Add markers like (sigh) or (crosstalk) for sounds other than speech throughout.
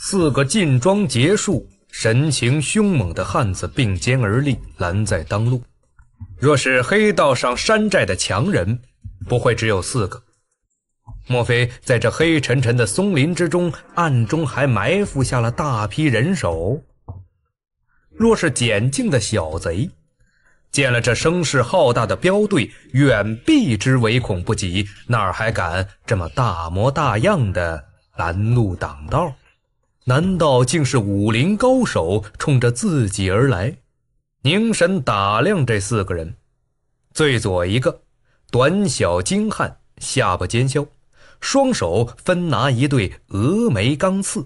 四个进装结束、神情凶猛的汉子并肩而立，拦在当路。若是黑道上山寨的强人，不会只有四个。莫非在这黑沉沉的松林之中，暗中还埋伏下了大批人手？若是简靖的小贼，见了这声势浩大的镖队，远避之唯恐不及，哪儿还敢这么大模大样的拦路挡道？难道竟是武林高手冲着自己而来？凝神打量这四个人，最左一个，短小精悍，下巴尖削，双手分拿一对峨眉钢刺；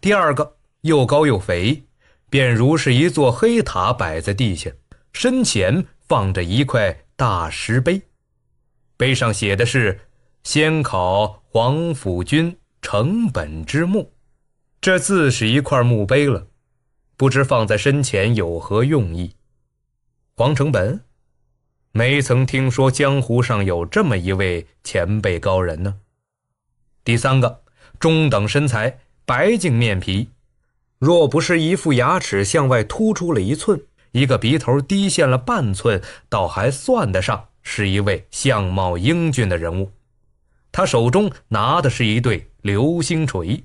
第二个又高又肥，便如是一座黑塔摆在地下，身前放着一块大石碑，碑上写的是“先考黄甫君成本之墓”。这自是一块墓碑了，不知放在身前有何用意？黄成本，没曾听说江湖上有这么一位前辈高人呢。第三个，中等身材，白净面皮，若不是一副牙齿向外突出了一寸，一个鼻头低陷了半寸，倒还算得上是一位相貌英俊的人物。他手中拿的是一对流星锤。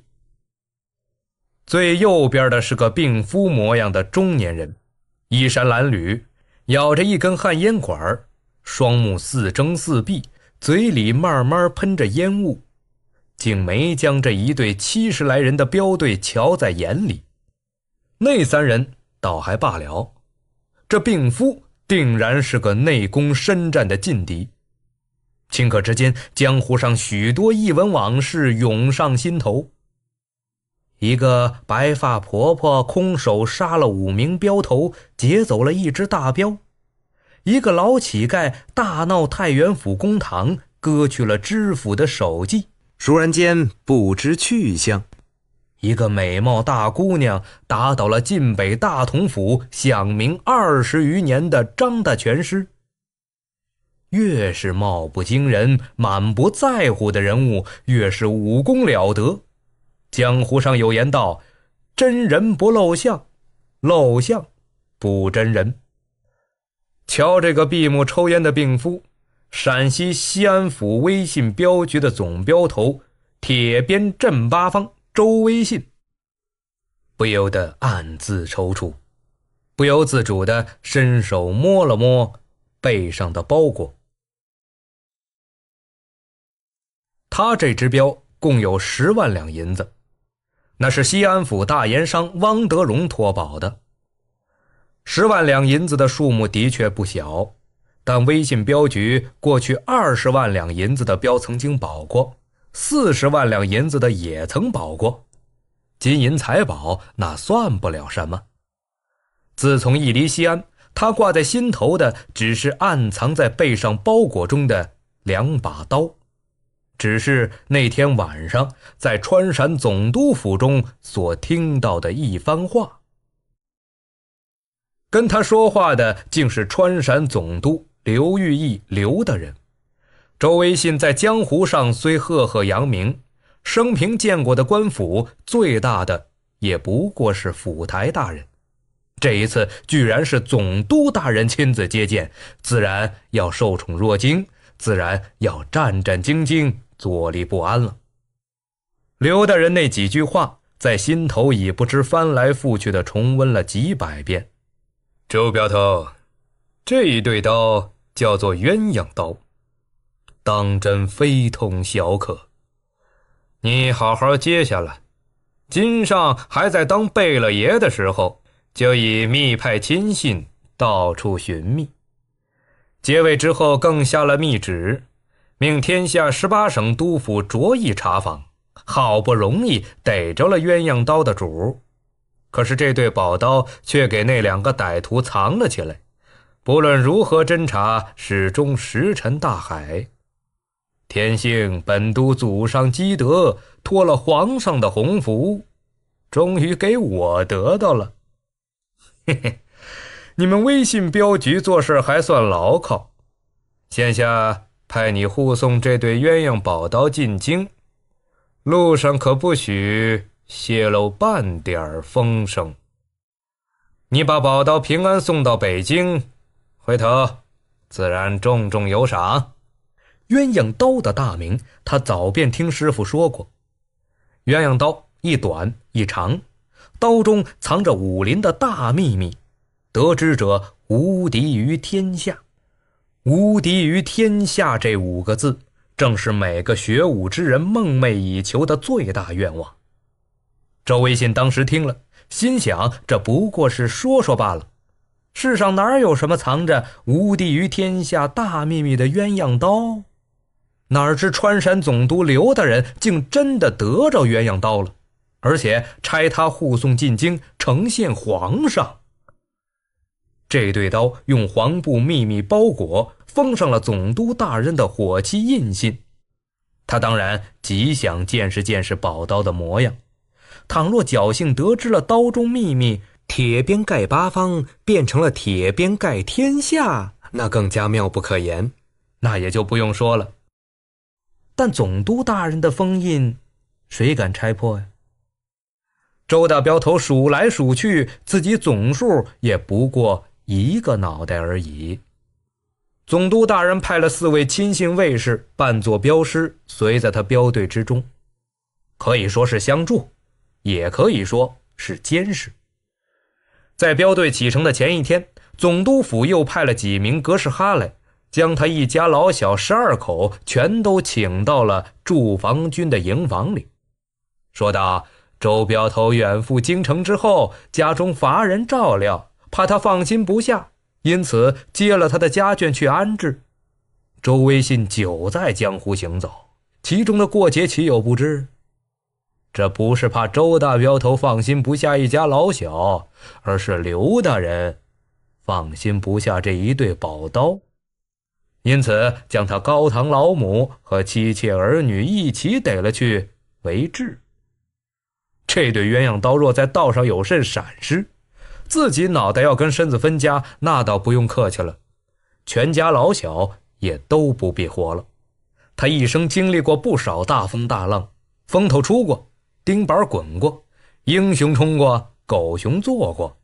最右边的是个病夫模样的中年人，衣衫褴褛，咬着一根旱烟管双目似睁似闭，嘴里慢慢喷着烟雾，竟没将这一对七十来人的镖队瞧在眼里。那三人倒还罢了，这病夫定然是个内功深湛的劲敌。顷刻之间，江湖上许多异闻往事涌上心头。一个白发婆婆空手杀了五名镖头，劫走了一只大镖；一个老乞丐大闹太原府公堂，割去了知府的首级，倏然间不知去向；一个美貌大姑娘打倒了晋北大同府响名二十余年的张大全师。越是貌不惊人、满不在乎的人物，越是武功了得。江湖上有言道：“真人不露相，露相不真人。”瞧这个闭目抽烟的病夫，陕西西安府威信镖局的总镖头，铁鞭镇八方周威信，不由得暗自踌躇，不由自主的伸手摸了摸背上的包裹。他这只镖共有十万两银子。那是西安府大盐商汪德荣托保的，十万两银子的数目的确不小，但微信镖局过去二十万两银子的镖曾经保过，四十万两银子的也曾保过，金银财宝那算不了什么。自从一离西安，他挂在心头的只是暗藏在背上包裹中的两把刀。只是那天晚上在川陕总督府中所听到的一番话，跟他说话的竟是川陕总督刘玉义刘大人。周威信在江湖上虽赫赫扬名，生平见过的官府最大的也不过是府台大人，这一次居然是总督大人亲自接见，自然要受宠若惊，自然要战战兢兢。坐立不安了。刘大人那几句话在心头已不知翻来覆去的重温了几百遍。周镖头，这一对刀叫做鸳鸯刀，当真非同小可。你好好接下来。金上还在当贝勒爷的时候，就已密派亲信到处寻觅。结尾之后，更下了密旨。命天下十八省督府着意查访，好不容易逮着了鸳鸯刀的主儿，可是这对宝刀却给那两个歹徒藏了起来。不论如何侦查，始终石沉大海。天幸本督祖上积德，托了皇上的鸿福，终于给我得到了。嘿嘿，你们威信镖局做事还算牢靠，现下。派你护送这对鸳鸯宝刀进京，路上可不许泄露半点风声。你把宝刀平安送到北京，回头自然重重有赏。鸳鸯刀的大名，他早便听师傅说过。鸳鸯刀一短一长，刀中藏着武林的大秘密，得之者无敌于天下。无敌于天下这五个字，正是每个学武之人梦寐以求的最大愿望。周维信当时听了，心想：这不过是说说罢了，世上哪有什么藏着无敌于天下大秘密的鸳鸯刀？哪知川陕总督刘大人竟真的得着鸳鸯刀了，而且差他护送进京，呈现皇上。这对刀用黄布秘密包裹，封上了总督大人的火漆印信。他当然极想见识见识宝刀的模样。倘若侥幸得知了刀中秘密，铁鞭盖八方变成了铁鞭盖天下，那更加妙不可言。那也就不用说了。但总督大人的封印，谁敢拆破呀？周大镖头数来数去，自己总数也不过。一个脑袋而已。总督大人派了四位亲信卫士扮作镖师，随在他镖队之中，可以说是相助，也可以说是监视。在镖队启程的前一天，总督府又派了几名格什哈来，将他一家老小十二口全都请到了驻防军的营房里，说道：“周镖头远赴京城之后，家中乏人照料。”怕他放心不下，因此接了他的家眷去安置。周威信久在江湖行走，其中的过节岂有不知？这不是怕周大镖头放心不下一家老小，而是刘大人放心不下这一对宝刀，因此将他高堂老母和妻妾儿女一起逮了去为质。这对鸳鸯刀若在道上有甚闪失？自己脑袋要跟身子分家，那倒不用客气了，全家老小也都不必活了。他一生经历过不少大风大浪，风头出过，钉板滚过，英雄冲过，狗熊坐过，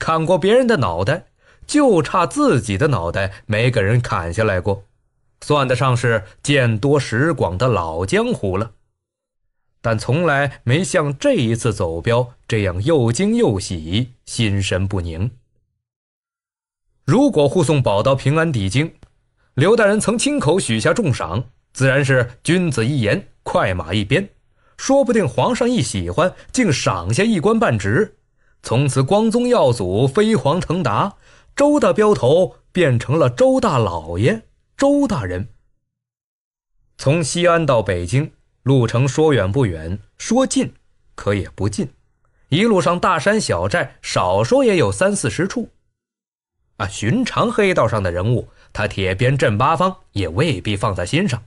砍过别人的脑袋，就差自己的脑袋没给人砍下来过，算得上是见多识广的老江湖了。但从来没像这一次走镖这样又惊又喜，心神不宁。如果护送宝刀平安抵京，刘大人曾亲口许下重赏，自然是君子一言，快马一鞭。说不定皇上一喜欢，竟赏下一官半职，从此光宗耀祖，飞黄腾达。周大镖头变成了周大老爷，周大人。从西安到北京。路程说远不远，说近可也不近。一路上大山小寨，少说也有三四十处。啊，寻常黑道上的人物，他铁鞭镇八方也未必放在心上。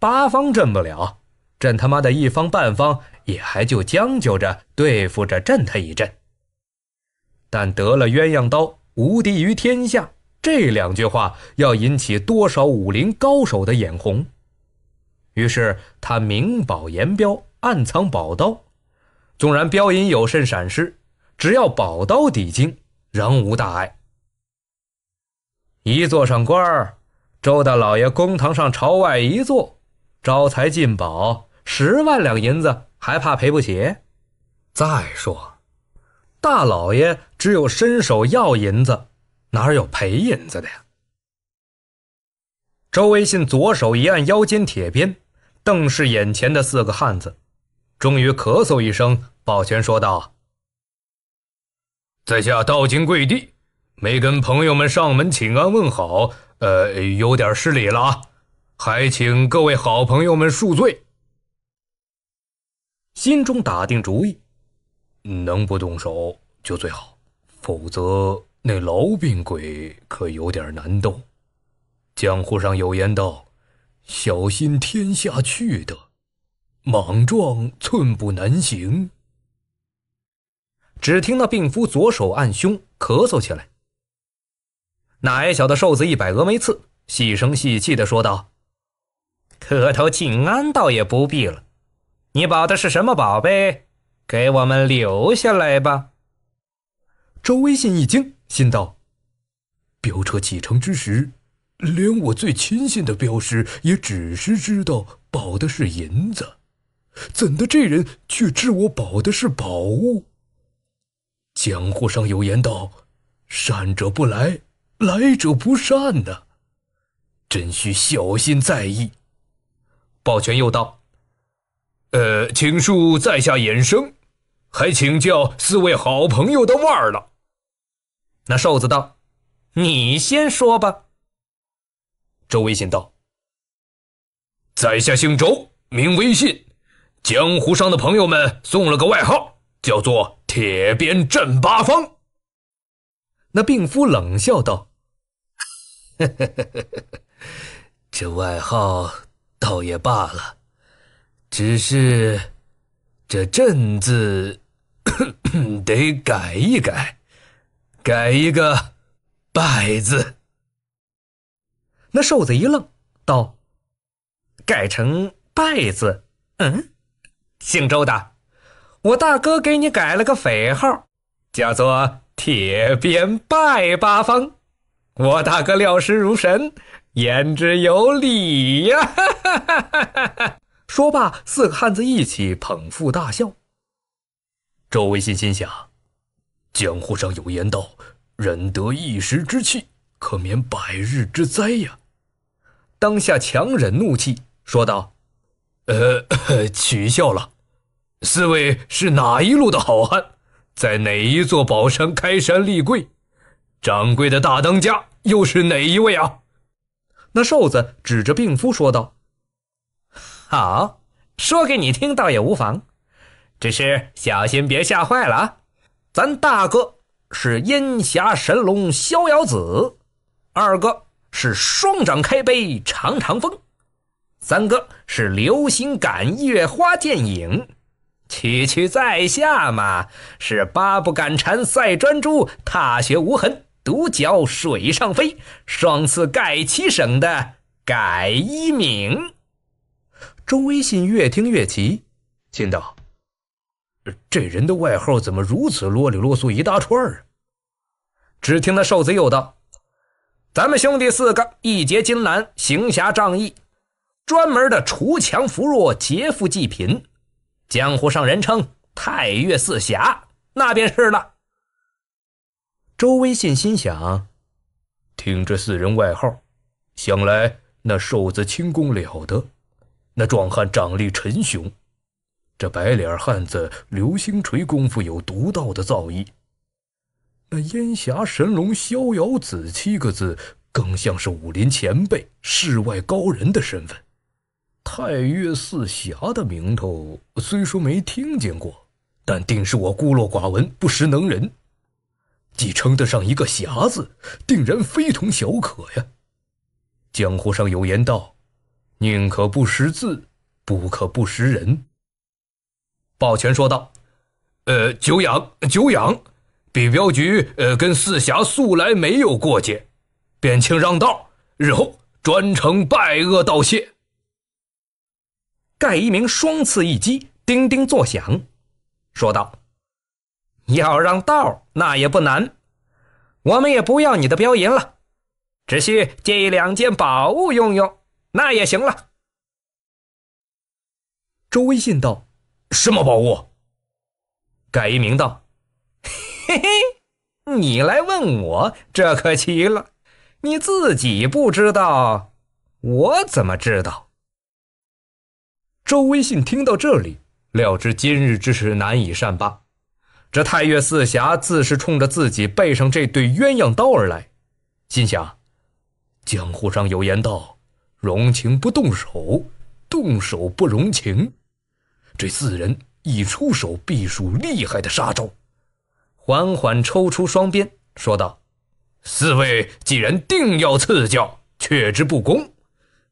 八方镇不了，朕他妈的一方半方也还就将就着对付着震他一阵。但得了鸳鸯刀，无敌于天下，这两句话要引起多少武林高手的眼红。于是他明保严标，暗藏宝刀。纵然镖银有甚闪失，只要宝刀抵金，仍无大碍。一坐上官儿，周大老爷公堂上朝外一坐，招财进宝，十万两银子还怕赔不起？再说，大老爷只有伸手要银子，哪有赔银子的呀？周维信左手一按腰间铁鞭。瞪视眼前的四个汉子，终于咳嗽一声，抱拳说道：“在下道经跪地，没跟朋友们上门请安问好，呃，有点失礼了啊，还请各位好朋友们恕罪。”心中打定主意，能不动手就最好，否则那痨病鬼可有点难斗。江湖上有言道。小心天下去的，莽撞寸步难行。只听那病夫左手按胸，咳嗽起来。那矮小的瘦子一摆峨眉刺，细声细气的说道：“磕头敬安倒也不必了，你保的是什么宝贝？给我们留下来吧。”周威信一惊，心道：“飙车启程之时。”连我最亲信的镖师也只是知道保的是银子，怎的这人却知我保的是宝物？江湖上有言道：“善者不来，来者不善。”呢，真需小心在意。宝泉又道：“呃，请恕在下眼生，还请教四位好朋友的腕儿了。”那瘦子道：“你先说吧。”周威信道：“在下姓周，名威信，江湖上的朋友们送了个外号，叫做‘铁鞭震八方’。”那病夫冷笑道：“ (laughs) 这外号倒也罢了，只是这‘镇’字 (coughs) 得改一改，改一个‘败’字。”那瘦子一愣，道：“改成‘败’字，嗯，姓周的，我大哥给你改了个匪号，叫做‘铁鞭拜八方’。我大哥料事如神，言之有理呀！” (laughs) 说罢，四个汉子一起捧腹大笑。周维新心想：“江湖上有言道，忍得一时之气，可免百日之灾呀。”当下强忍怒气说道：“呃，取笑了。四位是哪一路的好汉，在哪一座宝山开山立柜？掌柜的大当家又是哪一位啊？”那瘦子指着病夫说道：“好，说给你听倒也无妨，只是小心别吓坏了啊。咱大哥是烟霞神龙逍遥子，二哥。”是双掌开杯长长风，三哥是流星赶月花剑影，区区在下嘛是八步赶蝉赛专诸，踏雪无痕独脚水上飞，双次盖七省的盖一名。周威信越听越奇，心道：这人的外号怎么如此啰里啰嗦一大串啊？只听那瘦子又道。咱们兄弟四个义结金兰，行侠仗义，专门的锄强扶弱、劫富济贫，江湖上人称“太岳四侠”，那便是了。周威信心想，听这四人外号，想来那瘦子轻功了得，那壮汉掌力沉雄，这白脸汉子流星锤功夫有独到的造诣。那烟霞神龙逍遥子七个字，更像是武林前辈、世外高人的身份。太岳四侠的名头虽说没听见过，但定是我孤陋寡闻，不识能人。既称得上一个侠字，定然非同小可呀！江湖上有言道：宁可不识字，不可不识人。抱拳说道：“呃，久仰，久仰。”比镖局，呃，跟四侠素来没有过节，便请让道，日后专程拜厄道谢。盖一鸣双刺一击，叮叮作响，说道：“要让道那也不难，我们也不要你的镖银了，只需借一两件宝物用用，那也行了。”周威信道：“什么宝物？”盖一鸣道。嘿嘿，你来问我，这可奇了。你自己不知道，我怎么知道？周威信听到这里，料知今日之事难以善罢。这太岳四侠自是冲着自己背上这对鸳鸯刀而来，心想：江湖上有言道，“容情不动手，动手不容情。”这四人一出手，必属厉害的杀招。缓缓抽出双鞭，说道：“四位既然定要赐教，却之不恭，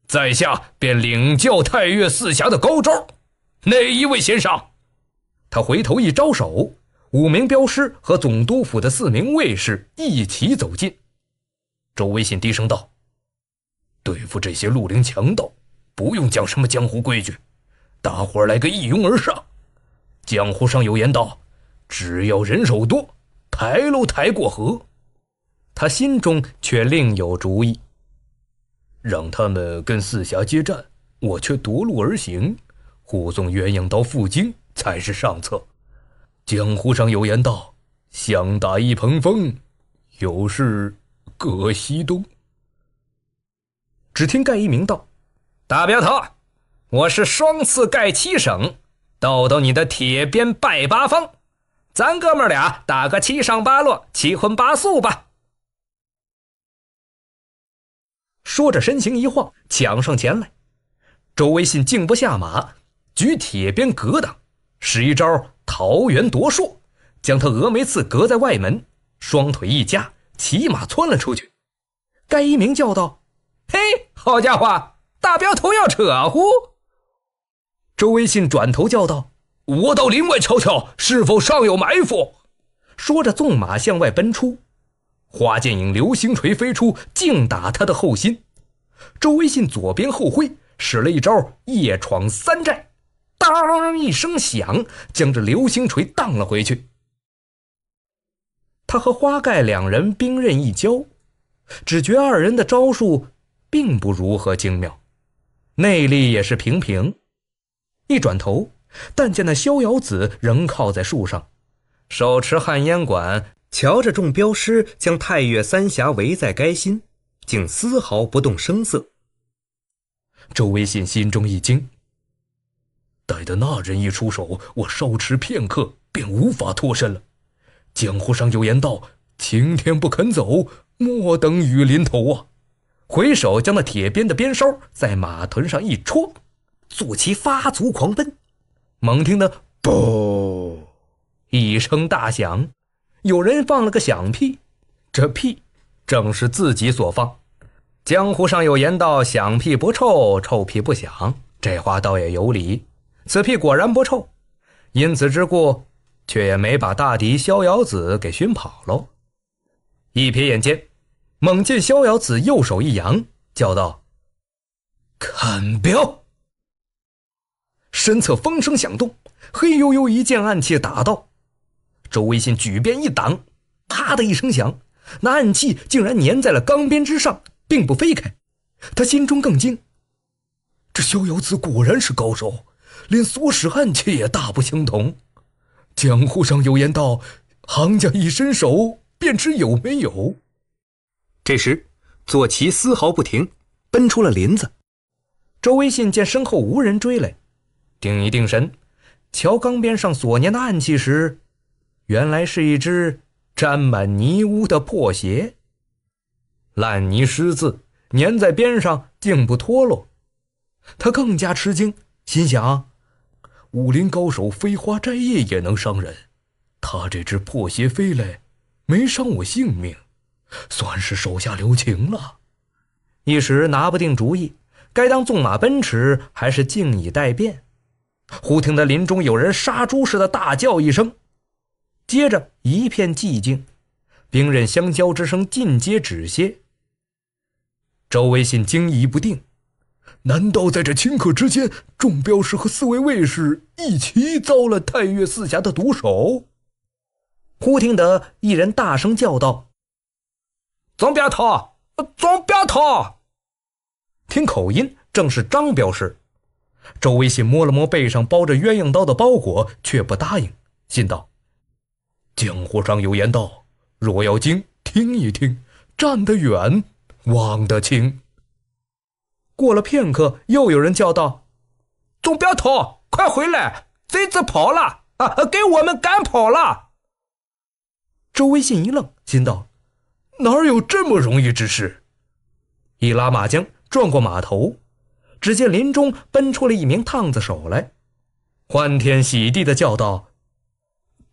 在下便领教太岳四侠的高招。哪一位先上？”他回头一招手，五名镖师和总督府的四名卫士一起走近。周维信低声道：“对付这些绿林强盗，不用讲什么江湖规矩，大伙来个一拥而上。江湖上有言道。”只要人手多，抬楼抬过河。他心中却另有主意，让他们跟四侠接战，我却夺路而行，护送鸳鸯到赴京才是上策。江湖上有言道：“想打一蓬风，有事各西东。”只听盖一鸣道：“大镖头，我是双刺盖七省，到到你的铁鞭拜八方。”咱哥们俩打个七上八落，七荤八素吧。说着，身形一晃，抢上前来。周威信竟不下马，举铁鞭格挡，使一招桃园夺槊，将他峨眉刺隔在外门，双腿一夹，骑马窜了出去。盖一鸣叫道：“嘿，好家伙，大镖头要扯呼！”周威信转头叫道。我到林外瞧瞧，是否尚有埋伏？说着，纵马向外奔出。花剑影流星锤飞出，竟打他的后心。周威信左边后挥，使了一招“夜闯三寨”，当一声响，将这流星锤荡了回去。他和花盖两人兵刃一交，只觉二人的招数并不如何精妙，内力也是平平。一转头。但见那逍遥子仍靠在树上，手持旱烟管，瞧着众镖师将太岳三侠围在该心，竟丝毫不动声色。周威信心中一惊，待得那人一出手，我稍迟片刻便无法脱身了。江湖上有言道：“晴天不肯走，莫等雨淋头啊！”回首将那铁鞭的鞭梢在马臀上一戳，坐骑发足狂奔。猛听得“噗”一声大响，有人放了个响屁，这屁正是自己所放。江湖上有言道：“响屁不臭，臭屁不响。”这话倒也有理。此屁果然不臭，因此之故，却也没把大敌逍遥子给熏跑喽。一瞥眼间，猛见逍遥子右手一扬，叫道：“看镖！”身侧风声响动，黑黝黝一件暗器打到，周维信举鞭一挡，啪的一声响，那暗器竟然粘在了钢鞭之上，并不飞开。他心中更惊，这逍遥子果然是高手，连唆使暗器也大不相同。江湖上有言道：“行家一伸手便知有没有。”这时，坐骑丝毫不停，奔出了林子。周威信见身后无人追来。定一定神，瞧缸边上所粘的暗器时，原来是一只沾满泥污的破鞋。烂泥湿渍粘在边上，竟不脱落。他更加吃惊，心想：武林高手飞花摘叶也能伤人，他这只破鞋飞来，没伤我性命，算是手下留情了。一时拿不定主意，该当纵马奔驰，还是静以待变？忽听得林中有人杀猪似的大叫一声，接着一片寂静，兵刃相交之声尽皆止歇。周威信惊疑不定，难道在这顷刻之间，众镖师和四位卫士一起遭了太岳四侠的毒手？忽听得一人大声叫道：“总镖头，总镖头！”听口音正是张镖师。周维信摸了摸背上包着鸳鸯刀的包裹，却不答应，心道：“江湖上有言道，若要精，听一听，站得远，望得清。”过了片刻，又有人叫道：“总镖头，快回来！贼子跑了啊，给我们赶跑了！”周维信一愣，心道：“哪有这么容易之事？”一拉马缰，转过马头。只见林中奔出了一名趟子手来，欢天喜地的叫道：“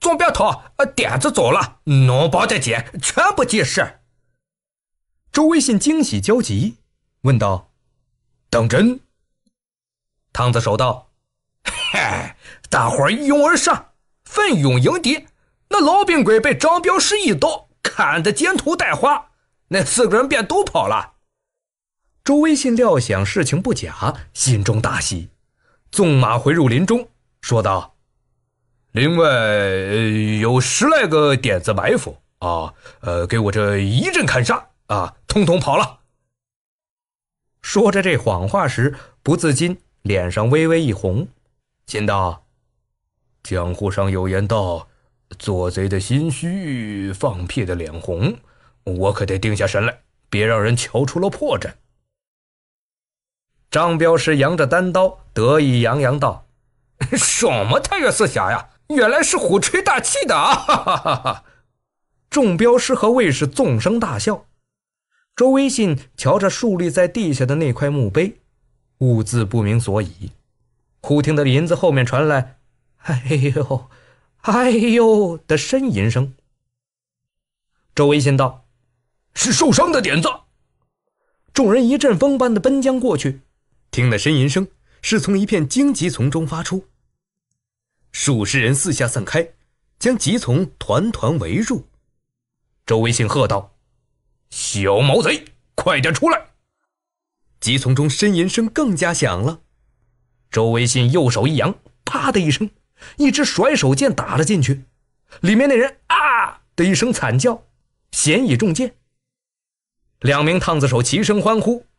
总镖头，点子走了，脓包的钱全部记事。”周威信惊喜交集，问道：“当真？”趟子手道：“嗨，大伙一拥而上，奋勇迎敌，那老兵鬼被张镖师一刀砍得肩头带花，那四个人便都跑了。”周威信料想事情不假，心中大喜，纵马回入林中，说道：“林外有十来个点子埋伏啊，呃，给我这一阵砍杀啊，通通跑了。”说着这谎话时，不自禁脸上微微一红，心道：“江湖上有言道，做贼的心虚，放屁的脸红。我可得定下神来，别让人瞧出了破绽。”张镖师扬着单刀，得意洋洋道：“ (laughs) 什么太岳四侠呀？原来是虎吹大气的啊！”哈哈哈哈众镖师和卫士纵声大笑。周威信瞧着竖立在地下的那块墓碑，兀自不明所以。忽听得林子后面传来“哎呦，哎呦”的呻吟声。周威信道：“是受伤的点子。”众人一阵风般的奔将过去。听那呻吟声是从一片荆棘丛中发出，数十人四下散开，将棘丛团团围住。周维信喝道：“小毛贼，快点出来！”棘丛中呻吟声更加响了。周维信右手一扬，啪的一声，一只甩手剑打了进去。里面那人啊的一声惨叫，险已中箭。两名探子手齐声欢呼。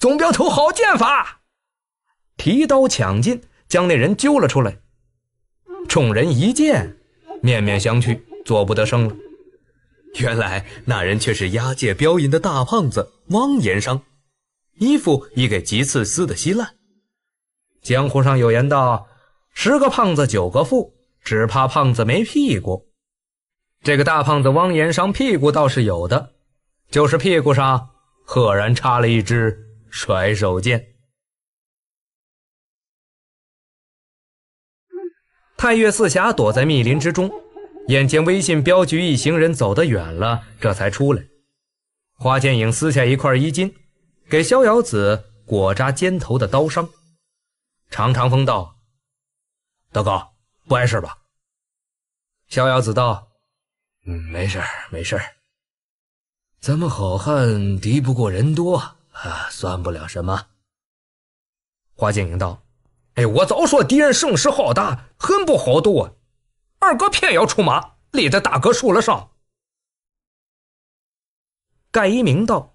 总镖头好剑法，提刀抢进，将那人揪了出来。众人一见，面面相觑，做不得声了。原来那人却是押解镖银的大胖子汪延商，衣服已给几次撕得稀烂。江湖上有言道：“十个胖子九个富，只怕胖子没屁股。”这个大胖子汪延商屁股倒是有的，就是屁股上赫然插了一只。甩手剑，太岳四侠躲在密林之中，眼见微信镖局一行人走得远了，这才出来。花剑影撕下一块衣襟，给逍遥子裹扎肩头的刀伤。常长风道：“大哥，不碍事吧？”逍遥子道：“嗯，没事儿，没事儿。咱们好汉敌不过人多。”啊，算不了什么。花剑影道：“哎，我早说敌人声势浩大，很不好斗。啊！二哥偏要出马，立得大哥树了伤。”盖一鸣道：“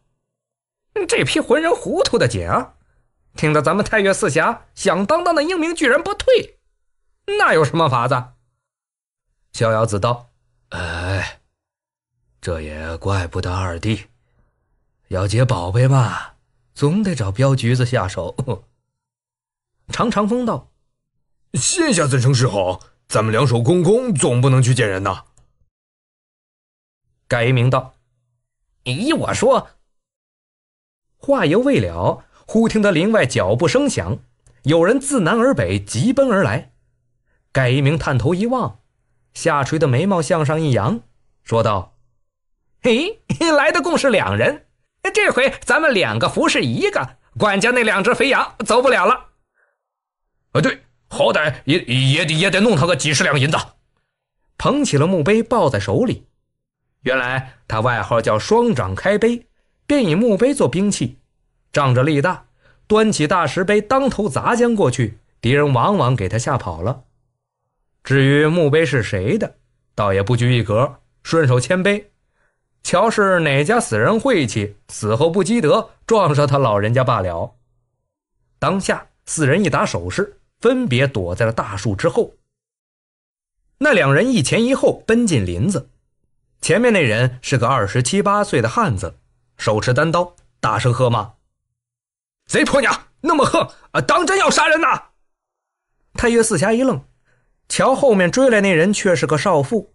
这批浑人糊涂的紧啊！听到咱们太岳四侠响当当的英明居然不退，那有什么法子？”逍遥子道：“哎，这也怪不得二弟，要劫宝贝嘛。”总得找镖局子下手。(laughs) ”常长风道，“现下怎生是好？咱们两手空空，总不能去见人呐。”盖一明道：“依我说，话犹未了，忽听得林外脚步声响，有人自南而北急奔而来。盖一明探头一望，下垂的眉毛向上一扬，说道：‘嘿，来的共是两人。’”这回咱们两个服侍一个管家，那两只肥羊走不了了。啊，对，好歹也也得也得弄他个几十两银子。捧起了墓碑，抱在手里。原来他外号叫双掌开碑，便以墓碑做兵器，仗着力大，端起大石碑当头砸将过去，敌人往往给他吓跑了。至于墓碑是谁的，倒也不拘一格，顺手牵碑。瞧是哪家死人晦气，死后不积德，撞上他老人家罢了。当下四人一打手势，分别躲在了大树之后。那两人一前一后奔进林子，前面那人是个二十七八岁的汉子，手持单刀，大声喝骂：“贼婆娘，那么横啊，当真要杀人呐！”太岳四侠一愣，瞧后面追来那人却是个少妇，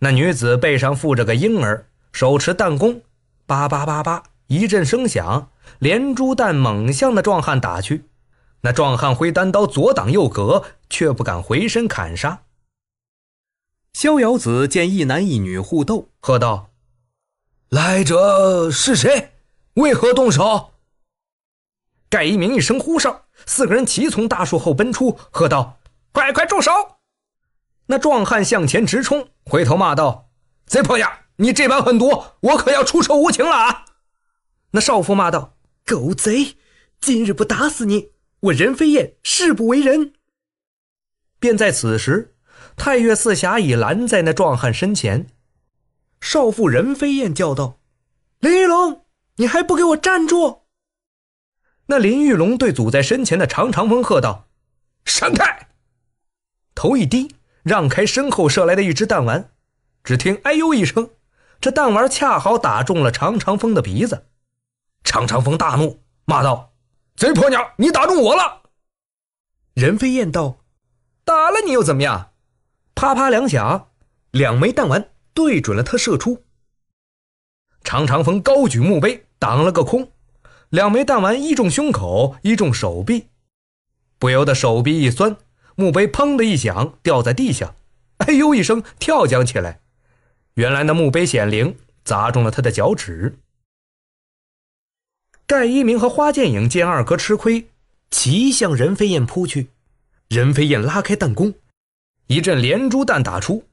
那女子背上负着个婴儿。手持弹弓，叭叭叭叭一阵声响，连珠弹猛向那壮汉打去。那壮汉挥单刀左挡右隔，却不敢回身砍杀。逍遥子见一男一女互斗，喝道：“来者是谁？为何动手？”盖一鸣一声呼哨，四个人齐从大树后奔出，喝道：“快快住手！”那壮汉向前直冲，回头骂道：“贼婆娘！”你这般狠毒，我可要出手无情了啊！那少妇骂道：“狗贼，今日不打死你，我任飞燕誓不为人。”便在此时，太岳四侠已拦在那壮汉身前。少妇任飞燕叫道：“林玉龙，你还不给我站住！”那林玉龙对阻在身前的常长风喝道：“闪开！”头一低，让开身后射来的一只弹丸。只听“哎呦”一声。这弹丸恰好打中了常长风的鼻子，常长风大怒，骂道：“贼婆娘，你打中我了！”任飞燕道：“打了你又怎么样？”啪啪两响，两枚弹丸对准了他射出。常长风高举墓碑挡了个空，两枚弹丸一中胸口，一中手臂，不由得手臂一酸，墓碑砰的一响掉在地下，哎呦一声跳将起来。原来那墓碑显灵，砸中了他的脚趾。盖一鸣和花剑影见二哥吃亏，齐向任飞燕扑去。任飞燕拉开弹弓，一阵连珠弹打出。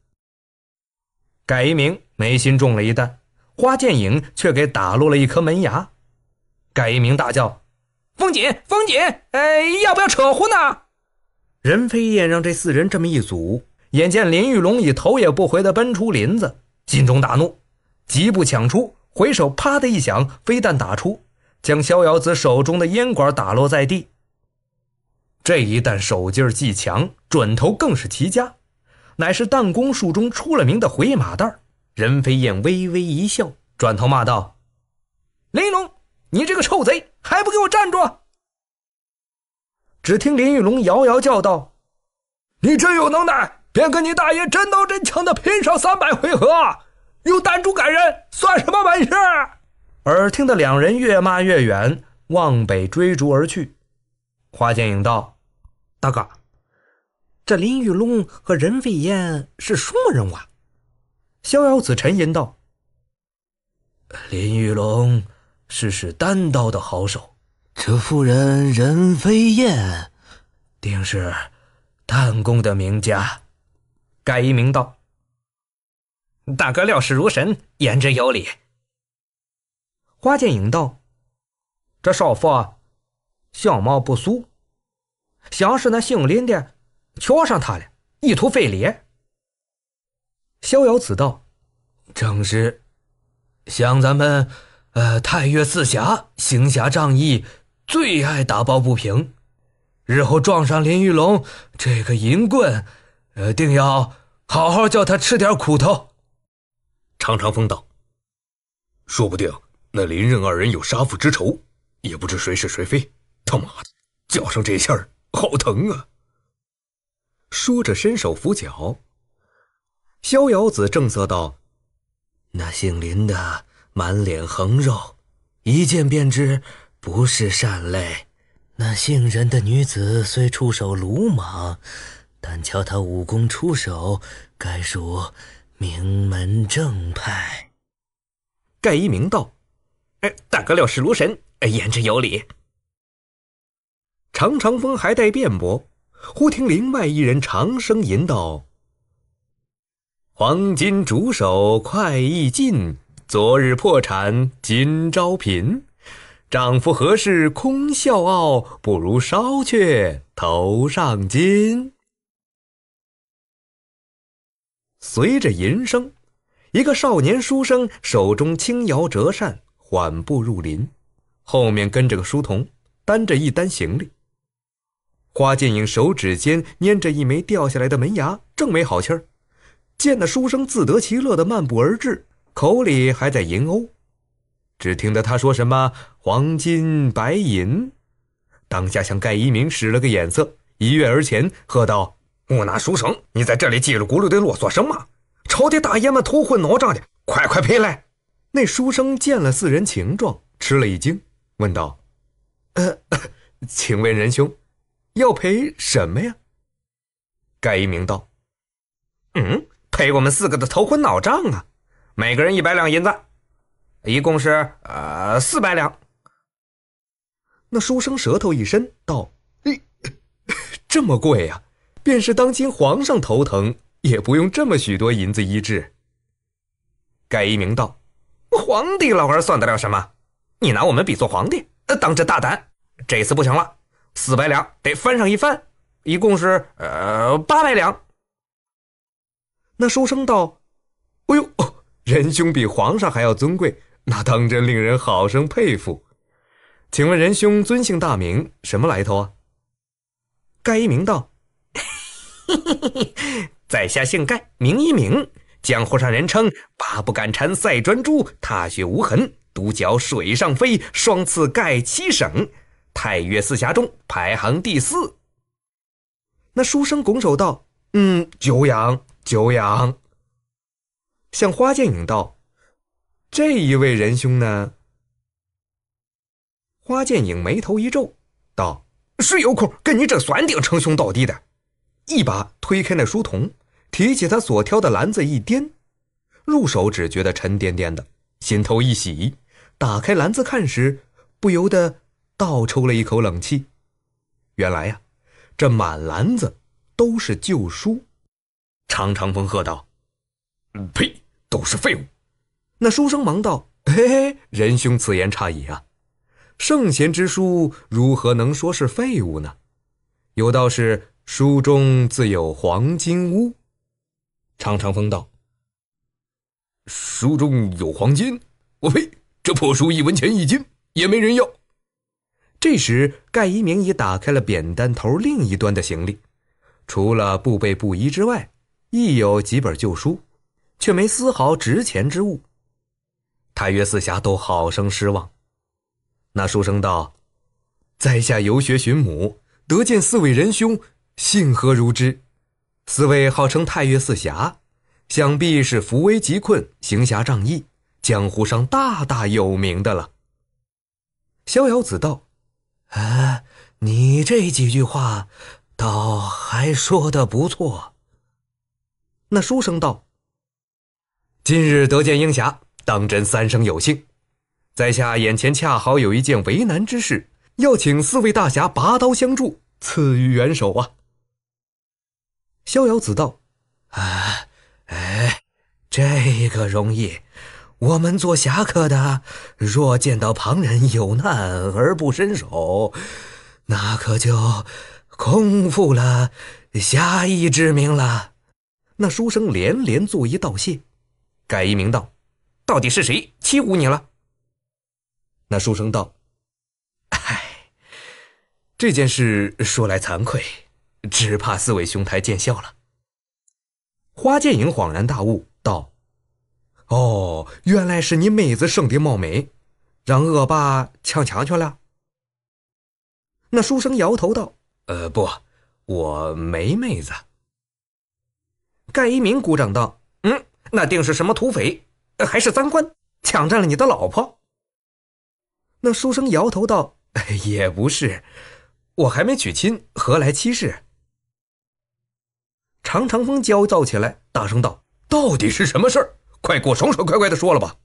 盖一鸣眉心中了一弹，花剑影却给打落了一颗门牙。盖一鸣大叫：“风紧，风紧！哎，要不要扯呼呢？”任飞燕让这四人这么一组，眼见林玉龙已头也不回的奔出林子。心中大怒，疾步抢出，回手“啪”的一响，飞弹打出，将逍遥子手中的烟管打落在地。这一弹手劲既强，准头更是极佳，乃是弹弓术中出了名的回马弹。任飞燕微微一笑，转头骂道：“林珑，龙，你这个臭贼，还不给我站住！”只听林玉龙遥遥叫道：“你真有能耐！”连跟你大爷真刀真枪的拼上三百回合，用弹珠赶人算什么本事？耳听得两人越骂越远，往北追逐而去。花剑影道：“大哥，这林玉龙和任飞燕是什么人物？”逍遥子沉吟道：“林玉龙是使单刀的好手，这妇人任飞燕，定是弹弓的名家。”盖一鸣道：“大哥料事如神，言之有理。”花剑影道：“这少妇相貌不俗，像是那姓林的瞧上他了，意图费礼。”逍遥子道：“正是，像咱们，呃，太岳四侠行侠仗义，最爱打抱不平，日后撞上林玉龙这个淫棍，呃，定要。”好好叫他吃点苦头。”常长风道：“说不定那林任二人有杀父之仇，也不知谁是谁非。”他妈的，脚上这气儿好疼啊！说着伸手扶脚。逍遥子正色道：“那姓林的满脸横肉，一见便知不是善类。那姓任的女子虽出手鲁莽。”但瞧他武功出手，该属名门正派。盖一鸣道：“哎，大哥料事如神，哎，言之有理。”常长风还待辩驳，忽听林外一人长声吟道：“黄金竹手快意尽，昨日破产今朝贫。丈夫何事空笑傲，不如烧却头上巾。”随着吟声，一个少年书生手中轻摇折扇，缓步入林，后面跟着个书童，担着一担行李。花剑影手指间捏着一枚掉下来的门牙，正没好气儿，见那书生自得其乐的漫步而至，口里还在吟哦，只听得他说什么“黄金白银”，当下向盖一鸣使了个眼色，一跃而前，喝道。木拿书生，你在这里叽里咕噜的啰嗦什么？朝廷大爷们头昏脑胀的，快快赔来！那书生见了四人情状，吃了一惊，问道：“呃，请问仁兄，要赔什么呀？”盖一鸣道：“嗯，赔我们四个的头昏脑胀啊，每个人一百两银子，一共是呃四百两。”那书生舌头一伸，道：“哎，这么贵呀？”便是当今皇上头疼，也不用这么许多银子医治。盖一鸣道：“皇帝老儿算得了什么？你拿我们比作皇帝，当着大胆！这次不行了，四百两得翻上一番，一共是呃八百两。”那书生道：“哎呦，仁兄比皇上还要尊贵，那当真令人好生佩服。请问仁兄尊姓大名，什么来头啊？”盖一鸣道。嘿嘿嘿在下姓盖名一鸣，江湖上人称“八不敢缠赛专诸，踏雪无痕，独脚水上飞，双次盖七省，太岳四侠中排行第四。”那书生拱手道：“嗯，久仰久仰。”向花剑影道：“这一位仁兄呢？”花剑影眉头一皱，道：“是有空跟你这酸定称兄道弟的？”一把推开那书童，提起他所挑的篮子一掂，入手只觉得沉甸甸的，心头一喜。打开篮子看时，不由得倒抽了一口冷气。原来呀，这满篮子都是旧书。常长风喝道：“嗯，呸，都是废物！”那书生忙道：“嘿嘿，仁兄此言差矣啊，圣贤之书如何能说是废物呢？有道是。”书中自有黄金屋，常长风道。书中有黄金，我呸！这破书一文钱一斤，也没人要。这时，盖一明已打开了扁担头另一端的行李，除了布被布衣之外，亦有几本旧书，却没丝毫值钱之物。他岳四侠都好生失望。那书生道：“在下游学寻母，得见四位仁兄。”幸何如之？四位号称太岳四侠，想必是扶危济困、行侠仗义，江湖上大大有名的了。逍遥子道：“啊，你这几句话，倒还说的不错。”那书生道：“今日得见英侠，当真三生有幸。在下眼前恰好有一件为难之事，要请四位大侠拔刀相助，赐予援手啊！”逍遥子道：“啊，哎，这个容易。我们做侠客的，若见到旁人有难而不伸手，那可就空负了侠义之名了。”那书生连连作揖道谢。改一名道：“到底是谁欺负你了？”那书生道：“哎，这件事说来惭愧。”只怕四位兄台见笑了。花剑影恍然大悟道：“哦，原来是你妹子圣得貌美，让恶霸抢墙去了。”那书生摇头道：“呃，不，我没妹子。”盖一鸣鼓掌道：“嗯，那定是什么土匪，还是赃官，抢占了你的老婆？”那书生摇头道：“也不是，我还没娶亲，何来妻室？”常长风焦躁起来，大声道：“到底是什么事儿？快给我爽爽快快的说了吧！”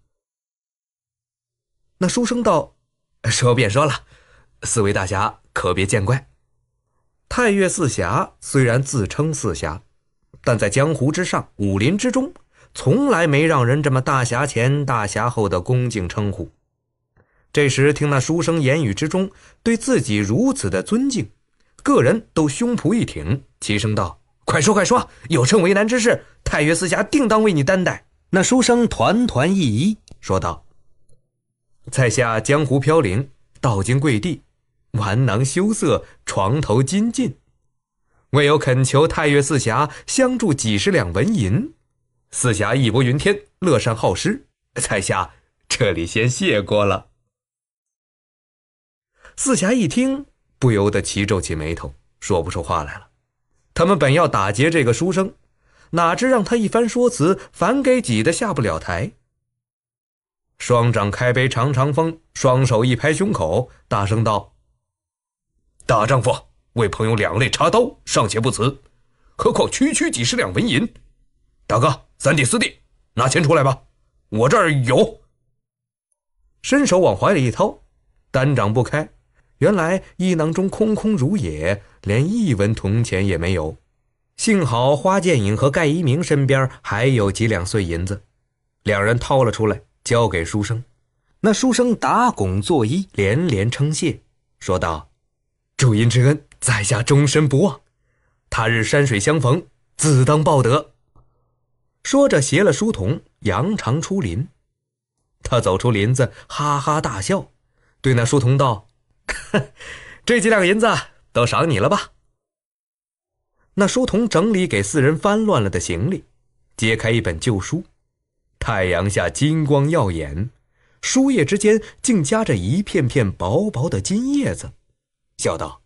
那书生道：“说便说了，四位大侠可别见怪。太岳四侠虽然自称四侠，但在江湖之上、武林之中，从来没让人这么大侠前、大侠后的恭敬称呼。这时听那书生言语之中对自己如此的尊敬，个人都胸脯一挺，齐声道。”快说快说！有甚为难之事，太岳四侠定当为你担待。那书生团团一一说道：“在下江湖飘零，道经跪地，玩囊羞涩，床头金尽，唯有恳求太岳四侠相助几十两纹银。四侠义薄云天，乐善好施，在下这里先谢过了。”四侠一听，不由得齐皱起眉头，说不出话来了。他们本要打劫这个书生，哪知让他一番说辞，反给挤得下不了台。双掌开杯，尝尝风；双手一拍胸口，大声道：“大丈夫为朋友两肋插刀，尚且不辞，何况区区几十两纹银？”大哥、三弟、四弟，拿钱出来吧，我这儿有。伸手往怀里一掏，单掌不开，原来衣囊中空空如也。连一文铜钱也没有，幸好花剑影和盖一鸣身边还有几两碎银子，两人掏了出来，交给书生。那书生打拱作揖，连连称谢，说道：“主银之恩，在下终身不忘。他日山水相逢，自当报德。”说着，携了书童，扬长出林。他走出林子，哈哈大笑，对那书童道：“ (laughs) 这几两银子。”都赏你了吧。那书童整理给四人翻乱了的行李，揭开一本旧书，太阳下金光耀眼，书页之间竟夹着一片片薄薄的金叶子，笑道：“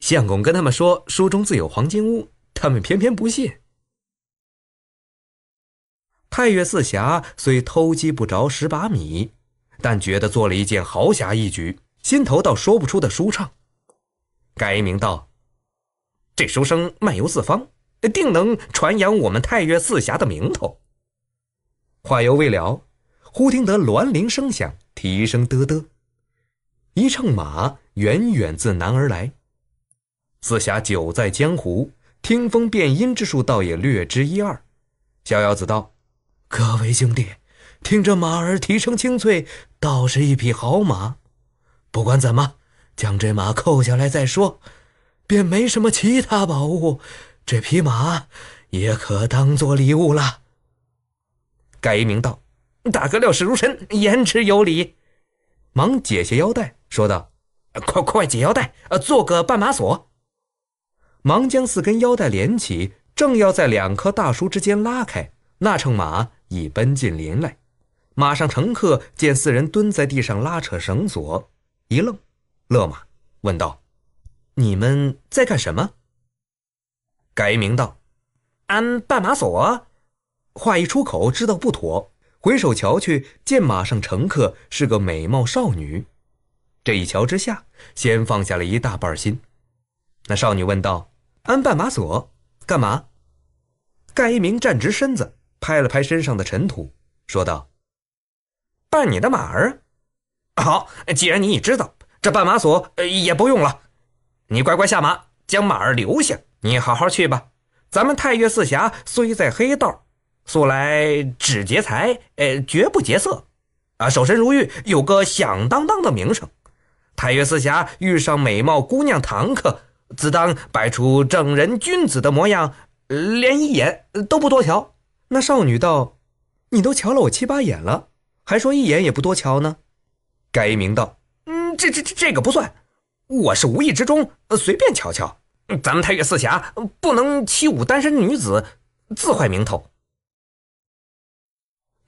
相公跟他们说书中自有黄金屋，他们偏偏不信。”太岳四侠虽偷鸡不着蚀把米，但觉得做了一件豪侠义举。心头倒说不出的舒畅，改名道，这书生漫游四方，定能传扬我们太岳四侠的名头。话犹未了，忽听得銮铃声响，蹄声嘚嘚，一乘马远远自南而来。四侠久在江湖，听风辨音之术倒也略知一二。逍遥子道：“各位兄弟，听这马儿蹄声清脆，倒是一匹好马。”不管怎么，将这马扣下来再说，便没什么其他宝物。这匹马也可当做礼物了。盖一鸣道：“大哥料事如神，言之有理。”忙解下腰带，说道：“快快解腰带，呃，做个绊马索。”忙将四根腰带连起，正要在两棵大树之间拉开，那乘马已奔进林来。马上乘客见四人蹲在地上拉扯绳索。一愣，勒马，问道：“你们在干什么？”盖一鸣道：“安绊马索。”话一出口，知道不妥，回首瞧去，见马上乘客是个美貌少女。这一瞧之下，先放下了一大半心。那少女问道：“安绊马索，干嘛？”盖一鸣站直身子，拍了拍身上的尘土，说道：“绊你的马儿。”好，既然你已知道，这绊马索也不用了。你乖乖下马，将马儿留下。你好好去吧。咱们太岳四侠虽在黑道，素来只劫财，呃，绝不劫色。啊，守身如玉，有个响当当的名声。太岳四侠遇上美貌姑娘堂客，自当摆出正人君子的模样，连一眼都不多瞧。那少女道：“你都瞧了我七八眼了，还说一眼也不多瞧呢？”盖一鸣道：“嗯，这这这这个不算，我是无意之中随便瞧瞧。咱们太岳四侠不能欺侮单身女子，自坏名头。”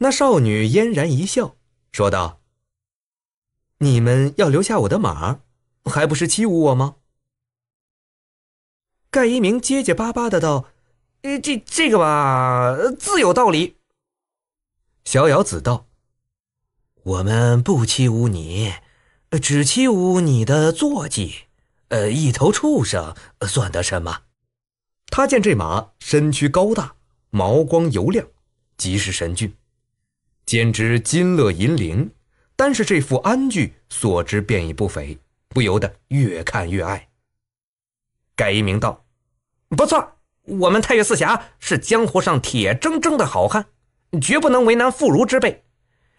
那少女嫣然一笑，说道：“你们要留下我的马，还不是欺侮我吗？”盖一鸣结结巴巴的道：“这这个吧，自有道理。”逍遥子道。我们不欺侮你，只欺侮你的坐骑。呃，一头畜生算得什么？他见这马身躯高大，毛光油亮，极是神俊，兼之金勒银铃，单是这副鞍具所知便已不菲，不由得越看越爱。盖一鸣道：“不错，我们太岳四侠是江湖上铁铮铮的好汉，绝不能为难妇孺之辈。”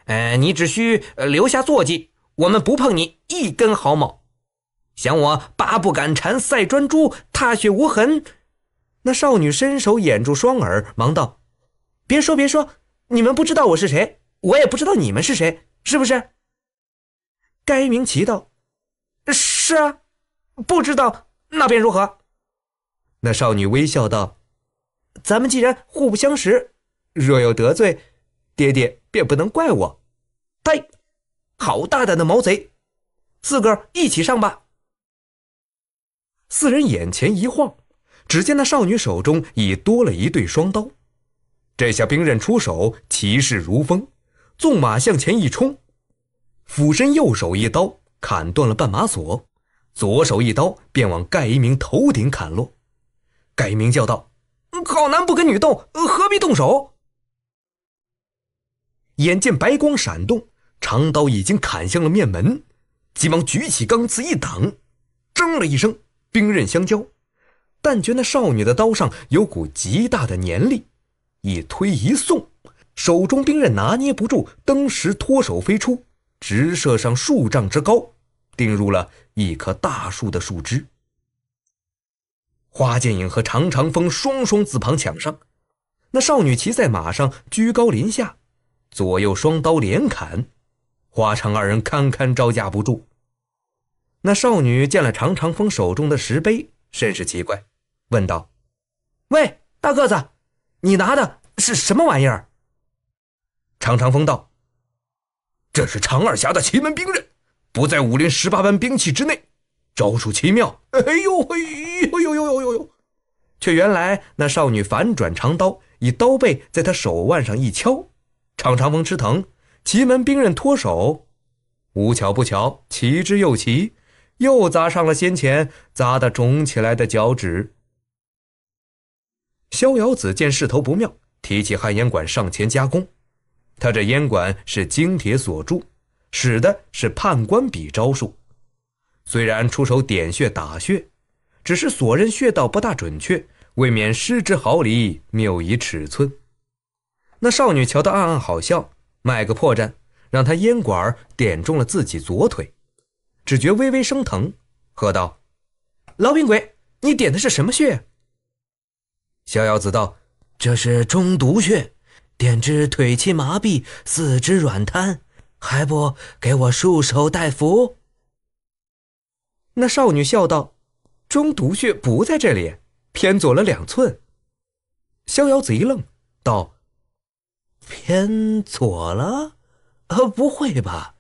哎，你只需留下坐骑，我们不碰你一根毫毛。想我八步赶蝉，赛专珠，踏雪无痕。那少女伸手掩住双耳，忙道：“别说，别说，你们不知道我是谁，我也不知道你们是谁，是不是？”该明奇道：“是啊，不知道，那便如何？”那少女微笑道：“咱们既然互不相识，若有得罪，爹爹便不能怪我。”嘿，好大胆的毛贼！四哥一起上吧。四人眼前一晃，只见那少女手中已多了一对双刀。这下兵刃出手，其势如风，纵马向前一冲，俯身右手一刀砍断了绊马索，左手一刀便往盖一明头顶砍落。盖一明叫道：“好男不跟女斗，何必动手？”眼见白光闪动。长刀已经砍向了面门，急忙举起钢刺一挡，铮了一声，兵刃相交，但觉那少女的刀上有股极大的黏力，一推一送，手中兵刃拿捏不住，登时脱手飞出，直射上数丈之高，钉入了一棵大树的树枝。花剑影和长长风双双自旁抢上，那少女骑在马上，居高临下，左右双刀连砍。花城二人堪堪招架不住，那少女见了常长风手中的石碑，甚是奇怪，问道：“喂，大个子，你拿的是什么玩意儿？”常长风道：“这是常二侠的奇门兵刃，不在武林十八般兵器之内，招数奇妙。”哎呦，哎呦，哎呦呦呦呦呦，却原来那少女反转长刀，以刀背在他手腕上一敲，常长风吃疼。奇门兵刃脱手，无巧不巧，奇之又奇，又砸上了先前砸得肿起来的脚趾。逍遥子见势头不妙，提起旱烟管上前加工。他这烟管是精铁所铸，使的是判官笔招数。虽然出手点穴打穴，只是锁刃穴道不大准确，未免失之毫厘，谬以尺寸。那少女瞧得暗暗好笑。卖个破绽，让他烟管点中了自己左腿，只觉微微生疼，喝道：“老病鬼，你点的是什么穴？”逍遥子道：“这是中毒穴，点之腿气麻痹，四肢软瘫，还不给我束手待缚？”那少女笑道：“中毒穴不在这里，偏左了两寸。”逍遥子一愣，道。偏左了，啊，不会吧！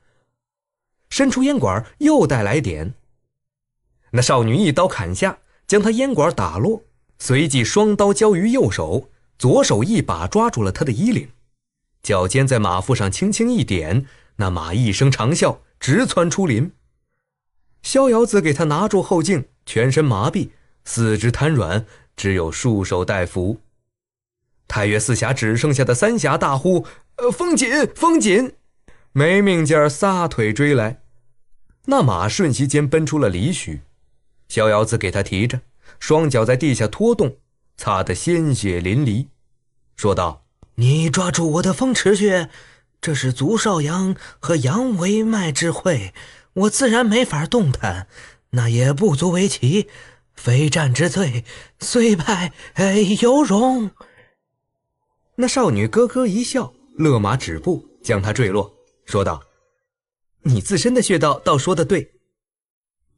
伸出烟管，又带来点。那少女一刀砍下，将他烟管打落，随即双刀交于右手，左手一把抓住了他的衣领，脚尖在马腹上轻轻一点，那马一声长啸，直窜出林。逍遥子给他拿住后颈，全身麻痹，四肢瘫软，只有束手待缚。太岳四侠只剩下的三侠大呼：“呃，风紧，风紧，没命劲儿，撒腿追来。”那马瞬息间奔出了里许，逍遥子给他提着，双脚在地下拖动，擦得鲜血淋漓，说道：“你抓住我的风池穴，这是足少阳和阳维脉之会，我自然没法动弹，那也不足为奇。非战之罪，虽败哎犹荣。”那少女咯咯一笑，勒马止步，将他坠落，说道：“你自身的穴道倒说的对。”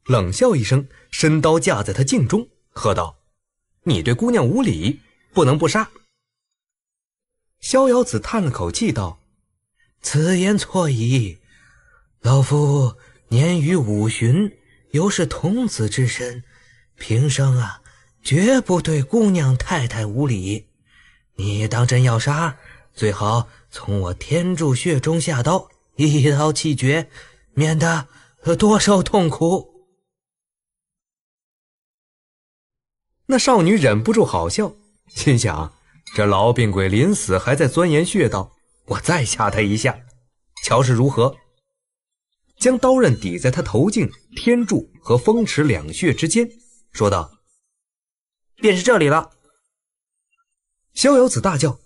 冷笑一声，身刀架在他颈中，喝道：“你对姑娘无礼，不能不杀。”逍遥子叹了口气，道：“此言错矣。老夫年逾五旬，犹是童子之身，平生啊，绝不对姑娘太太无礼。”你当真要杀？最好从我天柱穴中下刀，一刀气绝，免得多受痛苦。那少女忍不住好笑，心想：这痨病鬼临死还在钻研穴道，我再吓他一下，瞧是如何。将刀刃抵在他头颈天柱和风池两穴之间，说道：“便是这里了。”逍遥子大叫：“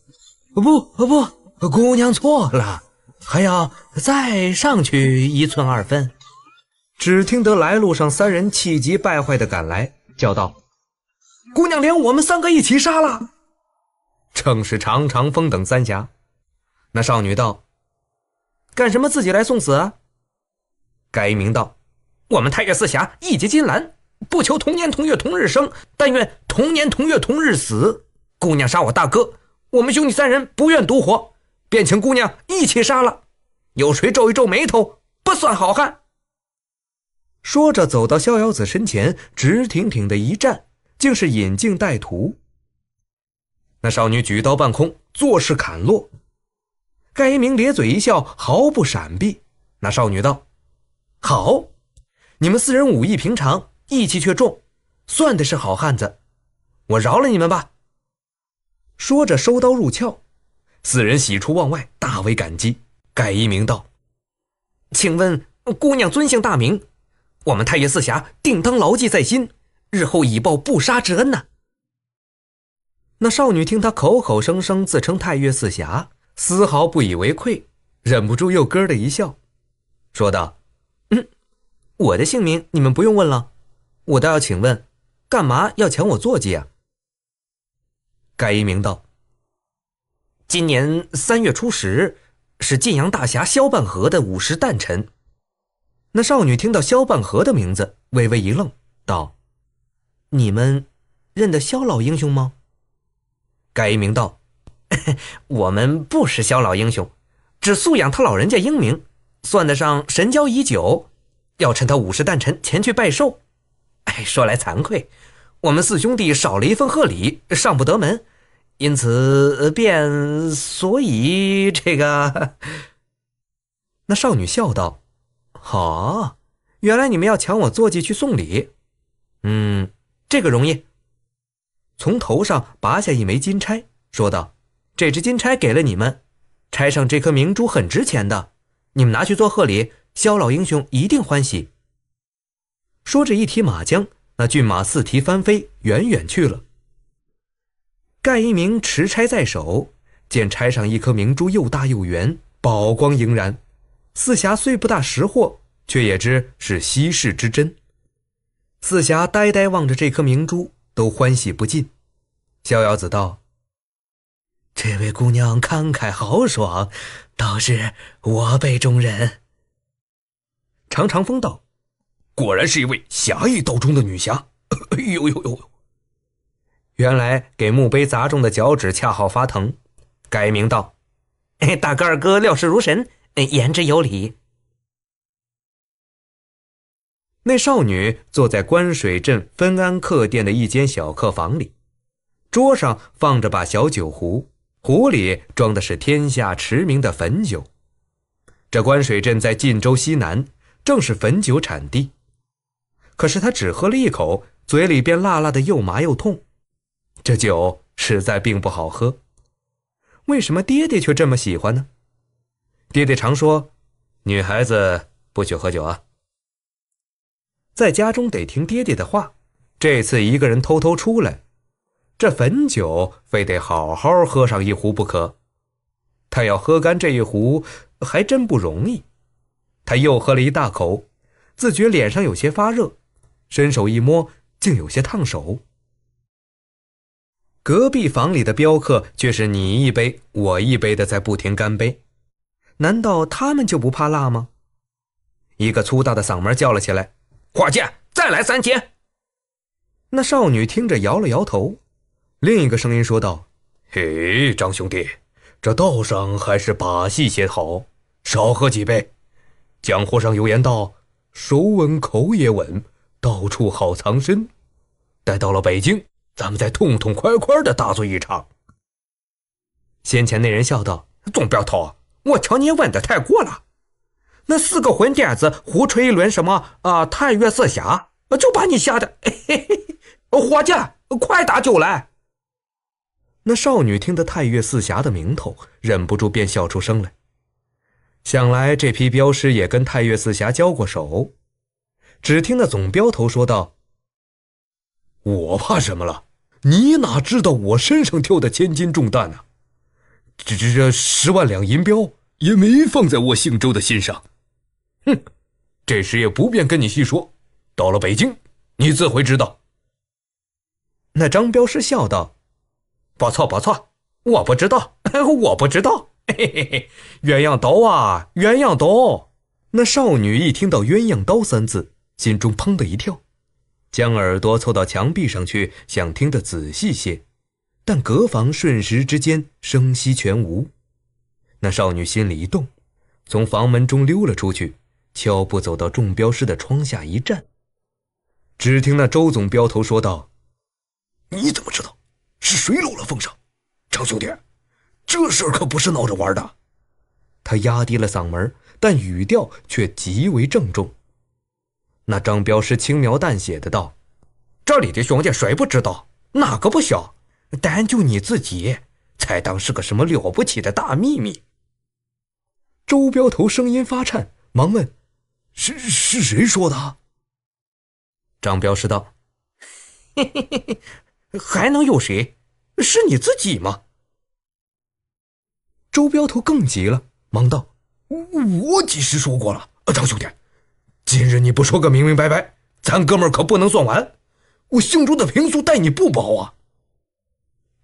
不，不，姑娘错了，还要再上去一寸二分。”只听得来路上三人气急败坏的赶来，叫道：“姑娘，连我们三个一起杀了！”正是常长风等三侠。那少女道：“干什么自己来送死？”该名道：“我们太岳四侠义结金兰，不求同年同月同日生，但愿同年同月同日死。”姑娘杀我大哥，我们兄弟三人不愿独活，便请姑娘一起杀了。有谁皱一皱眉头，不算好汉。说着，走到逍遥子身前，直挺挺的一站，竟是引颈待徒。那少女举刀半空，作势砍落。盖一鸣咧嘴一笑，毫不闪避。那少女道：“好，你们四人武艺平常，义气却重，算的是好汉子，我饶了你们吧。”说着，收刀入鞘。四人喜出望外，大为感激。盖一鸣道：“请问姑娘尊姓大名？我们太岳四侠定当牢记在心，日后以报不杀之恩呐。”那少女听他口口声声自称太岳四侠，丝毫不以为愧，忍不住又咯的一笑，说道：“嗯，我的姓名你们不用问了，我倒要请问，干嘛要抢我坐骑啊？”盖一鸣道：“今年三月初十，是晋阳大侠萧半河的五十诞辰。”那少女听到萧半河的名字，微微一愣，道：“你们认得萧老英雄吗？”盖一鸣道：“ (laughs) 我们不识萧老英雄，只素养他老人家英明，算得上神交已久。要趁他五十诞辰前去拜寿。哎，说来惭愧。”我们四兄弟少了一份贺礼，上不得门，因此便所以这个那少女笑道：“好，原来你们要抢我坐骑去送礼。”嗯，这个容易，从头上拔下一枚金钗，说道：“这只金钗给了你们，钗上这颗明珠很值钱的，你们拿去做贺礼，萧老英雄一定欢喜。”说着一提马缰。那骏马四蹄翻飞，远远去了。盖一名持钗在手，见钗上一颗明珠，又大又圆，宝光莹然。四侠虽不大识货，却也知是稀世之珍。四侠呆呆望着这颗明珠，都欢喜不尽。逍遥子道：“这位姑娘慷慨豪爽，倒是我辈中人。”常长风道。果然是一位侠义道中的女侠。哎呦呦呦！原来给墓碑砸中的脚趾恰好发疼，改名道：“大哥二哥料事如神，言之有理。”那少女坐在关水镇分安客店的一间小客房里，桌上放着把小酒壶，壶里装的是天下驰名的汾酒。这关水镇在晋州西南，正是汾酒产地。可是他只喝了一口，嘴里便辣辣的，又麻又痛。这酒实在并不好喝。为什么爹爹却这么喜欢呢？爹爹常说，女孩子不许喝酒啊。在家中得听爹爹的话。这次一个人偷偷出来，这汾酒非得好好喝上一壶不可。他要喝干这一壶，还真不容易。他又喝了一大口，自觉脸上有些发热。伸手一摸，竟有些烫手。隔壁房里的镖客却是你一杯我一杯的在不停干杯，难道他们就不怕辣吗？一个粗大的嗓门叫了起来：“伙计，再来三斤！”那少女听着摇了摇头。另一个声音说道：“嘿，张兄弟，这道上还是把戏些好，少喝几杯。江湖上有言道，手稳口也稳。”到处好藏身，待到了北京，咱们再痛痛快快的大醉一场。先前那人笑道：“总镖头，我瞧你问的太过了，那四个混点子胡吹一轮什么啊？太岳四侠，就把你吓得。嘿嘿嘿，伙计，快打酒来。”那少女听得太岳四侠的名头，忍不住便笑出声来。想来这批镖师也跟太岳四侠交过手。只听那总镖头说道：“我怕什么了？你哪知道我身上挑的千斤重担呢？这这这十万两银镖也没放在我姓周的心上。哼，这时也不便跟你细说，到了北京，你自会知道。”那张镖师笑道：“不错，不错，我不知道，(laughs) 我不知道。嘿嘿嘿，鸳鸯刀啊，鸳鸯刀！”那少女一听到“鸳鸯刀”三字。心中砰的一跳，将耳朵凑到墙壁上去，想听得仔细些。但隔房瞬时之间，声息全无。那少女心里一动，从房门中溜了出去，悄步走到中标师的窗下一站。只听那周总镖头说道：“你怎么知道是谁漏了风声？张兄弟，这事儿可不是闹着玩的。”他压低了嗓门，但语调却极为郑重。那张镖师轻描淡写的道：“这里的兄弟谁不知道？哪个不晓？单就你自己，才当是个什么了不起的大秘密。”周镖头声音发颤，忙问：“是是谁说的？”张镖师道：“还能有谁？是你自己吗？”周镖头更急了，忙道：“我几时说过了？张兄弟。”今日你不说个明明白白，咱哥们可不能算完。我姓周的平素待你不薄啊。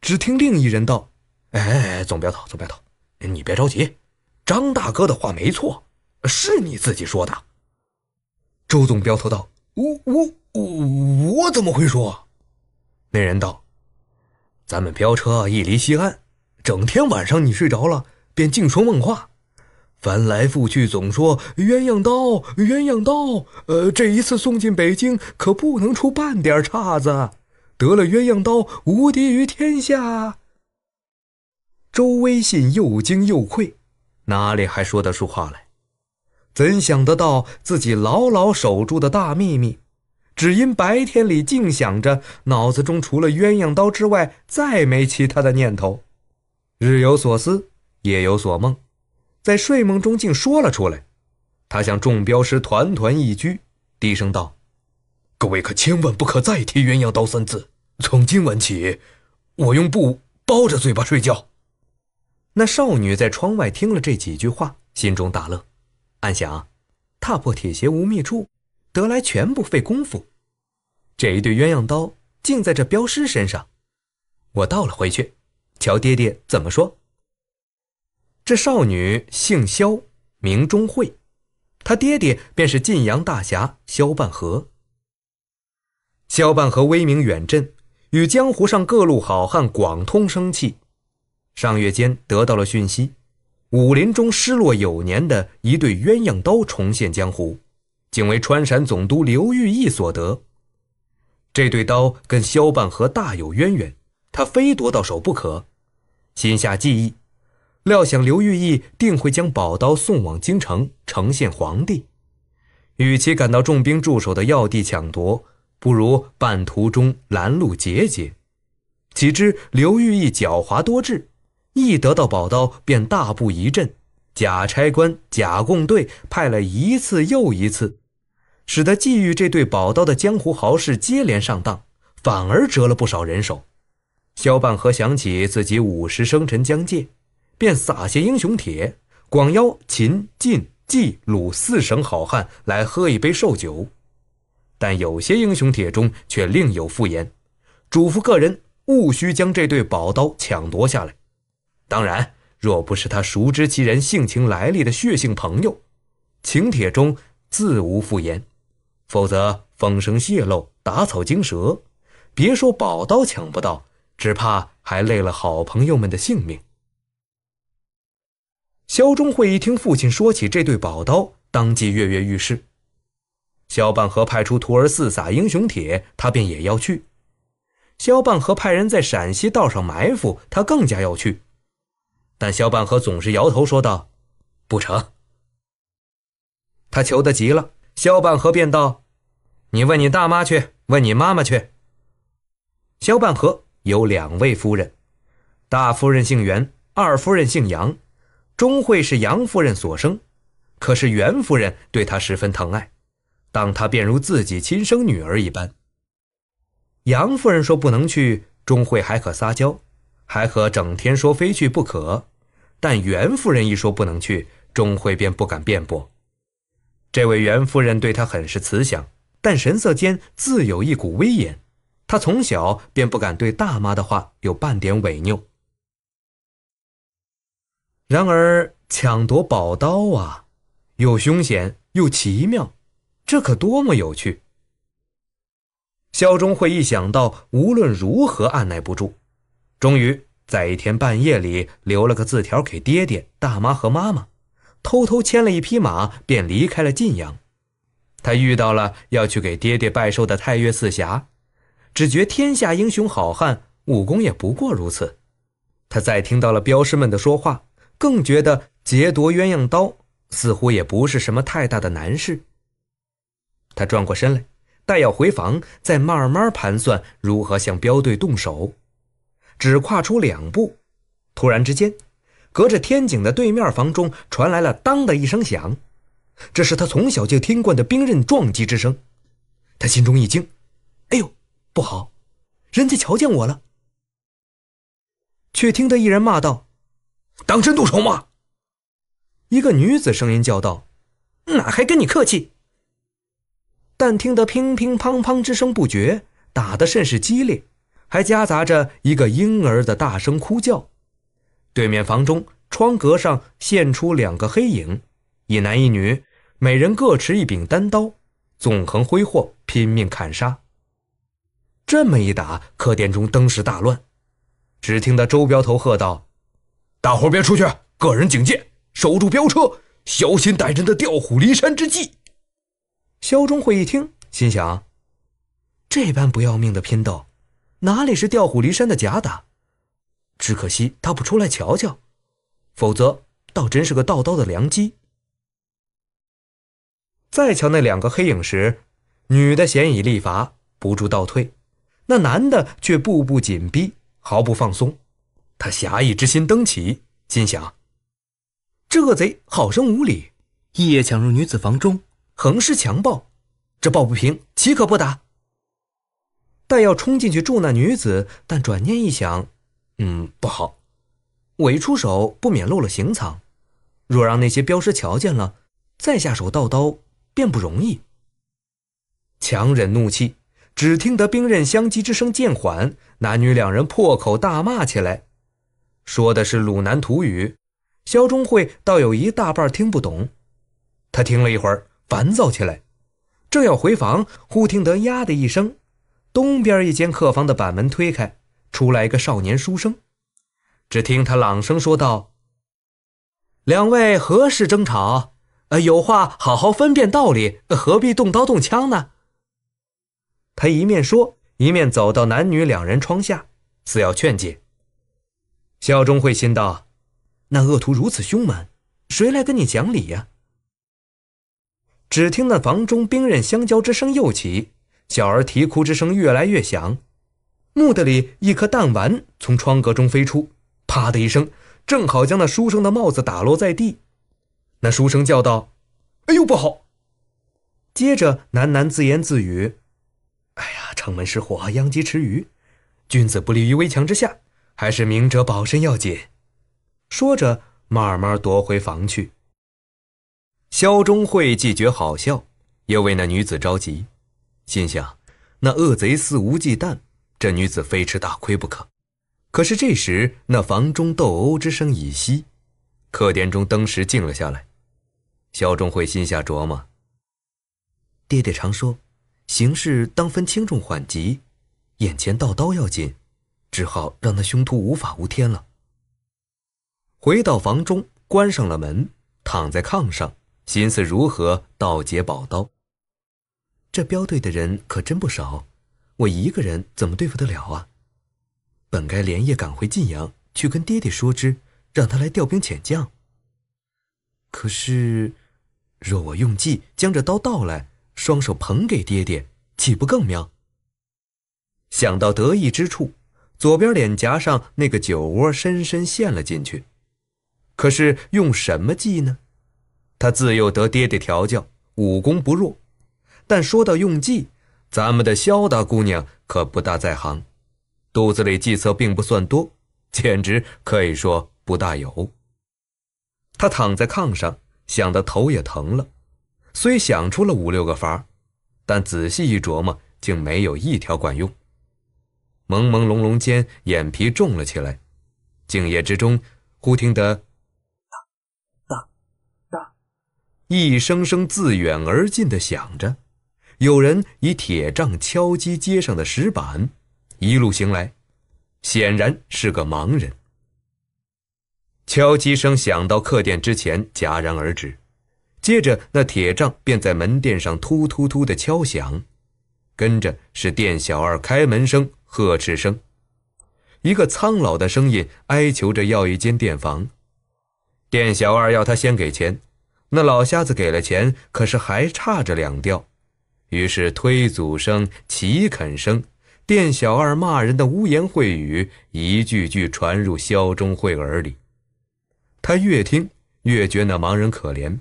只听另一人道：“哎哎哎，总镖头，总镖头，你别着急，张大哥的话没错，是你自己说的。”周总镖头道：“我我我我怎么会说？”那人道：“咱们飙车一离西安，整天晚上你睡着了，便净说梦话。”翻来覆去总说鸳鸯刀，鸳鸯刀。呃，这一次送进北京可不能出半点岔子。得了鸳鸯刀，无敌于天下。周威信又惊又愧，哪里还说得出话来？怎想得到自己牢牢守住的大秘密？只因白天里净想着，脑子中除了鸳鸯刀之外，再没其他的念头。日有所思，夜有所梦。在睡梦中竟说了出来，他向众镖师团团一鞠，低声道：“各位可千万不可再提鸳鸯刀三字。从今晚起，我用布包着嘴巴睡觉。”那少女在窗外听了这几句话，心中大乐，暗想：“踏破铁鞋无觅处，得来全不费工夫。这一对鸳鸯刀竟在这镖师身上，我倒了回去，瞧爹爹怎么说。”这少女姓萧，名钟慧，她爹爹便是晋阳大侠萧半河。萧半河威名远震，与江湖上各路好汉广通生气。上月间得到了讯息，武林中失落有年的一对鸳鸯刀重现江湖，竟为川陕总督刘玉义所得。这对刀跟萧半河大有渊源，他非夺到手不可。心下计议。料想刘玉义定会将宝刀送往京城呈现皇帝，与其赶到重兵驻守的要地抢夺，不如半途中拦路截劫。岂知刘玉义狡猾多智，一得到宝刀便大步一阵，假差官、假共队派了一次又一次，使得觊觎这对宝刀的江湖豪士接连上当，反而折了不少人手。萧半河想起自己五十生辰将届。便撒些英雄帖，广邀秦、晋、冀、鲁四省好汉来喝一杯寿酒。但有些英雄帖中却另有附言，嘱咐个人务须将这对宝刀抢夺下来。当然，若不是他熟知其人性情来历的血性朋友，请帖中自无附言；否则风声泄露，打草惊蛇，别说宝刀抢不到，只怕还累了好朋友们的性命。肖中会一听父亲说起这对宝刀，当即跃跃欲试。肖半河派出徒儿四撒英雄帖，他便也要去。肖半河派人在陕西道上埋伏，他更加要去。但肖半河总是摇头说道：“不成。”他求得急了，肖半河便道：“你问你大妈去，问你妈妈去。”肖半河有两位夫人，大夫人姓袁，二夫人姓杨。钟会是杨夫人所生，可是袁夫人对她十分疼爱，当她便如自己亲生女儿一般。杨夫人说不能去，钟会还可撒娇，还可整天说非去不可；但袁夫人一说不能去，钟会便不敢辩驳。这位袁夫人对他很是慈祥，但神色间自有一股威严，她从小便不敢对大妈的话有半点违拗。然而抢夺宝刀啊，又凶险又奇妙，这可多么有趣！肖中会一想到，无论如何按耐不住，终于在一天半夜里留了个字条给爹爹、大妈和妈妈，偷偷牵了一匹马，便离开了晋阳。他遇到了要去给爹爹拜寿的太岳四侠，只觉天下英雄好汉武功也不过如此。他再听到了镖师们的说话。更觉得劫夺鸳鸯刀似乎也不是什么太大的难事。他转过身来，待要回房，再慢慢盘算如何向镖队动手，只跨出两步，突然之间，隔着天井的对面房中传来了“当”的一声响，这是他从小就听惯的兵刃撞击之声。他心中一惊：“哎呦，不好！人家瞧见我了。”却听得一人骂道。当真动手吗？一个女子声音叫道：“哪还跟你客气！”但听得乒乒乓乓之声不绝，打得甚是激烈，还夹杂着一个婴儿的大声哭叫。对面房中窗格上现出两个黑影，一男一女，每人各持一柄单刀，纵横挥霍，拼命砍杀。这么一打，客店中登时大乱。只听得周镖头喝道：大伙别出去，个人警戒，守住飙车，小心歹人的调虎离山之计。肖忠会一听，心想：这般不要命的拼斗，哪里是调虎离山的假打？只可惜他不出来瞧瞧，否则倒真是个倒刀的良机。再瞧那两个黑影时，女的嫌疑立伐，不住倒退；那男的却步步紧逼，毫不放松。他侠义之心登起，心想：“这贼好生无礼，一夜抢入女子房中，横施强暴，这抱不平，岂可不打？”待要冲进去助那女子，但转念一想：“嗯，不好，我一出手不免露了行藏，若让那些镖师瞧见了，再下手盗刀便不容易。”强忍怒气，只听得兵刃相击之声渐缓，男女两人破口大骂起来。说的是鲁南土语，肖中会倒有一大半听不懂。他听了一会儿，烦躁起来，正要回房，忽听得呀的一声，东边一间客房的板门推开，出来一个少年书生。只听他朗声说道：“两位何事争吵？有话好好分辨道理，何必动刀动枪呢？”他一面说，一面走到男女两人窗下，似要劝解。萧中会心道：“那恶徒如此凶蛮，谁来跟你讲理呀？”只听那房中兵刃相交之声又起，小儿啼哭之声越来越响。木的里一颗弹丸从窗格中飞出，啪的一声，正好将那书生的帽子打落在地。那书生叫道：“哎呦，不好！”接着喃喃自言自语：“哎呀，城门失火，殃及池鱼。君子不立于危墙之下。”还是明哲保身要紧。说着，慢慢踱回房去。肖中慧既觉好笑，又为那女子着急，心想：那恶贼肆无忌惮，这女子非吃大亏不可。可是这时，那房中斗殴之声已息，客店中登时静了下来。肖中慧心下琢磨：爹爹常说，行事当分轻重缓急，眼前倒刀要紧。只好让他凶徒无法无天了。回到房中，关上了门，躺在炕上，心思如何盗劫宝刀。这镖队的人可真不少，我一个人怎么对付得了啊？本该连夜赶回晋阳，去跟爹爹说之，让他来调兵遣将。可是，若我用计将这刀盗来，双手捧给爹爹，岂不更妙？想到得意之处。左边脸颊上那个酒窝深深陷了进去，可是用什么计呢？他自幼得爹爹调教，武功不弱，但说到用计，咱们的萧大姑娘可不大在行，肚子里计策并不算多，简直可以说不大有。他躺在炕上，想得头也疼了，虽想出了五六个法儿，但仔细一琢磨，竟没有一条管用。朦朦胧胧间，眼皮重了起来。静夜之中，忽听得，哒哒哒，一声声自远而近的响着。有人以铁杖敲击街上的石板，一路行来，显然是个盲人。敲击声响到客店之前戛然而止，接着那铁杖便在门店上突突突的敲响，跟着是店小二开门声。呵斥声，一个苍老的声音哀求着要一间店房，店小二要他先给钱，那老瞎子给了钱，可是还差着两吊，于是推阻声、乞恳声，店小二骂人的污言秽语一句句传入萧中慧耳里，他越听越觉那盲人可怜，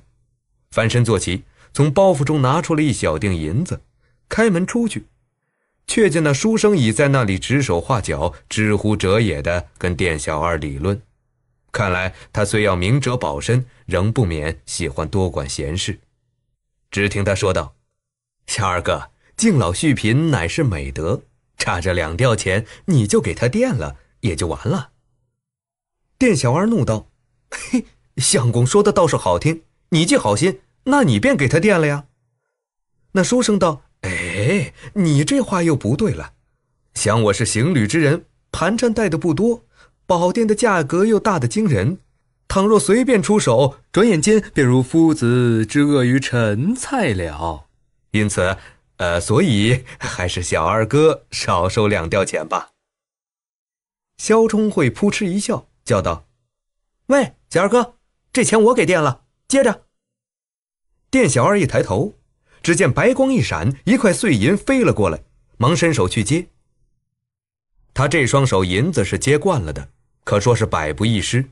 翻身坐起，从包袱中拿出了一小锭银子，开门出去。却见那书生已在那里指手画脚、知乎者也的跟店小二理论。看来他虽要明哲保身，仍不免喜欢多管闲事。只听他说道：“小二哥，敬老续贫乃是美德，差这两吊钱，你就给他垫了，也就完了。”店小二怒道：“嘿，(laughs) 相公说的倒是好听，你既好心，那你便给他垫了呀。”那书生道。哎，你这话又不对了。想我是行旅之人，盘缠带的不多，宝店的价格又大得惊人，倘若随便出手，转眼间便如夫子之恶于陈蔡了。因此，呃，所以还是小二哥少收两吊钱吧。萧冲会扑哧一笑，叫道：“喂，小二哥，这钱我给垫了，接着。”店小二一抬头。只见白光一闪，一块碎银飞了过来，忙伸手去接。他这双手银子是接惯了的，可说是百不一失。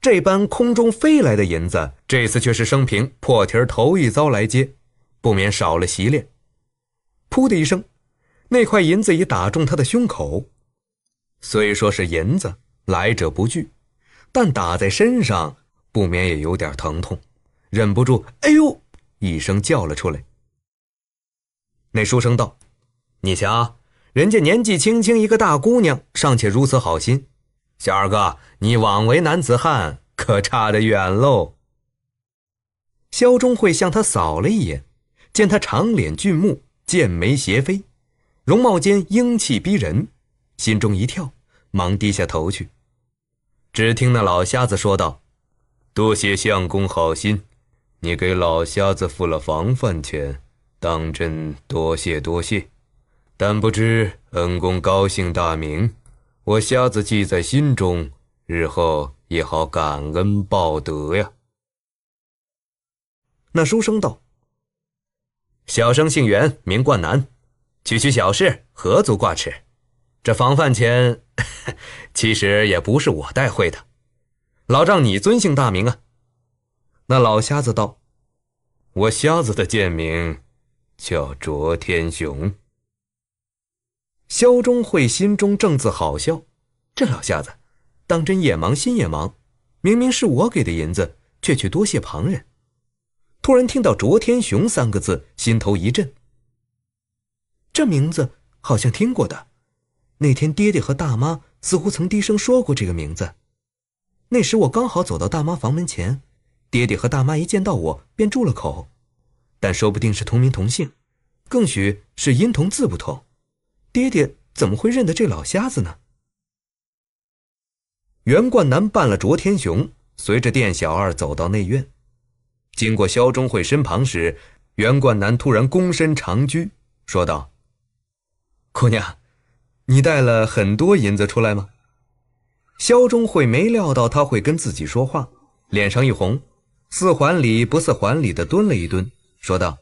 这般空中飞来的银子，这次却是生平破题儿头一遭来接，不免少了习练。噗的一声，那块银子已打中他的胸口。虽说是银子来者不拒，但打在身上不免也有点疼痛，忍不住“哎呦”一声叫了出来。那书生道：“你瞧，人家年纪轻轻一个大姑娘，尚且如此好心，小二哥，你枉为男子汉，可差得远喽。”萧中慧向他扫了一眼，见他长脸俊目，剑眉斜飞，容貌间英气逼人，心中一跳，忙低下头去。只听那老瞎子说道：“多谢相公好心，你给老瞎子付了房饭钱。”当真多谢多谢，但不知恩公高姓大名，我瞎子记在心中，日后也好感恩报德呀。那书生道：“小生姓袁，名冠南，区区小事何足挂齿？这防范钱，(laughs) 其实也不是我带会的。老丈你尊姓大名啊？”那老瞎子道：“我瞎子的贱名。”叫卓天雄。肖中会心中正自好笑，这老瞎子，当真眼盲心也盲，明明是我给的银子，却去多谢旁人。突然听到“卓天雄”三个字，心头一震。这名字好像听过的，那天爹爹和大妈似乎曾低声说过这个名字。那时我刚好走到大妈房门前，爹爹和大妈一见到我，便住了口。但说不定是同名同姓，更许是音同字不同，爹爹怎么会认得这老瞎子呢？袁冠南扮了卓天雄，随着店小二走到内院，经过肖钟会身旁时，袁冠南突然躬身长鞠，说道：“姑娘，你带了很多银子出来吗？”肖钟会没料到他会跟自己说话，脸上一红，似还礼不似还礼的蹲了一蹲。说道：“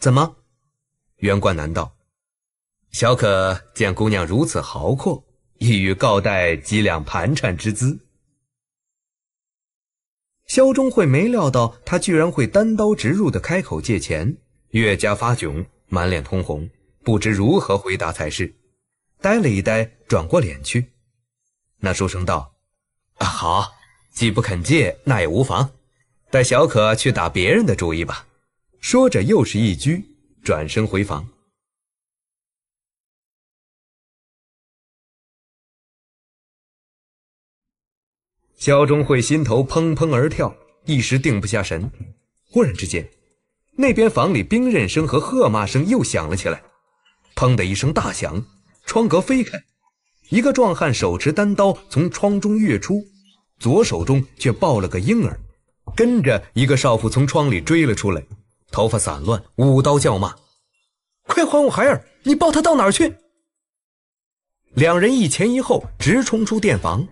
怎么？”袁冠南道：“小可见姑娘如此豪阔，意欲告代几两盘缠之资。”肖中会没料到他居然会单刀直入的开口借钱，越加发窘，满脸通红，不知如何回答才是。呆了一呆，转过脸去。那书生道：“啊，好，既不肯借，那也无妨，带小可去打别人的主意吧。”说着，又是一鞠，转身回房。肖中会心头砰砰而跳，一时定不下神。忽然之间，那边房里兵刃声和喝骂声又响了起来。砰的一声大响，窗格飞开，一个壮汉手持单刀从窗中跃出，左手中却抱了个婴儿。跟着，一个少妇从窗里追了出来。头发散乱，舞刀叫骂：“快还我孩儿！你抱他到哪儿去？”两人一前一后，直冲出店房。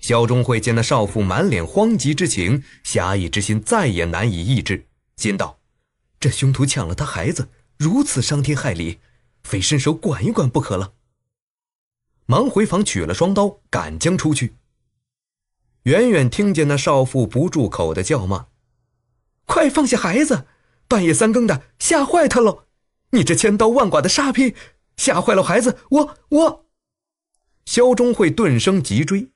肖中慧见那少妇满脸慌急之情，侠义之心再也难以抑制，心道：“这凶徒抢了他孩子，如此伤天害理，非伸手管一管不可了。”忙回房取了双刀，赶将出去。远远听见那少妇不住口的叫骂：“快放下孩子！”半夜三更的，吓坏他了！你这千刀万剐的煞屁，吓坏了孩子！我我……萧中会顿生急追，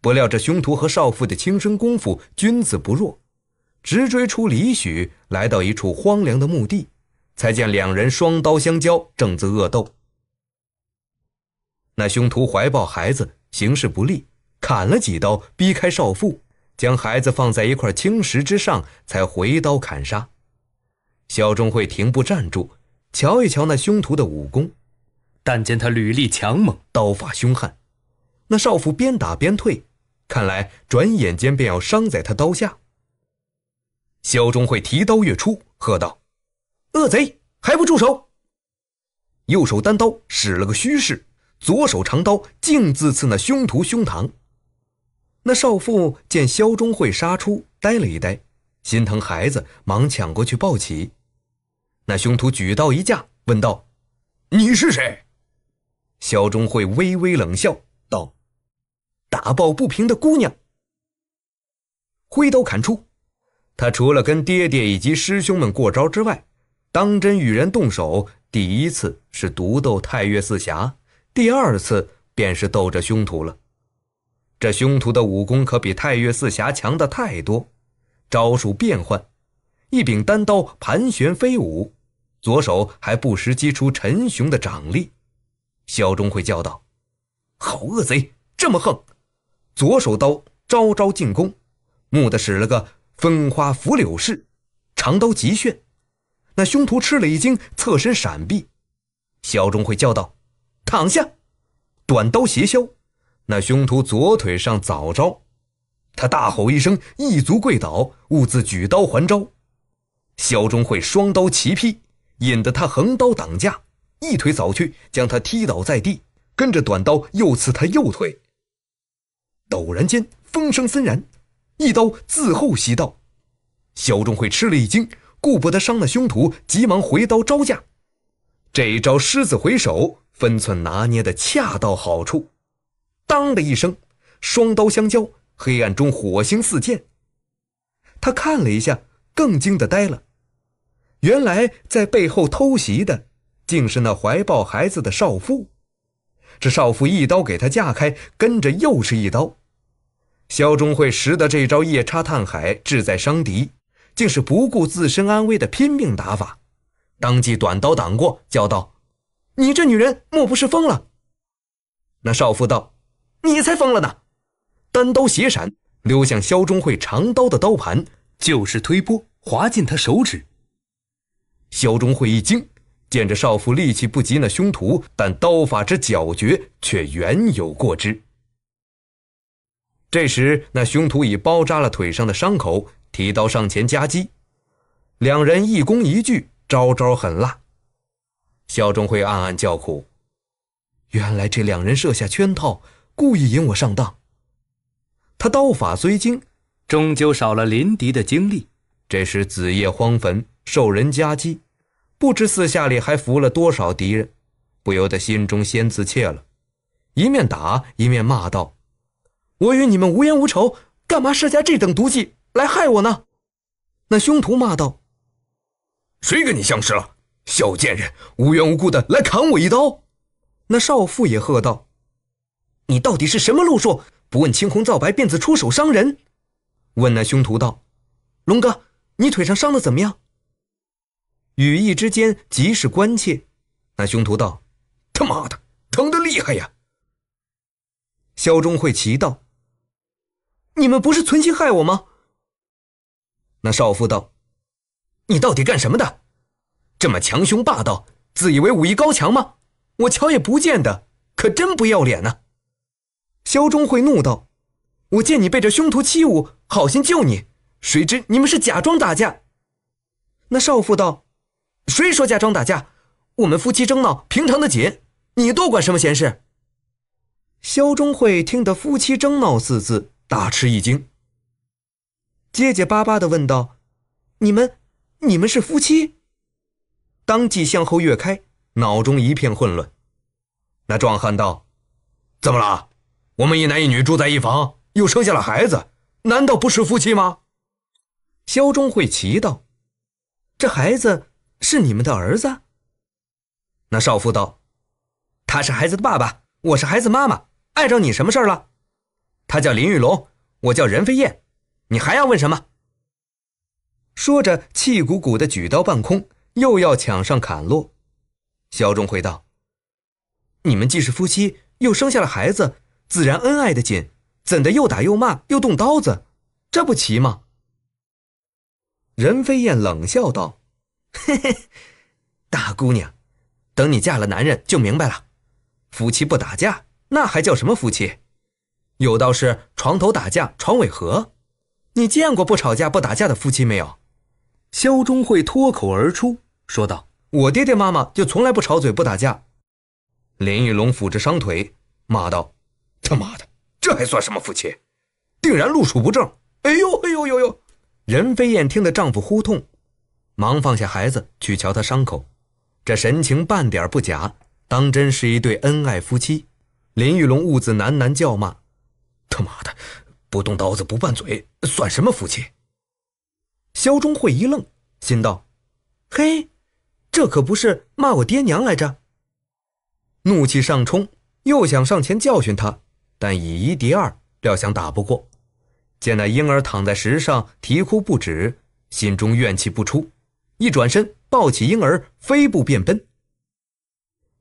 不料这凶徒和少妇的轻身功夫，君子不弱，直追出里许，来到一处荒凉的墓地，才见两人双刀相交，正自恶斗。那凶徒怀抱孩子，形势不利，砍了几刀，逼开少妇，将孩子放在一块青石之上，才回刀砍杀。肖中会停步站住，瞧一瞧那凶徒的武功。但见他履历强猛，刀法凶悍。那少妇边打边退，看来转眼间便要伤在他刀下。肖中会提刀跃出，喝道：“恶贼还不住手！”右手单刀使了个虚势，左手长刀径自刺那凶徒胸膛。那少妇见肖中会杀出，呆了一呆，心疼孩子，忙抢过去抱起。那凶徒举刀一架，问道：“你是谁？”萧中会微微冷笑道：“打抱不平的姑娘。”挥刀砍出。他除了跟爹爹以及师兄们过招之外，当真与人动手，第一次是独斗太岳四侠，第二次便是斗这凶徒了。这凶徒的武功可比太岳四侠强的太多，招数变换，一柄单刀盘旋飞舞。左手还不时击出陈雄的掌力，肖中会叫道：“好恶贼，这么横！”左手刀招招进攻，目的使了个分花拂柳式，长刀急旋。那凶徒吃了一惊，侧身闪避。肖中会叫道：“躺下！”短刀斜削，那凶徒左腿上早招，他大吼一声，一足跪倒，兀自举刀还招。肖中会双刀齐劈。引得他横刀挡架，一腿扫去，将他踢倒在地，跟着短刀又刺他右腿。陡然间，风声森然，一刀自后袭到。肖仲惠吃了一惊，顾不得伤了凶徒，急忙回刀招架。这一招狮子回首，分寸拿捏的恰到好处。当的一声，双刀相交，黑暗中火星四溅。他看了一下，更惊得呆了。原来在背后偷袭的，竟是那怀抱孩子的少妇。这少妇一刀给他架开，跟着又是一刀。肖中会识得这招“夜叉探海”，志在伤敌，竟是不顾自身安危的拼命打法。当即短刀挡过，叫道：“你这女人，莫不是疯了？”那少妇道：“你才疯了呢！”单刀斜闪，溜向肖中会长刀的刀盘，就是推波划进他手指。萧中会一惊，见这少妇力气不及那凶徒，但刀法之矫绝却远有过之。这时，那凶徒已包扎了腿上的伤口，提刀上前夹击，两人一攻一拒，招招狠辣。萧中会暗暗叫苦，原来这两人设下圈套，故意引我上当。他刀法虽精，终究少了临敌的精力。这时，子夜荒坟。受人夹击，不知四下里还伏了多少敌人，不由得心中先自怯了，一面打一面骂道：“我与你们无冤无仇，干嘛设下这等毒计来害我呢？”那凶徒骂道：“谁跟你相识了，小贱人无缘无故的来砍我一刀。”那少妇也喝道：“你到底是什么路数？不问青红皂白便自出手伤人。”问那凶徒道：“龙哥，你腿上伤的怎么样？”羽翼之间极是关切，那凶徒道：“他妈的，疼得厉害呀！”萧中会奇道：“你们不是存心害我吗？”那少妇道：“你到底干什么的？这么强凶霸道，自以为武艺高强吗？我瞧也不见得，可真不要脸呢！”萧中会怒道：“我见你被这凶徒欺侮，好心救你，谁知你们是假装打架？”那少妇道。谁说假装打架？我们夫妻争闹，平常的紧。你多管什么闲事？肖中会听得“夫妻争闹”四字，大吃一惊，结结巴巴的问道：“你们，你们是夫妻？”当即向后跃开，脑中一片混乱。那壮汉道：“怎么了？我们一男一女住在一房，又生下了孩子，难道不是夫妻吗？”肖中会奇道：“这孩子。”是你们的儿子。那少妇道：“他是孩子的爸爸，我是孩子妈妈，碍着你什么事儿了？”他叫林玉龙，我叫任飞燕，你还要问什么？说着，气鼓鼓的举刀半空，又要抢上砍落。肖仲回道：“你们既是夫妻，又生下了孩子，自然恩爱的紧，怎的又打又骂，又动刀子？这不奇吗？”任飞燕冷笑道。嘿嘿，大姑娘，等你嫁了男人就明白了，夫妻不打架，那还叫什么夫妻？有道是床头打架床尾和，你见过不吵架不打架的夫妻没有？肖中会脱口而出说道：“我爹爹妈妈就从来不吵嘴不打架。”林玉龙抚着伤腿骂道：“他妈的，这还算什么夫妻？定然路数不正！”哎呦哎呦呦呦！任飞燕听得丈夫呼痛。忙放下孩子去瞧他伤口，这神情半点不假，当真是一对恩爱夫妻。林玉龙兀自喃喃叫骂：“他妈的，不动刀子不拌嘴，算什么夫妻？”肖忠会一愣，心道：“嘿，这可不是骂我爹娘来着。”怒气上冲，又想上前教训他，但以一敌二，料想打不过。见那婴儿躺在石上啼哭不止，心中怨气不出。一转身，抱起婴儿，飞步便奔。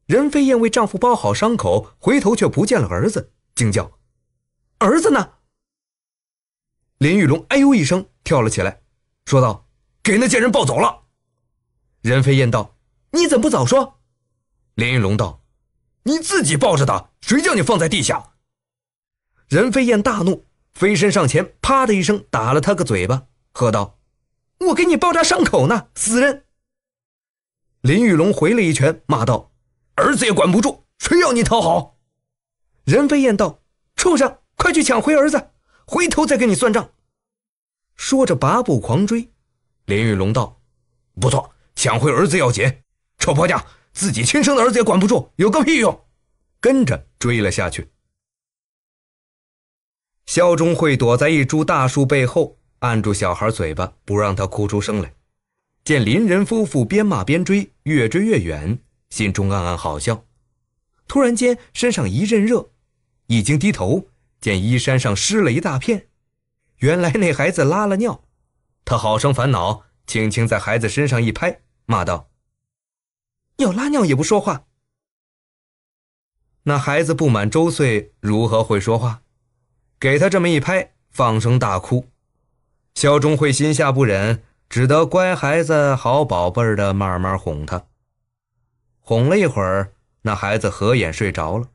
任飞燕为丈夫包好伤口，回头却不见了儿子，惊叫：“儿子呢？”林玉龙“哎呦”一声跳了起来，说道：“给那贱人抱走了。”任飞燕道：“你怎么不早说？”林玉龙道：“你自己抱着的，谁叫你放在地下？”任飞燕大怒，飞身上前，啪的一声打了他个嘴巴，喝道：我给你包扎伤口呢，死人！林玉龙回了一拳，骂道：“儿子也管不住，谁要你讨好？”任飞燕道：“畜生，快去抢回儿子，回头再跟你算账。”说着，拔步狂追。林玉龙道：“不错，抢回儿子要紧。臭婆娘，自己亲生的儿子也管不住，有个屁用！”跟着追了下去。肖忠会躲在一株大树背后。按住小孩嘴巴，不让他哭出声来。见邻人夫妇边骂边追，越追越远，心中暗暗好笑。突然间，身上一阵热，已经低头见衣衫上湿了一大片。原来那孩子拉了尿。他好生烦恼，轻轻在孩子身上一拍，骂道：“要拉尿也不说话。”那孩子不满周岁，如何会说话？给他这么一拍，放声大哭。肖忠慧心下不忍，只得乖孩子、好宝贝儿的慢慢哄他。哄了一会儿，那孩子合眼睡着了。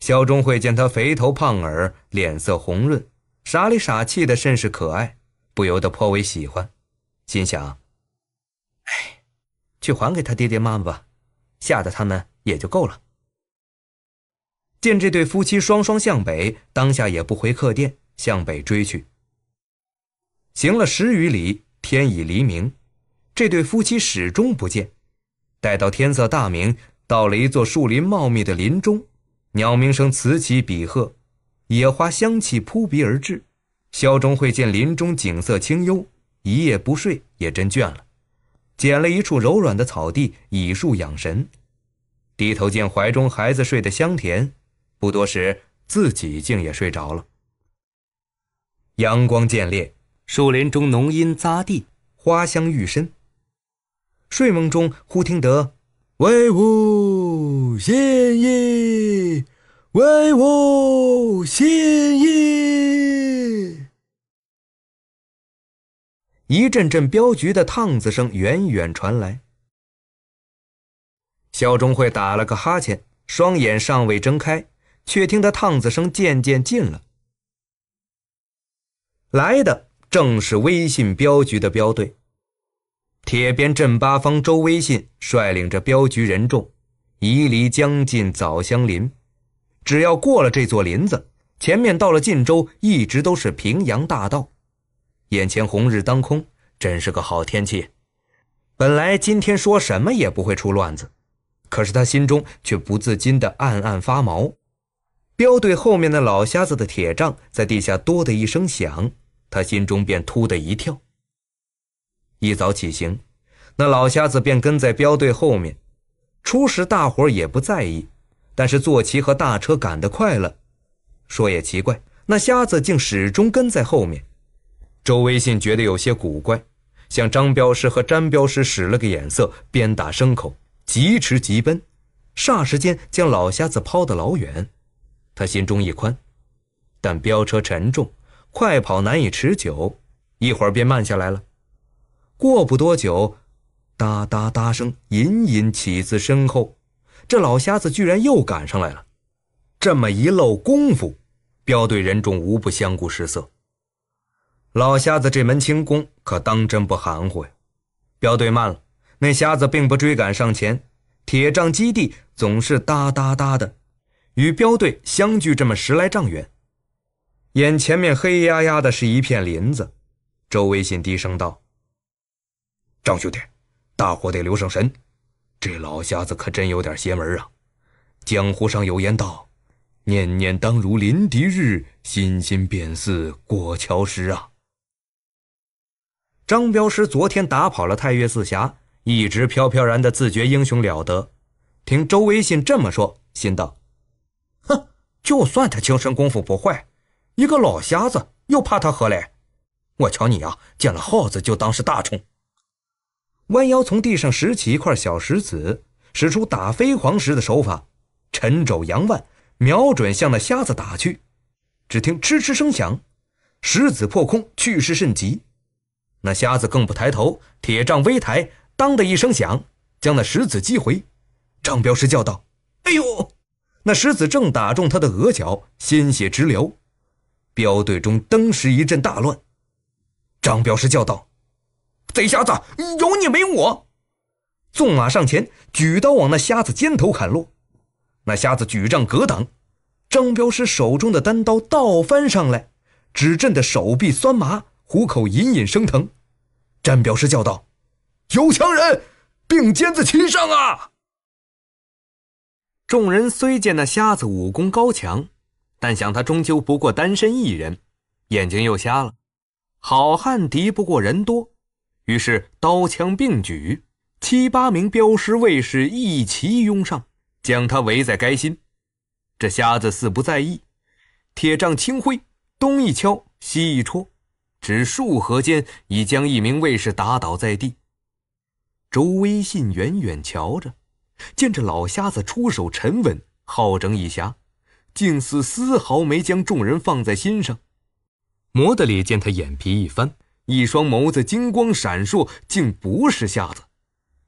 肖忠慧见他肥头胖耳，脸色红润，傻里傻气的，甚是可爱，不由得颇为喜欢，心想：“哎，去还给他爹爹妈妈吧，吓得他们也就够了。”见这对夫妻双双向北，当下也不回客店，向北追去。行了十余里，天已黎明，这对夫妻始终不见。待到天色大明，到了一座树林茂密的林中，鸟鸣声此起彼和，野花香气扑鼻而至。肖钟会见林中景色清幽，一夜不睡也真倦了，捡了一处柔软的草地倚树养神。低头见怀中孩子睡得香甜，不多时自己竟也睡着了。阳光渐烈。树林中浓荫匝地，花香愈深。睡梦中忽听得“威武新衣，威武新衣”，一阵阵镖局的烫子声远远传来。肖忠会打了个哈欠，双眼尚未睁开，却听得烫子声渐渐近了。来的。正是威信镖局的镖队，铁鞭镇八方。周威信率领着镖局人众，移离将近枣香林。只要过了这座林子，前面到了晋州，一直都是平阳大道。眼前红日当空，真是个好天气。本来今天说什么也不会出乱子，可是他心中却不自禁的暗暗发毛。镖队后面的老瞎子的铁杖在地下“哆”的一声响。他心中便突的一跳。一早起行，那老瞎子便跟在镖队后面。初时大伙儿也不在意，但是坐骑和大车赶得快了，说也奇怪，那瞎子竟始终跟在后面。周威信觉得有些古怪，向张镖师和詹镖师使了个眼色，鞭打牲口，疾驰疾奔，霎时间将老瞎子抛得老远。他心中一宽，但镖车沉重。快跑难以持久，一会儿便慢下来了。过不多久，哒哒哒声隐隐起自身后，这老瞎子居然又赶上来了。这么一露功夫，镖队人众无不相顾失色。老瞎子这门轻功可当真不含糊呀！镖队慢了，那瞎子并不追赶上前，铁杖基地，总是哒哒哒的，与镖队相距这么十来丈远。眼前面黑压压的是一片林子，周威信低声道：“张兄弟，大伙得留上神，这老瞎子可真有点邪门啊！江湖上有言道，念念当如临敌日，心心便似过桥时啊。”张镖师昨天打跑了太岳四侠，一直飘飘然的，自觉英雄了得。听周威信这么说，心道：“哼，就算他轻身功夫不坏。”一个老瞎子，又怕他何来？我瞧你呀，见了耗子就当是大虫。弯腰从地上拾起一块小石子，使出打飞蝗石的手法，沉肘扬腕，瞄准向那瞎子打去。只听嗤嗤声响，石子破空，去势甚急。那瞎子更不抬头，铁杖微抬，当的一声响，将那石子击回。张镖师叫道：“哎呦！”那石子正打中他的额角，鲜血直流。镖队中登时一阵大乱，张镖师叫道：“贼瞎子，有你没我！”纵马上前，举刀往那瞎子肩头砍落。那瞎子举杖格挡，张镖师手中的单刀倒翻上来，只震得手臂酸麻，虎口隐隐生疼。詹镖师叫道：“有强人，并肩子齐上啊！”众人虽见那瞎子武功高强。但想他终究不过单身一人，眼睛又瞎了，好汉敌不过人多，于是刀枪并举，七八名镖师卫士一齐拥上，将他围在该心。这瞎子似不在意，铁杖轻挥，东一敲，西一戳，只数合间已将一名卫士打倒在地。周威信远远瞧着，见这老瞎子出手沉稳，好整以暇。竟似丝毫没将众人放在心上。摩德里见他眼皮一翻，一双眸子金光闪烁，竟不是瞎子。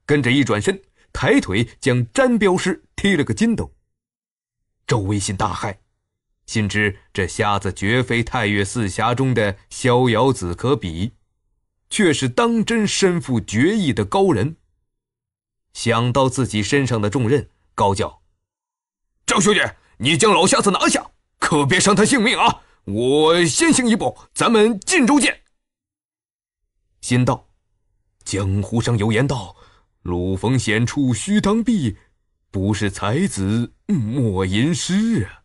跟着一转身，抬腿将詹镖师踢了个筋斗。周维心大骇，心知这瞎子绝非太岳四侠中的逍遥子可比，却是当真身负绝艺的高人。想到自己身上的重任，高叫：“张兄弟！”你将老瞎子拿下，可别伤他性命啊！我先行一步，咱们晋州见。心道：江湖上有言道，鲁逢险处须当避，不是才子莫吟诗。啊。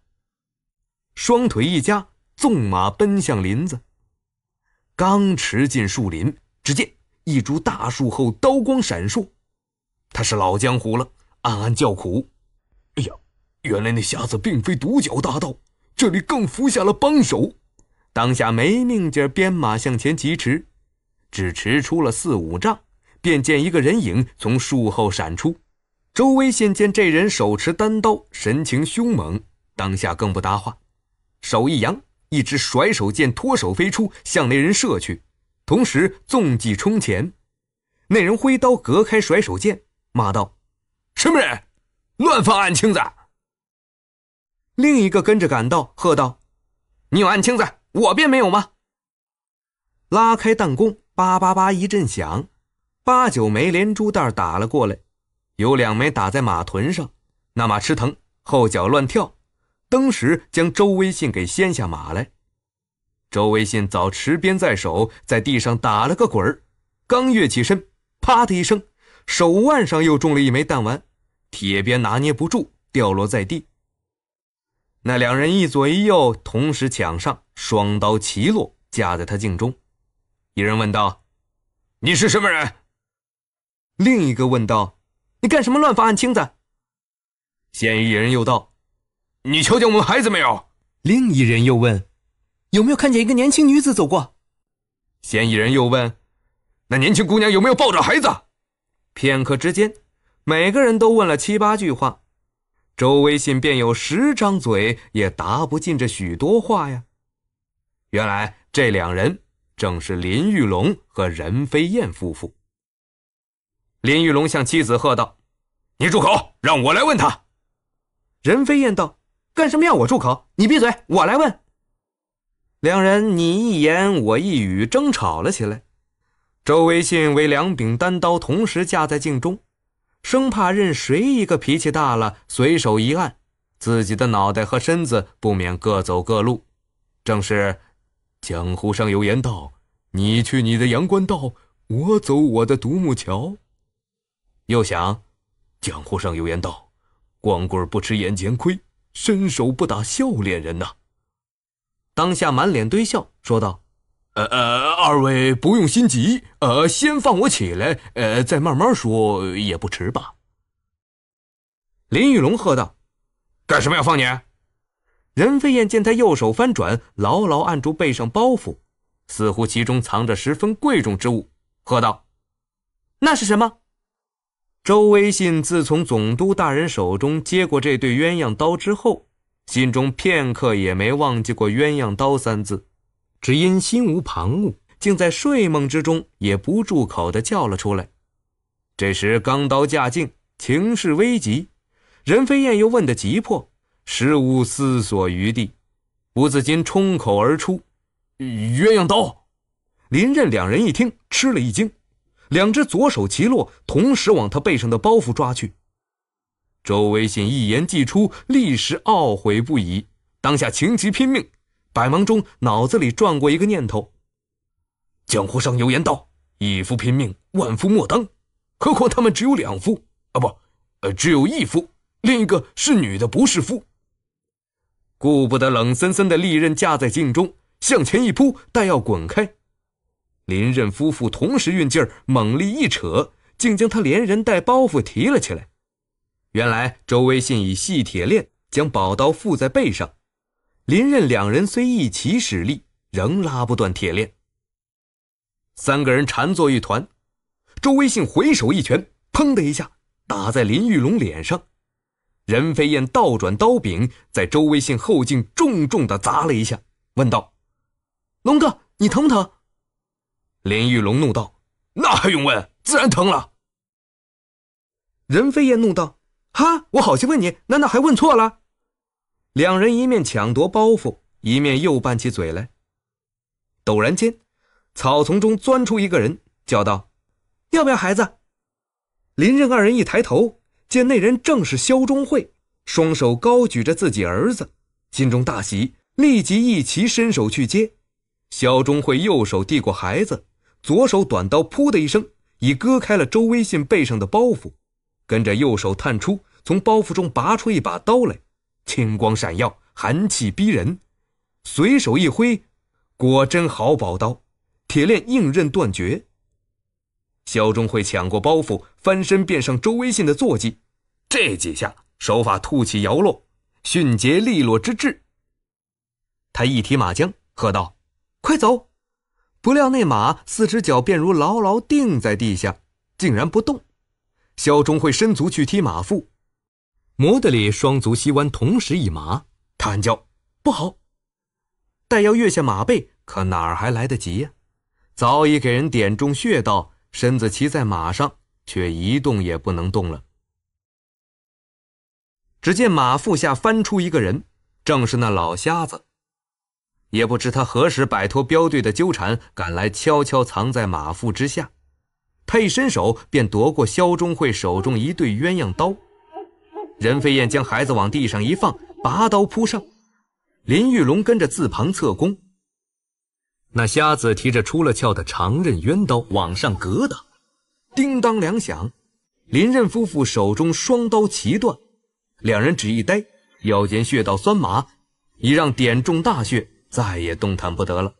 双腿一夹，纵马奔向林子。刚驰进树林，只见一株大树后刀光闪烁。他是老江湖了，暗暗叫苦。原来那瞎子并非独角大盗，这里更服下了帮手。当下没命劲鞭马向前疾驰，只驰出了四五丈，便见一个人影从树后闪出。周威现见这人手持单刀，神情凶猛，当下更不搭话，手一扬，一只甩手剑脱手飞出，向那人射去，同时纵骑冲前。那人挥刀隔开甩手剑，骂道：“什么人，乱放暗青子！”另一个跟着赶到，喝道：“你有暗青子，我便没有吗？”拉开弹弓，叭叭叭一阵响，八九枚连珠弹打了过来，有两枚打在马臀上，那马吃疼，后脚乱跳，登时将周威信给掀下马来。周威信早持鞭在手，在地上打了个滚儿，刚跃起身，啪的一声，手腕上又中了一枚弹丸，铁鞭拿捏不住，掉落在地。那两人一左一右，同时抢上，双刀齐落，架在他颈中。一人问道：“你是什么人？”另一个问道：“你干什么乱发暗青子？”嫌疑人又道：“你瞧见我们孩子没有？”另一人又问：“有没有看见一个年轻女子走过？”嫌疑人又问：“那年轻姑娘有没有抱着孩子？”片刻之间，每个人都问了七八句话。周威信便有十张嘴也答不进这许多话呀！原来这两人正是林玉龙和任飞燕夫妇。林玉龙向妻子喝道：“你住口，让我来问他。”任飞燕道：“干什么要我住口？你闭嘴，我来问。”两人你一言我一语争吵了起来。周威信为两柄单刀同时架在镜中。生怕任谁一个脾气大了，随手一按，自己的脑袋和身子不免各走各路。正是，江湖上有言道：“你去你的阳关道，我走我的独木桥。”又想，江湖上有言道：“光棍不吃眼前亏，伸手不打笑脸人呐。”当下满脸堆笑，说道。呃呃，二位不用心急，呃，先放我起来，呃，再慢慢说也不迟吧。林玉龙喝道：“干什么要放你？”任飞燕见他右手翻转，牢牢按住背上包袱，似乎其中藏着十分贵重之物，喝道：“那是什么？”周威信自从总督大人手中接过这对鸳鸯刀之后，心中片刻也没忘记过“鸳鸯刀”三字。只因心无旁骛，竟在睡梦之中也不住口的叫了出来。这时钢刀架颈，情势危急，任飞燕又问得急迫，毫无思索余地，不自禁冲口而出：“鸳鸯刀！”林任两人一听，吃了一惊，两只左手齐落，同时往他背上的包袱抓去。周维信一言既出，立时懊悔不已，当下情急拼命。百忙中，脑子里转过一个念头：江湖上有言道，“一夫拼命，万夫莫当”，何况他们只有两夫啊，不，呃，只有一夫，另一个是女的，不是夫。顾不得冷森森的利刃架在镜中，向前一扑，但要滚开，林任夫妇同时运劲儿，猛力一扯，竟将他连人带包袱提了起来。原来周威信以细铁链将宝刀附在背上。林任两人虽一起使力，仍拉不断铁链。三个人缠作一团，周威信回手一拳，砰的一下打在林玉龙脸上。任飞燕倒转刀柄，在周威信后颈重重的砸了一下，问道：“龙哥，你疼不疼？”林玉龙怒道：“那还用问？自然疼了。”任飞燕怒道：“哈，我好心问你，难道还问错了？”两人一面抢夺包袱，一面又拌起嘴来。陡然间，草丛中钻出一个人，叫道：“要不要孩子？”林任二人一抬头，见那人正是肖中会，双手高举着自己儿子，心中大喜，立即一齐伸手去接。肖中会右手递过孩子，左手短刀“噗”的一声，已割开了周威信背上的包袱，跟着右手探出，从包袱中拔出一把刀来。青光闪耀，寒气逼人。随手一挥，果真好宝刀。铁链硬刃断绝。肖中会抢过包袱，翻身便上周威信的坐骑。这几下手法吐起摇落，迅捷利落之至。他一提马缰，喝道：“快走！”不料那马四只脚便如牢牢钉在地下，竟然不动。肖中会伸足去踢马腹。摩德里双足膝弯同时一麻，他喊叫不好，待要跃下马背，可哪儿还来得及呀？早已给人点中穴道，身子骑在马上，却一动也不能动了。只见马腹下翻出一个人，正是那老瞎子。也不知他何时摆脱镖队的纠缠，赶来悄悄藏在马腹之下。他一伸手，便夺过萧钟会手中一对鸳鸯刀。任飞燕将孩子往地上一放，拔刀扑上；林玉龙跟着自旁侧攻。那瞎子提着出了鞘的长刃渊刀往上格挡，叮当两响，林任夫妇手中双刀齐断，两人只一呆，腰间穴道酸麻，已让点中大穴，再也动弹不得了。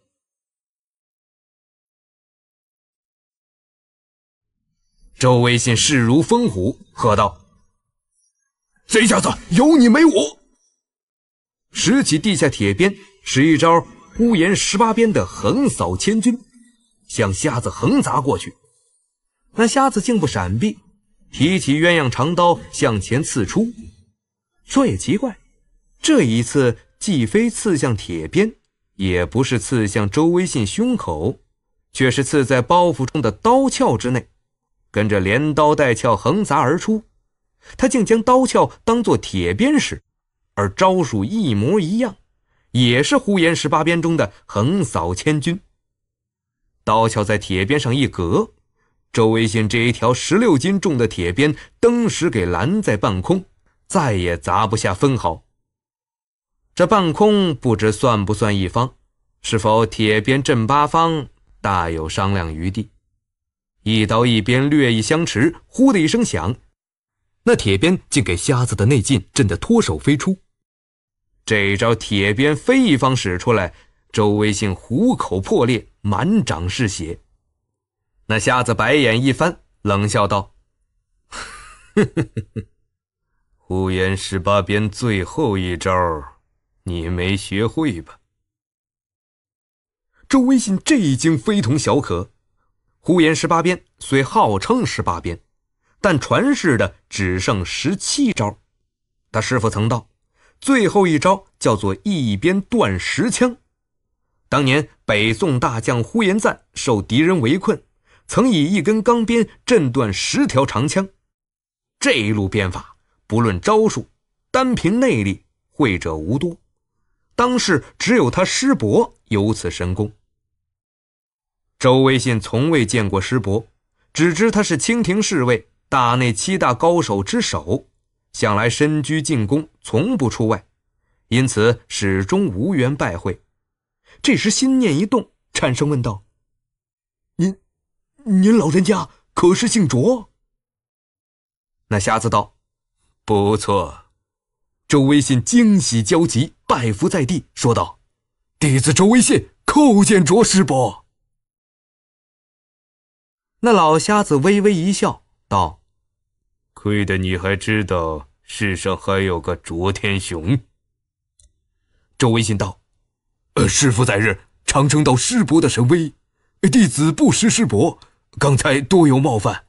周威信势如风虎，喝道。这下子有你没我，拾起地下铁鞭，使一招“呼延十八鞭”的横扫千军，向瞎子横砸过去。那瞎子竟不闪避，提起鸳鸯长刀向前刺出。说也奇怪，这一次既非刺向铁鞭，也不是刺向周威信胸口，却是刺在包袱中的刀鞘之内，跟着连刀带鞘横砸而出。他竟将刀鞘当作铁鞭使，而招数一模一样，也是呼延十八鞭中的横扫千军。刀鞘在铁鞭上一格，周维信这一条十六斤重的铁鞭登时给拦在半空，再也砸不下分毫。这半空不知算不算一方，是否铁鞭震八方，大有商量余地。一刀一鞭略一相持，呼的一声响。那铁鞭竟给瞎子的内劲震得脱手飞出，这一招铁鞭飞一方使出来，周威信虎口破裂，满掌是血。那瞎子白眼一翻，冷笑道：“呼延十八鞭最后一招，你没学会吧？”周威信这一惊非同小可，呼延十八鞭虽号称十八鞭。但传世的只剩十七招，他师傅曾道，最后一招叫做一鞭断十枪。当年北宋大将呼延赞受敌人围困，曾以一根钢鞭震断十条长枪。这一路鞭法，不论招数，单凭内力，会者无多。当世只有他师伯有此神功。周威信从未见过师伯，只知他是清廷侍卫。大内七大高手之首，向来身居进宫，从不出外，因此始终无缘拜会。这时心念一动，颤声问道：“您，您老人家可是姓卓？”那瞎子道：“不错。”周威信惊喜交集，拜伏在地，说道：“弟子周威信叩见卓师伯。”那老瞎子微微一笑，道：亏得你还知道世上还有个卓天雄。周文信道：“师傅在日，常称道师伯的神威，弟子不识师伯，刚才多有冒犯。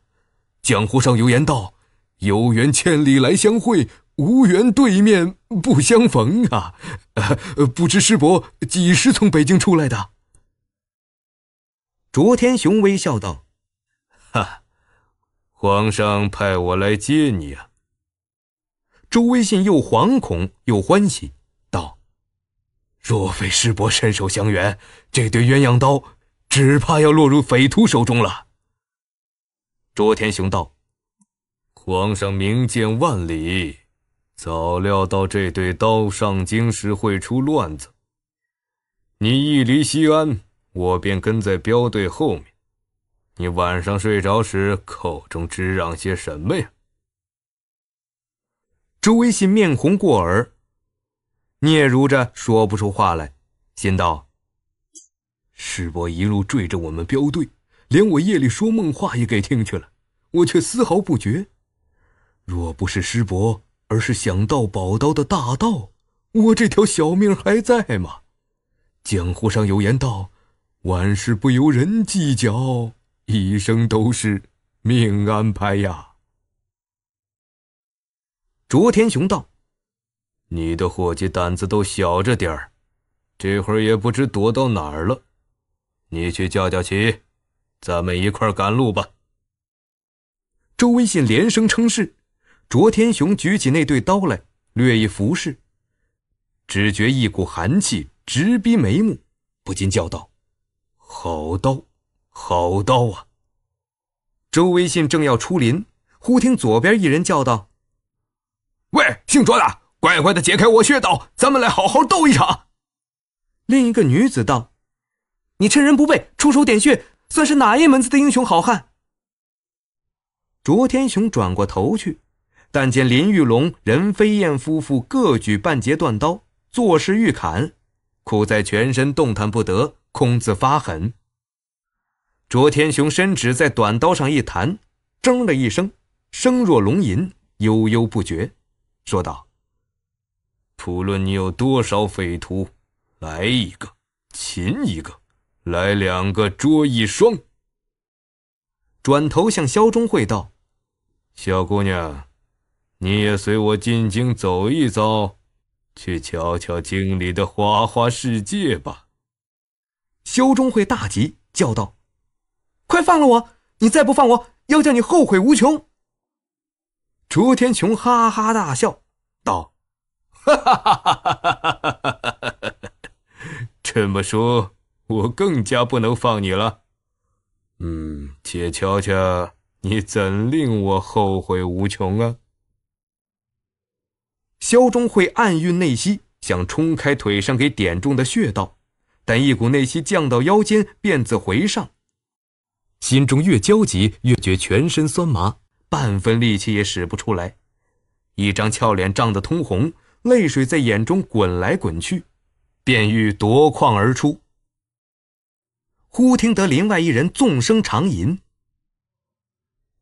江湖上有言道：‘有缘千里来相会，无缘对面不相逢’啊！(laughs) 不知师伯几时从北京出来的？” (laughs) 卓天雄微笑道：“哈。”皇上派我来接你啊！周维信又惶恐又欢喜，道：“若非师伯伸手相援，这对鸳鸯刀只怕要落入匪徒手中了。”卓天雄道：“皇上明鉴万里，早料到这对刀上京时会出乱子。你一离西安，我便跟在镖队后面。”你晚上睡着时口中吱嚷些什么呀？周维信面红过耳，嗫嚅着说不出话来，心道：“师伯一路追着我们镖队，连我夜里说梦话也给听去了，我却丝毫不觉。若不是师伯，而是想盗宝刀的大盗，我这条小命还在吗？”江湖上有言道：“万事不由人计较。”一生都是命安排呀！卓天雄道：“你的伙计胆子都小着点儿，这会儿也不知躲到哪儿了。你去叫叫齐，咱们一块赶路吧。”周威信连声称是。卓天雄举起那对刀来，略一俯视，只觉一股寒气直逼眉目，不禁叫道：“好刀！”好刀啊！周威信正要出林，忽听左边一人叫道：“喂，姓卓的，乖乖的解开我穴道，咱们来好好斗一场。”另一个女子道：“你趁人不备出手点穴，算是哪一门子的英雄好汉？”卓天雄转过头去，但见林玉龙、任飞燕夫妇各举半截断刀，作势欲砍，苦在全身动弹不得，空自发狠。卓天雄伸指在短刀上一弹，“铮”的一声，声若龙吟，悠悠不绝，说道：“不论你有多少匪徒，来一个擒一个，来两个捉一双。”转头向萧中会道：“小姑娘，你也随我进京走一遭，去瞧瞧京里的花花世界吧。”萧中会大急，叫道：快放了我！你再不放我，要叫你后悔无穷。卓天琼哈哈大笑，道：“哈哈哈！哈，哈哈！这么说，我更加不能放你了。嗯，且瞧瞧你怎令我后悔无穷啊？”萧中会暗运内息，想冲开腿上给点中的穴道，但一股内息降到腰间，便自回上。心中越焦急，越觉全身酸麻，半分力气也使不出来。一张俏脸涨得通红，泪水在眼中滚来滚去，便欲夺眶而出。忽听得林外一人纵声长吟：“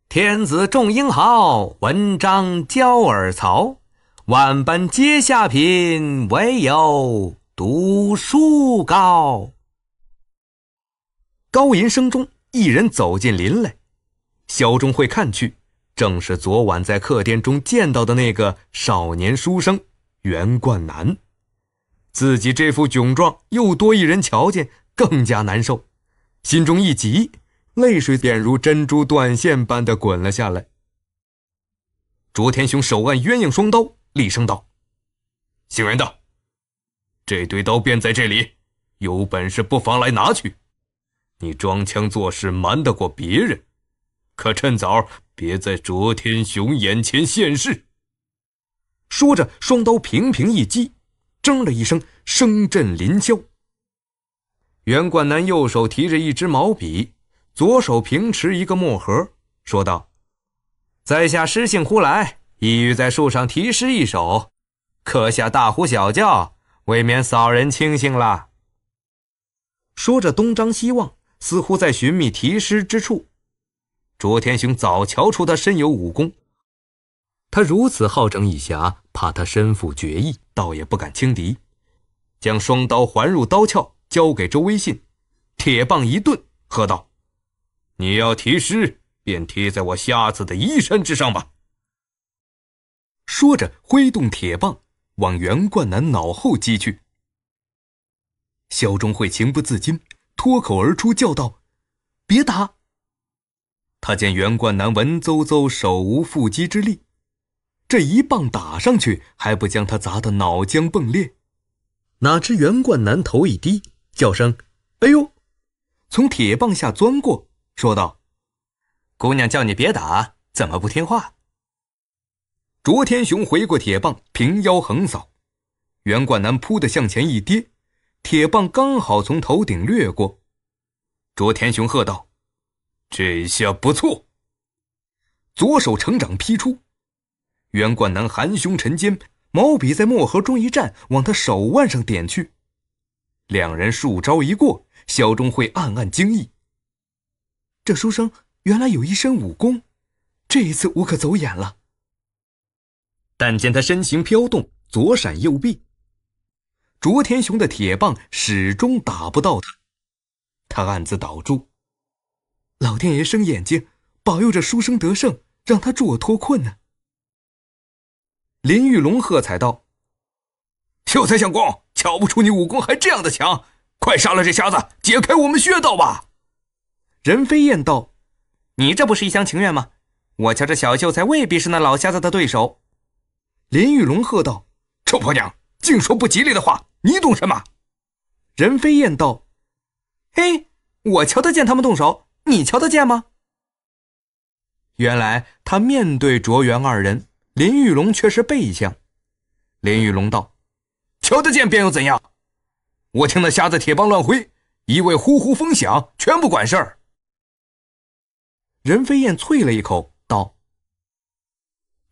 天子重英豪，文章教尔曹。万般皆下品，唯有读书高。”高吟声中。一人走进林来，肖中会看去，正是昨晚在客店中见到的那个少年书生袁冠南。自己这副窘状又多一人瞧见，更加难受，心中一急，泪水便如珍珠断线般的滚了下来。卓天雄手按鸳鸯双刀，厉声道：“姓袁的，这堆刀便在这里，有本事不妨来拿去。”你装腔作势瞒得过别人，可趁早别在卓天雄眼前现世。说着，双刀平平一击，铮的一声，声震林霄。袁冠南右手提着一支毛笔，左手平持一个墨盒，说道：“在下诗兴忽来，意欲在树上题诗一首，可下大呼小叫，未免扫人清醒了。”说着，东张西望。似乎在寻觅题诗之处。卓天雄早瞧出他身有武功，他如此好整以暇，怕他身负绝艺，倒也不敢轻敌，将双刀还入刀鞘，交给周威信。铁棒一顿，喝道：“你要题诗，便题在我瞎子的衣衫之上吧。”说着，挥动铁棒往袁冠南脑后击去。肖中会情不自禁。脱口而出叫道：“别打！”他见袁冠南文绉绉、手无缚鸡之力，这一棒打上去还不将他砸得脑浆迸裂？哪知袁冠南头一低，叫声：“哎呦！”从铁棒下钻过，说道：“姑娘叫你别打，怎么不听话？”卓天雄回过铁棒，平腰横扫，袁冠南扑的向前一跌。铁棒刚好从头顶掠过，卓天雄喝道：“这下不错。”左手成掌劈出，袁冠南含胸沉肩，毛笔在墨盒中一站，往他手腕上点去。两人数招一过，肖钟会暗暗惊异：这书生原来有一身武功，这一次我可走眼了。但见他身形飘动，左闪右避。卓天雄的铁棒始终打不到他，他暗自倒祝。老天爷生眼睛，保佑这书生得胜，让他助我脱困呢。林玉龙喝彩道：“秀才相公，瞧不出你武功还这样的强，快杀了这瞎子，解开我们穴道吧。”任飞燕道：“你这不是一厢情愿吗？我瞧这小秀才未必是那老瞎子的对手。”林玉龙喝道：“臭婆娘，净说不吉利的话！”你懂什么？任飞燕道：“嘿，我瞧得见他们动手，你瞧得见吗？”原来他面对卓元二人，林玉龙却是背向。林玉龙道：“瞧得见便又怎样？我听那瞎子铁棒乱挥，一味呼呼风响，全不管事儿。”任飞燕啐了一口道：“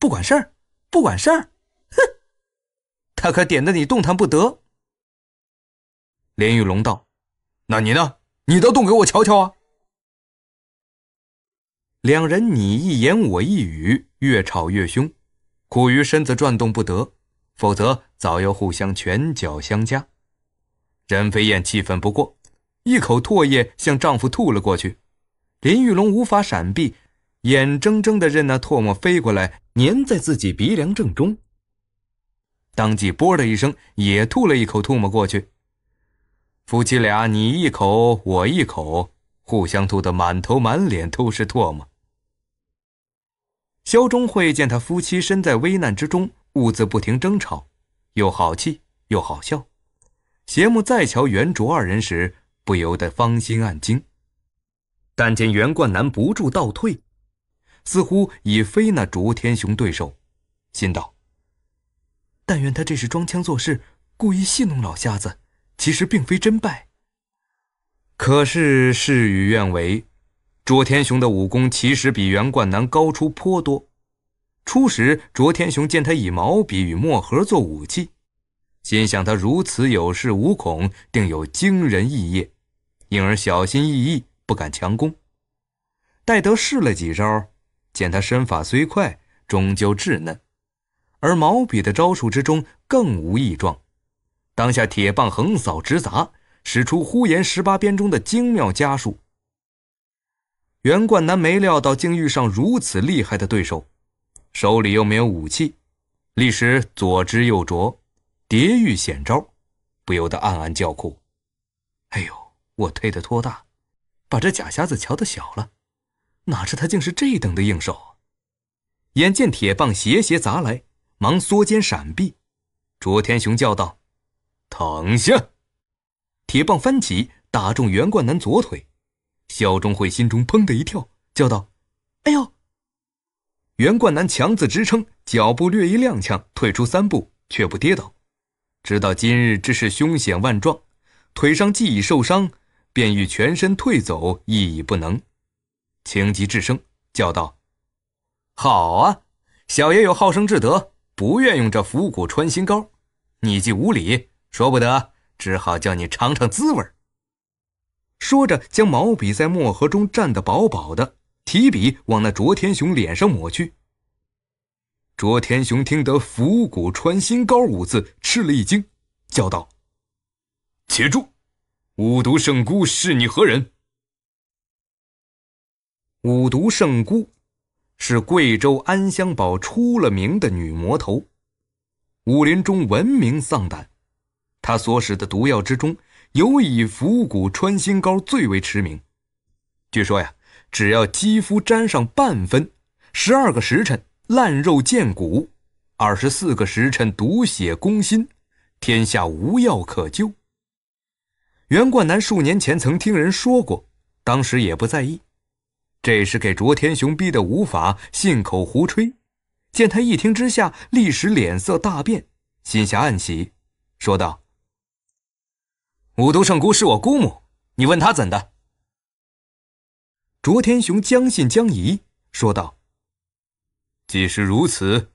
不管事儿，不管事儿，哼，他可点得你动弹不得。”连玉龙道：“那你呢？你倒动给我瞧瞧啊！”两人你一言我一语，越吵越凶，苦于身子转动不得，否则早要互相拳脚相加。任飞燕气愤不过，一口唾液向丈夫吐了过去。林玉龙无法闪避，眼睁睁的任那唾沫飞过来，粘在自己鼻梁正中。当即啵的一声，也吐了一口唾沫过去。夫妻俩你一口我一口，互相吐得满头满脸都是唾沫。肖钟会见他夫妻身在危难之中，兀自不停争吵，又好气又好笑。斜目再瞧袁卓二人时，不由得芳心暗惊。但见袁冠南不住倒退，似乎已非那卓天雄对手，心道：“但愿他这是装腔作势，故意戏弄老瞎子。”其实并非真败。可是事与愿违，卓天雄的武功其实比袁冠南高出颇多。初时，卓天雄见他以毛笔与墨盒做武器，心想他如此有恃无恐，定有惊人异业，因而小心翼翼，不敢强攻。戴德试了几招，见他身法虽快，终究稚嫩，而毛笔的招数之中更无异状。当下铁棒横扫直砸，使出呼延十八鞭中的精妙家数。袁冠南没料到竟遇上如此厉害的对手，手里又没有武器，立时左支右拙，叠遇险招，不由得暗暗叫苦：“哎呦，我退得托大，把这假瞎子瞧得小了，哪知他竟是这等的硬手！”眼见铁棒斜斜砸来，忙缩肩闪避。卓天雄叫道。躺下，铁棒翻起，打中袁冠南左腿。肖忠会心中砰的一跳，叫道：“哎呦！”袁冠南强自支撑，脚步略一踉跄，退出三步，却不跌倒。知道今日之事凶险万状，腿伤既已受伤，便欲全身退走，亦已不能。情急至生，叫道：“好啊，小爷有好生之德，不愿用这伏骨穿心膏。你既无礼。”说不得，只好叫你尝尝滋味说着，将毛笔在墨盒中蘸得饱饱的，提笔往那卓天雄脸上抹去。卓天雄听得“斧骨穿心膏”五字，吃了一惊，叫道：“且住！五毒圣姑是你何人？”五毒圣姑，是贵州安香堡出了名的女魔头，武林中闻名丧胆。他所使的毒药之中，尤以伏骨穿心膏最为驰名。据说呀，只要肌肤沾上半分，十二个时辰烂肉见骨，二十四个时辰毒血攻心，天下无药可救。袁冠南数年前曾听人说过，当时也不在意。这是给卓天雄逼得无法信口胡吹。见他一听之下，立时脸色大变，心下暗喜，说道。五毒圣姑是我姑母，你问她怎的？卓天雄将信将疑说道：“既是如此，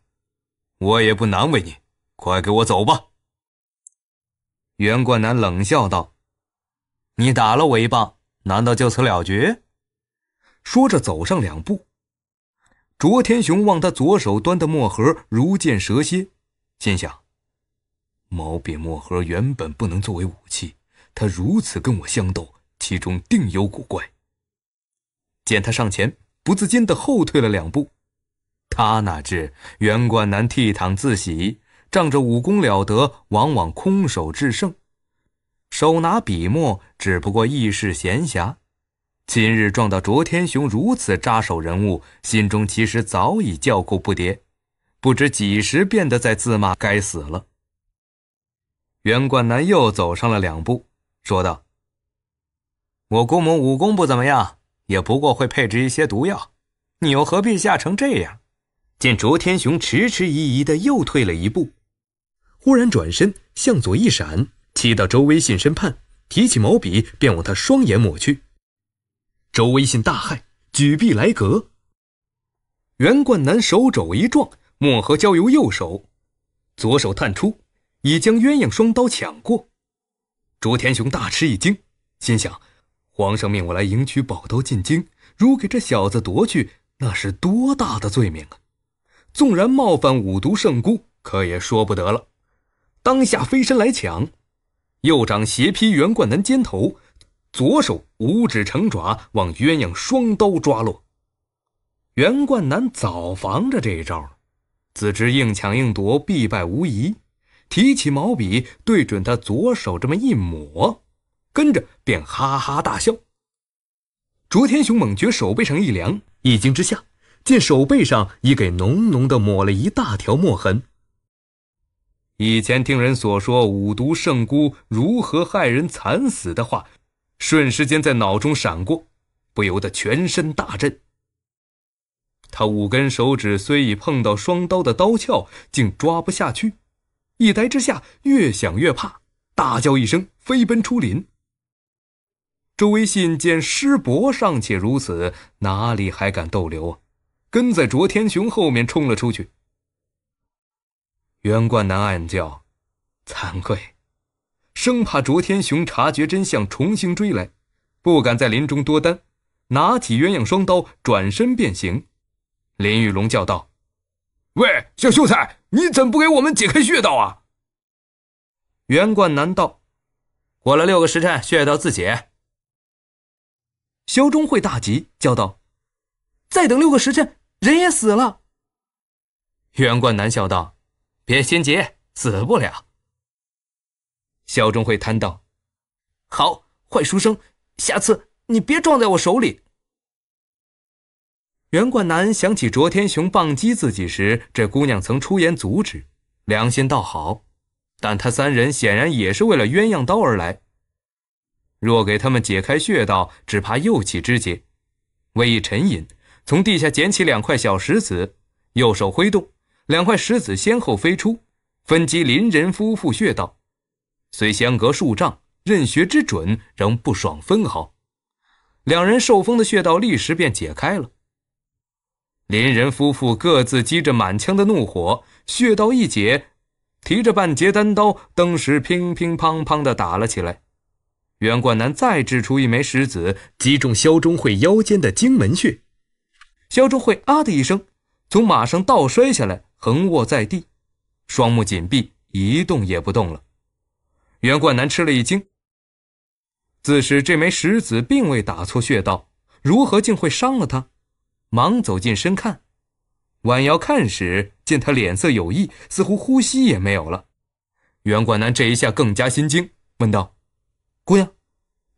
我也不难为你，快给我走吧。”袁冠南冷笑道：“你打了我一棒，难道就此了结？”说着走上两步。卓天雄望他左手端的墨盒，如见蛇蝎，心想：毛笔墨盒原本不能作为武器。他如此跟我相斗，其中定有古怪。见他上前，不自禁的后退了两步。他哪知袁冠南倜傥自喜，仗着武功了得，往往空手制胜，手拿笔墨，只不过一时闲暇。今日撞到卓天雄如此扎手人物，心中其实早已叫苦不迭，不知几时变得在自骂该死了。袁冠南又走上了两步。说道：“我姑母武功不怎么样，也不过会配置一些毒药，你又何必吓成这样？”见卓天雄迟迟疑疑的又退了一步，忽然转身向左一闪，欺到周威信身畔，提起毛笔便往他双眼抹去。周威信大骇，举臂来格。袁冠南手肘一撞，墨盒交由右手，左手探出，已将鸳鸯双刀抢过。卓天雄大吃一惊，心想：皇上命我来迎娶宝刀进京，如给这小子夺去，那是多大的罪名啊！纵然冒犯五毒圣姑，可也说不得了。当下飞身来抢，右掌斜劈袁冠南肩头，左手五指成爪往鸳鸯双刀抓落。袁冠南早防着这一招，自知硬抢硬夺必败无疑。提起毛笔，对准他左手这么一抹，跟着便哈哈大笑。卓天雄猛觉手背上一凉，一惊之下，见手背上已给浓浓的抹了一大条墨痕。以前听人所说五毒圣姑如何害人惨死的话，瞬时间在脑中闪过，不由得全身大震。他五根手指虽已碰到双刀的刀鞘，竟抓不下去。一呆之下，越想越怕，大叫一声，飞奔出林。周威信见师伯尚且如此，哪里还敢逗留？跟在卓天雄后面冲了出去。袁冠南暗叫惭愧，生怕卓天雄察觉真相重新追来，不敢在林中多耽，拿起鸳鸯双刀转身便行。林玉龙叫道。喂，小秀才，你怎么不给我们解开穴道啊？袁冠南道：“过了六个时辰，穴道自解。”肖中会大急，叫道：“再等六个时辰，人也死了。”袁冠南笑道：“别心急，死不了。”肖中会叹道：“好，坏书生，下次你别撞在我手里。”袁冠南想起卓天雄棒击自己时，这姑娘曾出言阻止，良心倒好。但他三人显然也是为了鸳鸯刀而来。若给他们解开穴道，只怕又起枝节。为一沉吟，从地下捡起两块小石子，右手挥动，两块石子先后飞出，分击林人夫妇穴道。虽相隔数丈，任学之准仍不爽分毫。两人受封的穴道立时便解开了。林仁夫妇各自积着满腔的怒火，穴道一解，提着半截单刀，登时乒乒乓乓地打了起来。袁冠南再掷出一枚石子，击中萧忠惠腰间的荆门穴。萧忠惠啊的一声，从马上倒摔下来，横卧在地，双目紧闭，一动也不动了。袁冠南吃了一惊，自是这枚石子并未打错穴道，如何竟会伤了他？忙走近身看，弯腰看时，见他脸色有异，似乎呼吸也没有了。袁管南这一下更加心惊，问道：“姑娘，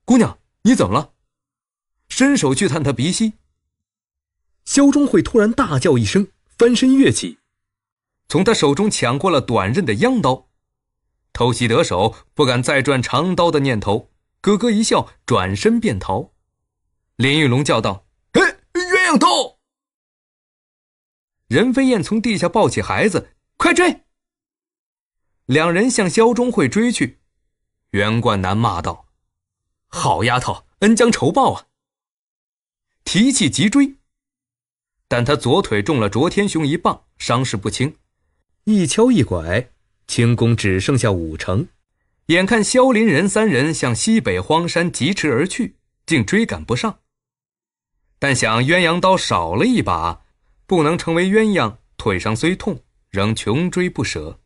姑娘，你怎么了？”伸手去探他鼻息。肖中会突然大叫一声，翻身跃起，从他手中抢过了短刃的秧刀，偷袭得手，不敢再转长刀的念头，咯咯一笑，转身便逃。林玉龙叫道。亮刀！任飞燕从地下抱起孩子，快追！两人向萧中会追去。袁冠南骂道：“好丫头，恩将仇报啊！”提气急追，但他左腿中了卓天雄一棒，伤势不轻，一敲一拐，轻功只剩下五成。眼看萧林仁三人向西北荒山疾驰而去，竟追赶不上。但想鸳鸯刀少了一把，不能成为鸳鸯。腿上虽痛，仍穷追不舍。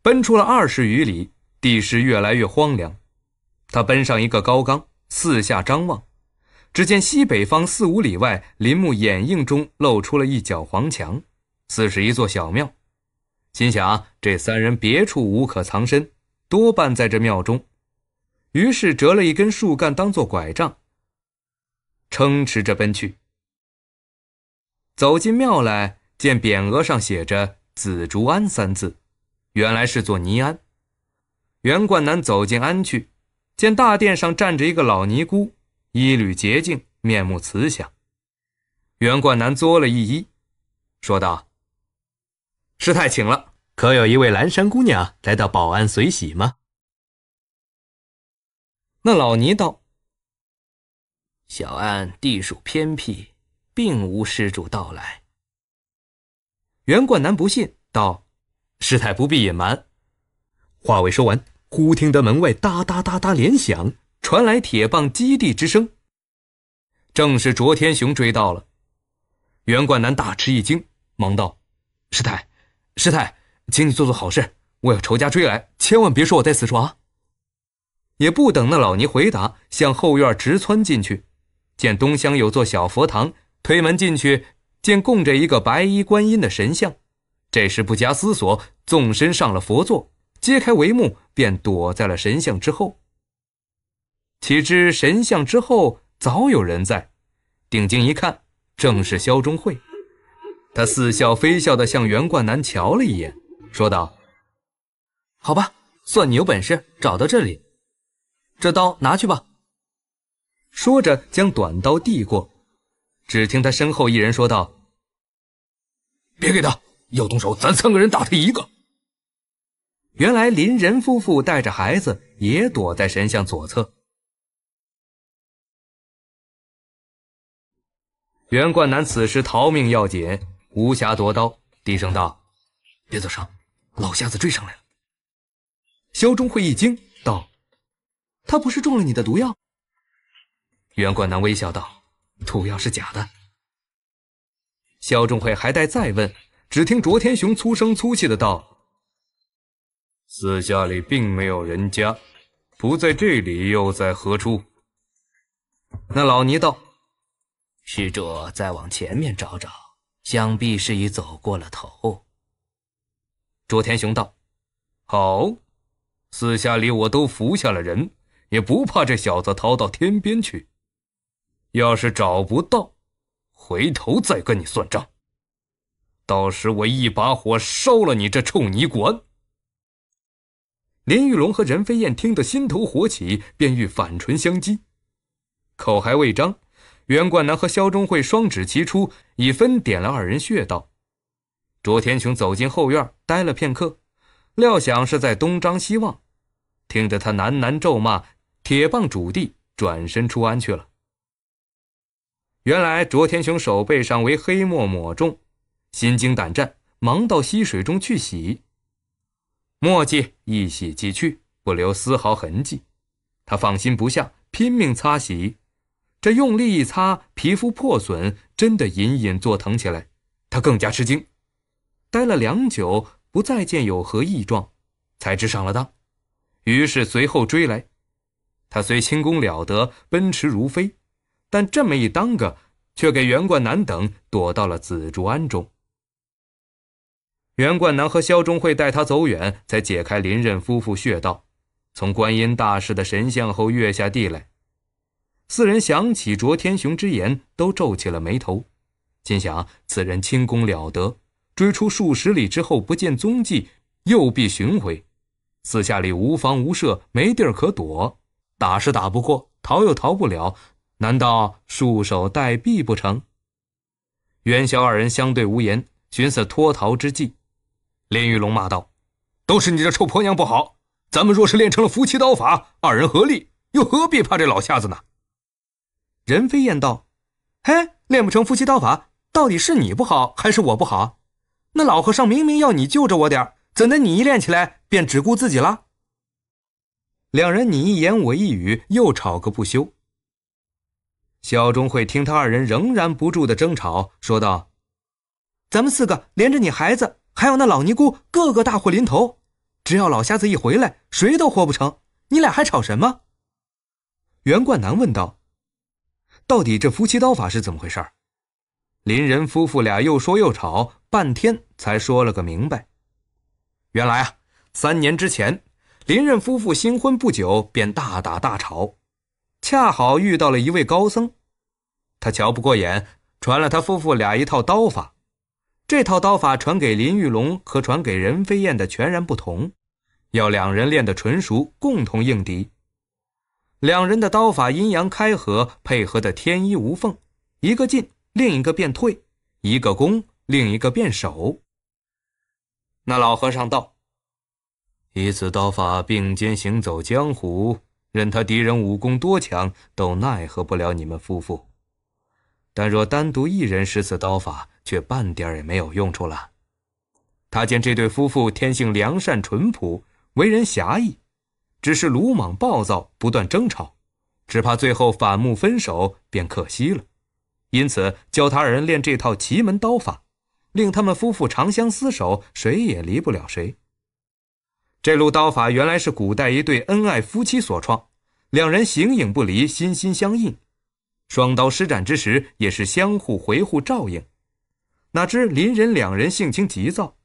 奔出了二十余里，地势越来越荒凉。他奔上一个高岗，四下张望，只见西北方四五里外，林木掩映中露出了一角黄墙，似是一座小庙。心想：这三人别处无可藏身，多半在这庙中。于是折了一根树干当做拐杖。撑持着奔去，走进庙来，见匾额上写着“紫竹庵”三字，原来是座尼庵。袁冠南走进庵去，见大殿上站着一个老尼姑，衣履洁净，面目慈祥。袁冠南作了一揖，说道：“师太请了，可有一位蓝山姑娘来到宝安随喜吗？”那老尼道。小安地属偏僻，并无施主到来。袁冠南不信，道：“师太不必隐瞒。”话未说完，忽听得门外哒哒哒哒连响，传来铁棒击地之声。正是卓天雄追到了。袁冠南大吃一惊，忙道：“师太，师太，请你做做好事，我有仇家追来，千万别说我在此处啊！”也不等那老尼回答，向后院直窜进去。见东厢有座小佛堂，推门进去，见供着一个白衣观音的神像。这时不加思索，纵身上了佛座，揭开帷幕，便躲在了神像之后。岂知神像之后早有人在，定睛一看，正是萧中慧。他似笑非笑地向袁冠南瞧了一眼，说道：“好吧，算你有本事找到这里。这刀拿去吧。”说着，将短刀递过。只听他身后一人说道：“别给他，要动手，咱三个人打他一个。”原来林仁夫妇带着孩子也躲在神像左侧。袁冠南此时逃命要紧，无暇夺刀，低声道：“别走声，老瞎子追上来了。”肖忠会一惊，道：“他不是中了你的毒药？”袁冠南微笑道：“土药是假的。”肖仲惠还待再问，只听卓天雄粗声粗气的道：“四下里并没有人家，不在这里，又在何处？”那老尼道：“施主再往前面找找，想必是已走过了头。”卓天雄道：“好，四下里我都服下了人，也不怕这小子逃到天边去。”要是找不到，回头再跟你算账。到时我一把火烧了你这臭泥棺！林玉龙和任飞燕听得心头火起，便欲反唇相讥，口还未张，袁冠南和肖中会双指齐出，已分点了二人穴道。卓天雄走进后院，待了片刻，料想是在东张西望，听得他喃喃咒骂，铁棒拄地，转身出安去了。原来卓天雄手背上为黑墨抹中，心惊胆战，忙到溪水中去洗。墨迹一洗即去，不留丝毫痕迹。他放心不下，拼命擦洗。这用力一擦，皮肤破损，真的隐隐作疼起来。他更加吃惊，待了良久，不再见有何异状，才知上了当。于是随后追来。他虽轻功了得，奔驰如飞。但这么一耽搁，却给袁冠南等躲到了紫竹庵中。袁冠南和萧中会带他走远，才解开林任夫妇穴道，从观音大士的神像后跃下地来。四人想起卓天雄之言，都皱起了眉头，心想：此人轻功了得，追出数十里之后不见踪迹，又必寻回。四下里无防无设，没地儿可躲，打是打不过，逃又逃不了。难道束手待毙不成？元宵二人相对无言，寻思脱逃之计。林玉龙骂道：“都是你这臭婆娘不好！咱们若是练成了夫妻刀法，二人合力，又何必怕这老瞎子呢？”任飞燕道：“嘿，练不成夫妻刀法，到底是你不好，还是我不好？那老和尚明明要你救着我点怎的你一练起来便只顾自己了？”两人你一言我一语，又吵个不休。肖钟会听他二人仍然不住的争吵，说道：“咱们四个连着你孩子，还有那老尼姑，个个大祸临头。只要老瞎子一回来，谁都活不成。你俩还吵什么？”袁冠南问道：“到底这夫妻刀法是怎么回事？”林仁夫妇俩又说又吵，半天才说了个明白。原来啊，三年之前，林仁夫妇新婚不久，便大打大吵。恰好遇到了一位高僧，他瞧不过眼，传了他夫妇俩一套刀法。这套刀法传给林玉龙和传给任飞燕的全然不同，要两人练得纯熟，共同应敌。两人的刀法阴阳开合，配合得天衣无缝，一个进，另一个便退；一个攻，另一个便守。那老和尚道：“以此刀法并肩行走江湖。”任他敌人武功多强，都奈何不了你们夫妇。但若单独一人施此刀法，却半点也没有用处了。他见这对夫妇天性良善淳朴，为人侠义，只是鲁莽暴躁，不断争吵，只怕最后反目分手，便可惜了。因此教他二人练这套奇门刀法，令他们夫妇长相厮守，谁也离不了谁。这路刀法原来是古代一对恩爱夫妻所创，两人形影不离，心心相印，双刀施展之时也是相互回护照应。哪知林人两人性情急躁，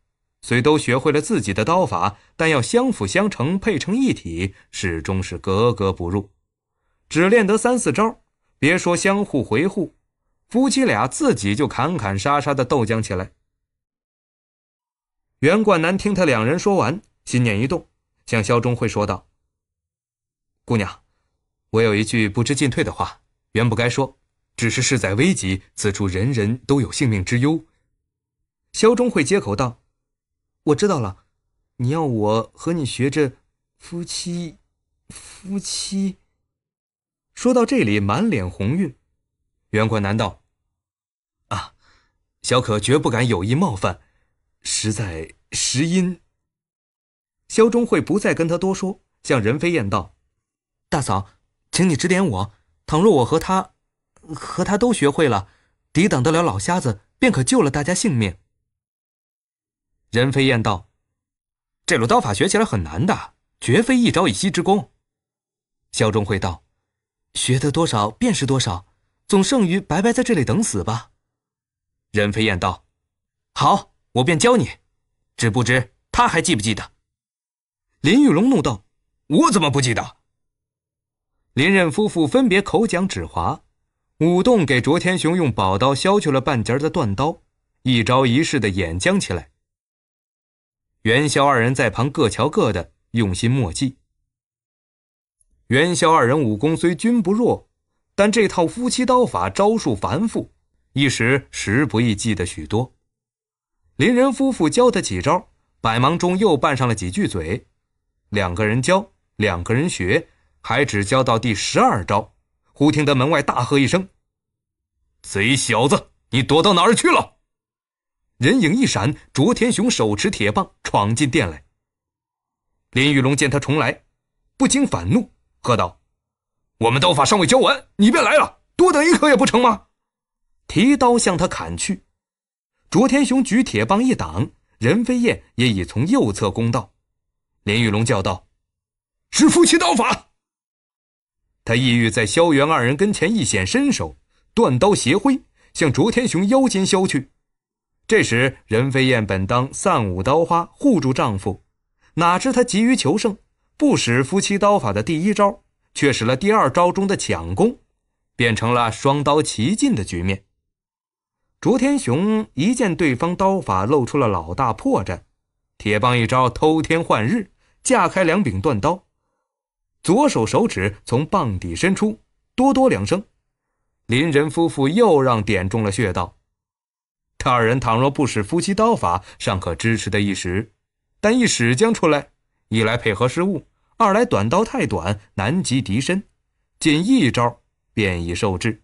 虽都学会了自己的刀法，但要相辅相成、配成一体，始终是格格不入。只练得三四招，别说相互回护，夫妻俩自己就砍砍杀杀的斗将起来。袁冠南听他两人说完。心念一动，向萧中会说道：“姑娘，我有一句不知进退的话，原不该说，只是事在危急，此处人人都有性命之忧。”萧中会接口道：“我知道了，你要我和你学着夫妻，夫妻。”说到这里，满脸红晕。袁冠难道？啊，小可绝不敢有意冒犯，实在实因。萧中会不再跟他多说，向任飞燕道：“大嫂，请你指点我。倘若我和他，和他都学会了，抵挡得了老瞎子，便可救了大家性命。”任飞燕道：“这路刀法学起来很难的，绝非一朝一夕之功。”萧中会道：“学得多少便是多少，总胜于白白在这里等死吧。”任飞燕道：“好，我便教你。只不知他还记不记得？”林玉龙怒道：“我怎么不记得？”林任夫妇分别口讲指划，舞动给卓天雄用宝刀削去了半截的断刀，一招一式的演讲起来。元宵二人在旁各瞧各的，用心默记。元宵二人武功虽均不弱，但这套夫妻刀法招数繁复，一时实不易记得许多。林任夫妇教他几招，百忙中又拌上了几句嘴。两个人教，两个人学，还只教到第十二招。忽听得门外大喝一声：“贼小子，你躲到哪儿去了？”人影一闪，卓天雄手持铁棒闯进店来。林玉龙见他重来，不禁反怒，喝道：“我们刀法尚未教完，你便来了，多等一刻也不成吗？”提刀向他砍去。卓天雄举铁棒一挡，任飞燕也已从右侧攻到。林玉龙叫道：“是夫妻刀法。”他意欲在萧元二人跟前一显身手，断刀斜挥，向卓天雄腰间削去。这时任飞燕本当散舞刀花护住丈夫，哪知他急于求胜，不使夫妻刀法的第一招，却使了第二招中的抢攻，变成了双刀齐进的局面。卓天雄一见对方刀法露出了老大破绽，铁棒一招偷天换日。架开两柄断刀，左手手指从棒底伸出，哆哆两声，林仁夫妇又让点中了穴道。他二人倘若不使夫妻刀法，尚可支持的一时；但一使将出来，一来配合失误，二来短刀太短，难及敌身，仅一招便已受制。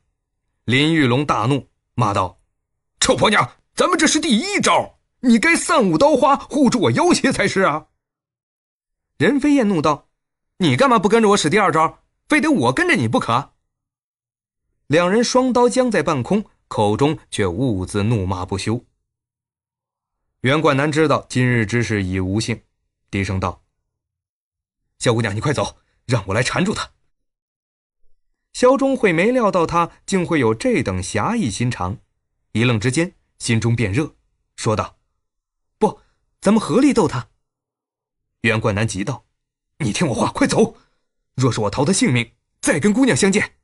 林玉龙大怒，骂道：“臭婆娘，咱们这是第一招，你该散舞刀花护住我妖邪才是啊！”任飞燕怒道：“你干嘛不跟着我使第二招？非得我跟着你不可！”两人双刀僵在半空，口中却兀自怒骂不休。袁冠南知道今日之事已无幸，低声道：“萧姑娘，你快走，让我来缠住他。”萧中会没料到他竟会有这等侠义心肠，一愣之间，心中变热，说道：“不，咱们合力斗他。”袁冠南急道：“你听我话，快走！若是我逃得性命，再跟姑娘相见。”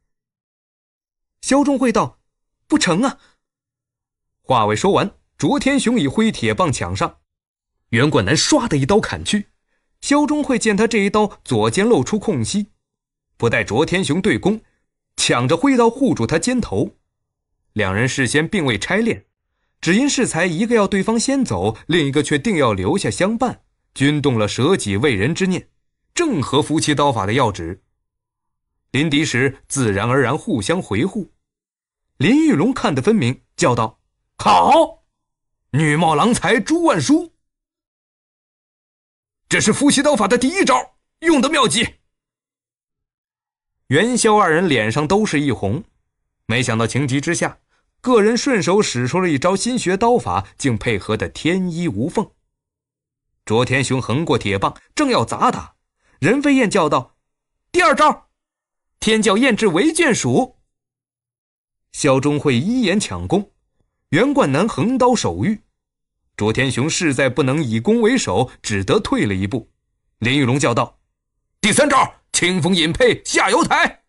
萧中会道：“不成啊！”话未说完，卓天雄已挥铁棒抢上，袁冠南唰的一刀砍去。萧中会见他这一刀左肩露出空隙，不待卓天雄对攻，抢着挥刀护住他肩头。两人事先并未拆练，只因适才一个要对方先走，另一个却定要留下相伴。均动了舍己为人之念，正合夫妻刀法的要旨。临敌时自然而然互相回护。林玉龙看得分明，叫道：“好，女貌郎才朱万书，这是夫妻刀法的第一招，用得妙极。”元宵二人脸上都是一红，没想到情急之下，个人顺手使出了一招新学刀法，竟配合的天衣无缝。卓天雄横过铁棒，正要砸打，任飞燕叫道：“第二招，天教燕翅为剑鼠。”萧中会一言抢攻，袁冠南横刀守御，卓天雄实在不能以攻为守，只得退了一步。林玉龙叫道：“第三招，清风引配下油台。”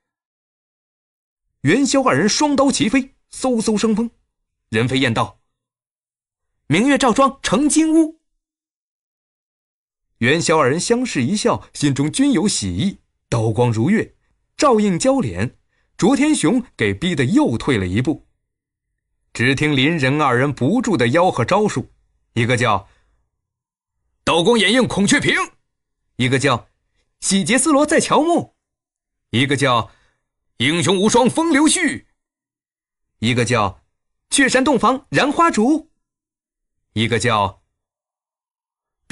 元宵二人双刀齐飞，嗖嗖生风。任飞燕道：“明月照妆成金屋。”元宵二人相视一笑，心中均有喜意。刀光如月，照映交脸。卓天雄给逼得又退了一步。只听林仁二人不住的吆喝招数：一个叫“刀光掩映孔雀屏”，一个叫“喜结丝罗在乔木”，一个叫“英雄无双风流絮”，一个叫“雀山洞房燃花烛”，一个叫。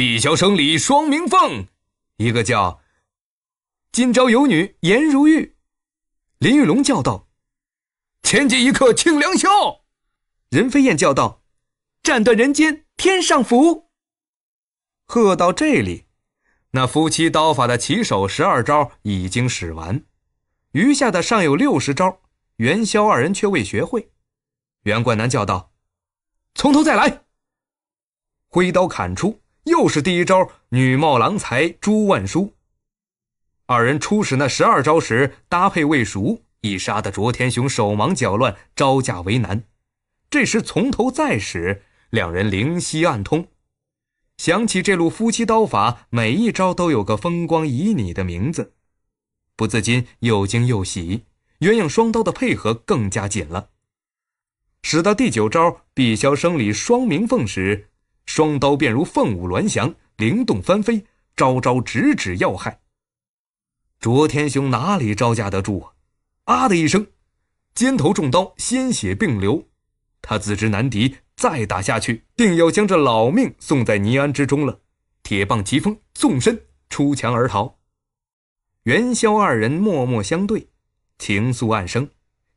碧霄生里双明凤，一个叫“今朝有女颜如玉”，林玉龙叫道：“千金一刻庆良宵。”任飞燕叫道：“斩断人间天上福。”喝到这里，那夫妻刀法的起手十二招已经使完，余下的尚有六十招，元宵二人却未学会。袁冠南叫道：“从头再来！”挥刀砍出。又是第一招“女貌郎才”，朱万书。二人初始那十二招时，搭配未熟，已杀得卓天雄手忙脚乱，招架为难。这时从头再使，两人灵犀暗通。想起这路夫妻刀法，每一招都有个风光旖旎的名字，不自禁又惊又喜。鸳鸯双刀的配合更加紧了。使到第九招“碧霄生里双明凤”时。双刀便如凤舞鸾翔，灵动翻飞，招招直指要害。卓天雄哪里招架得住？啊啊的一声，肩头中刀，鲜血并流。他自知难敌，再打下去定要将这老命送在泥庵之中了。铁棒疾风，纵身出墙而逃。元宵二人默默相对，情愫暗生，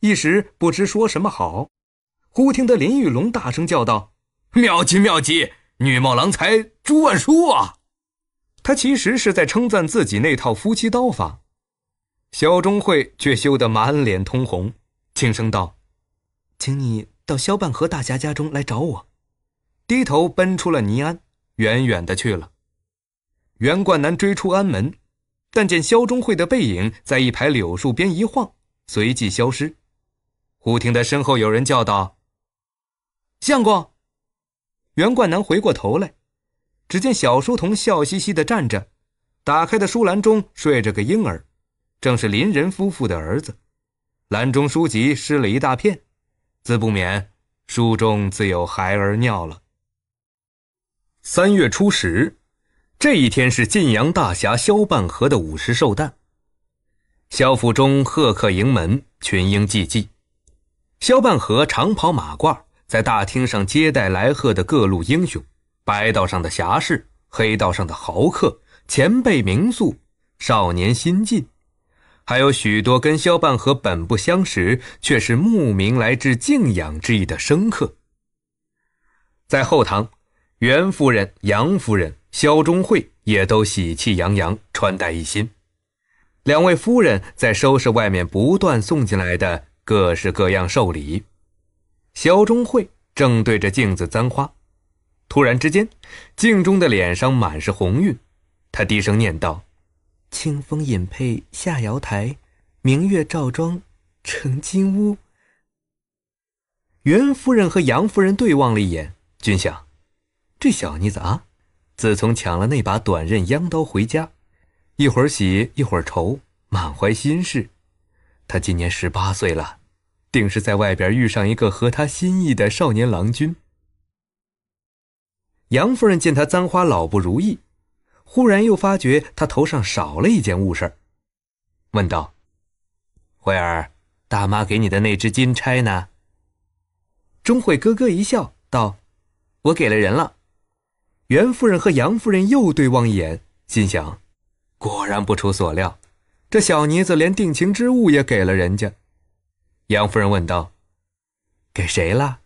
一时不知说什么好。忽听得林玉龙大声叫道：“妙极，妙极！”女貌郎才朱万书啊，他其实是在称赞自己那套夫妻刀法。肖钟慧却羞得满脸通红，轻声道：“请你到萧半河大侠家中来找我。”低头奔出了尼庵，远远的去了。袁冠南追出庵门，但见肖钟慧的背影在一排柳树边一晃，随即消失。忽听得身后有人叫道：“相公！”袁冠南回过头来，只见小书童笑嘻嘻的站着，打开的书篮中睡着个婴儿，正是林仁夫妇的儿子。篮中书籍湿了一大片，自不免书中自有孩儿尿了。三月初十，这一天是晋阳大侠萧半河的五十寿诞。萧府中贺客盈门，群英济济。萧半河长袍马褂。在大厅上接待来贺的各路英雄，白道上的侠士，黑道上的豪客，前辈名宿，少年新晋，还有许多跟萧半河本不相识，却是慕名来致敬仰之意的生客。在后堂，袁夫人、杨夫人、萧中惠也都喜气洋洋，穿戴一新。两位夫人在收拾外面不断送进来的各式各样寿礼。肖钟慧正对着镜子簪花，突然之间，镜中的脸上满是红晕。她低声念道：“清风隐佩下瑶台，明月照妆成金屋。”袁夫人和杨夫人对望了一眼，均想：“这小妮子啊，自从抢了那把短刃秧刀回家，一会儿喜一会儿愁，满怀心事。她今年十八岁了。”定是在外边遇上一个合他心意的少年郎君。杨夫人见他簪花老不如意，忽然又发觉他头上少了一件物事问道：“慧儿，大妈给你的那只金钗呢？”钟慧咯咯一笑，道：“我给了人了。”袁夫人和杨夫人又对望一眼，心想：果然不出所料，这小妮子连定情之物也给了人家。杨夫人问道：“给谁了？”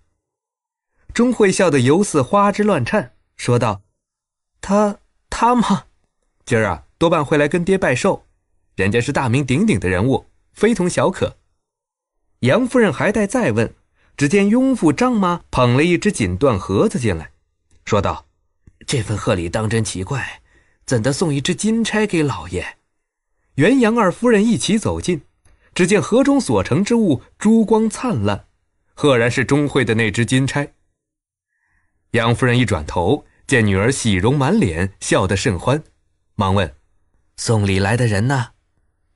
钟会笑得犹似花枝乱颤，说道：“他他吗，今儿啊多半会来跟爹拜寿，人家是大名鼎鼎的人物，非同小可。”杨夫人还待再问，只见佣妇张妈捧了一只锦缎盒子进来，说道：“这份贺礼当真奇怪，怎的送一只金钗给老爷？”原杨二夫人一起走近。只见盒中所盛之物珠光灿烂，赫然是钟会的那只金钗。杨夫人一转头，见女儿喜容满脸，笑得甚欢，忙问：“送礼来的人呢？”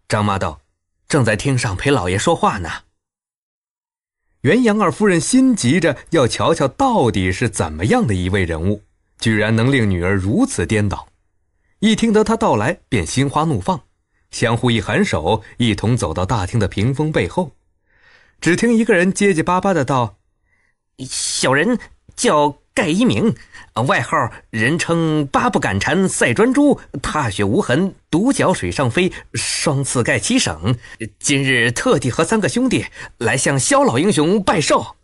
张妈道：“正在厅上陪老爷说话呢。”原杨二夫人心急着要瞧瞧到底是怎么样的一位人物，居然能令女儿如此颠倒，一听得他到来，便心花怒放。相互一颔手，一同走到大厅的屏风背后。只听一个人结结巴巴的道：“小人叫盖一鸣，外号人称八步赶蝉赛专珠，踏雪无痕，独脚水上飞，双刺盖七省。今日特地和三个兄弟来向萧老英雄拜寿。”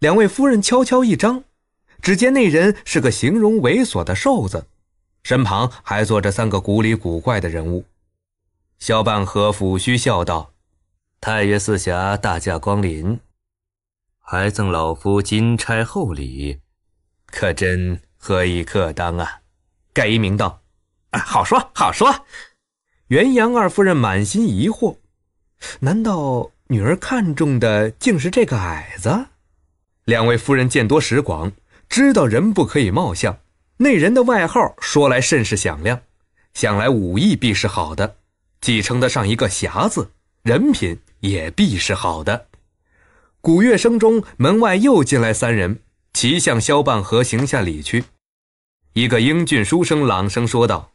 两位夫人悄悄一张，只见那人是个形容猥琐的瘦子。身旁还坐着三个古里古怪的人物，萧半河抚须笑道：“太岳四侠大驾光临，还赠老夫金钗厚礼，可真何以克当啊？”盖一鸣道：“好说好说。”元阳二夫人满心疑惑，难道女儿看中的竟是这个矮子？两位夫人见多识广，知道人不可以貌相。那人的外号说来甚是响亮，想来武艺必是好的，既称得上一个侠字，人品也必是好的。鼓乐声中，门外又进来三人，齐向萧半河行下礼去。一个英俊书生朗声说道：“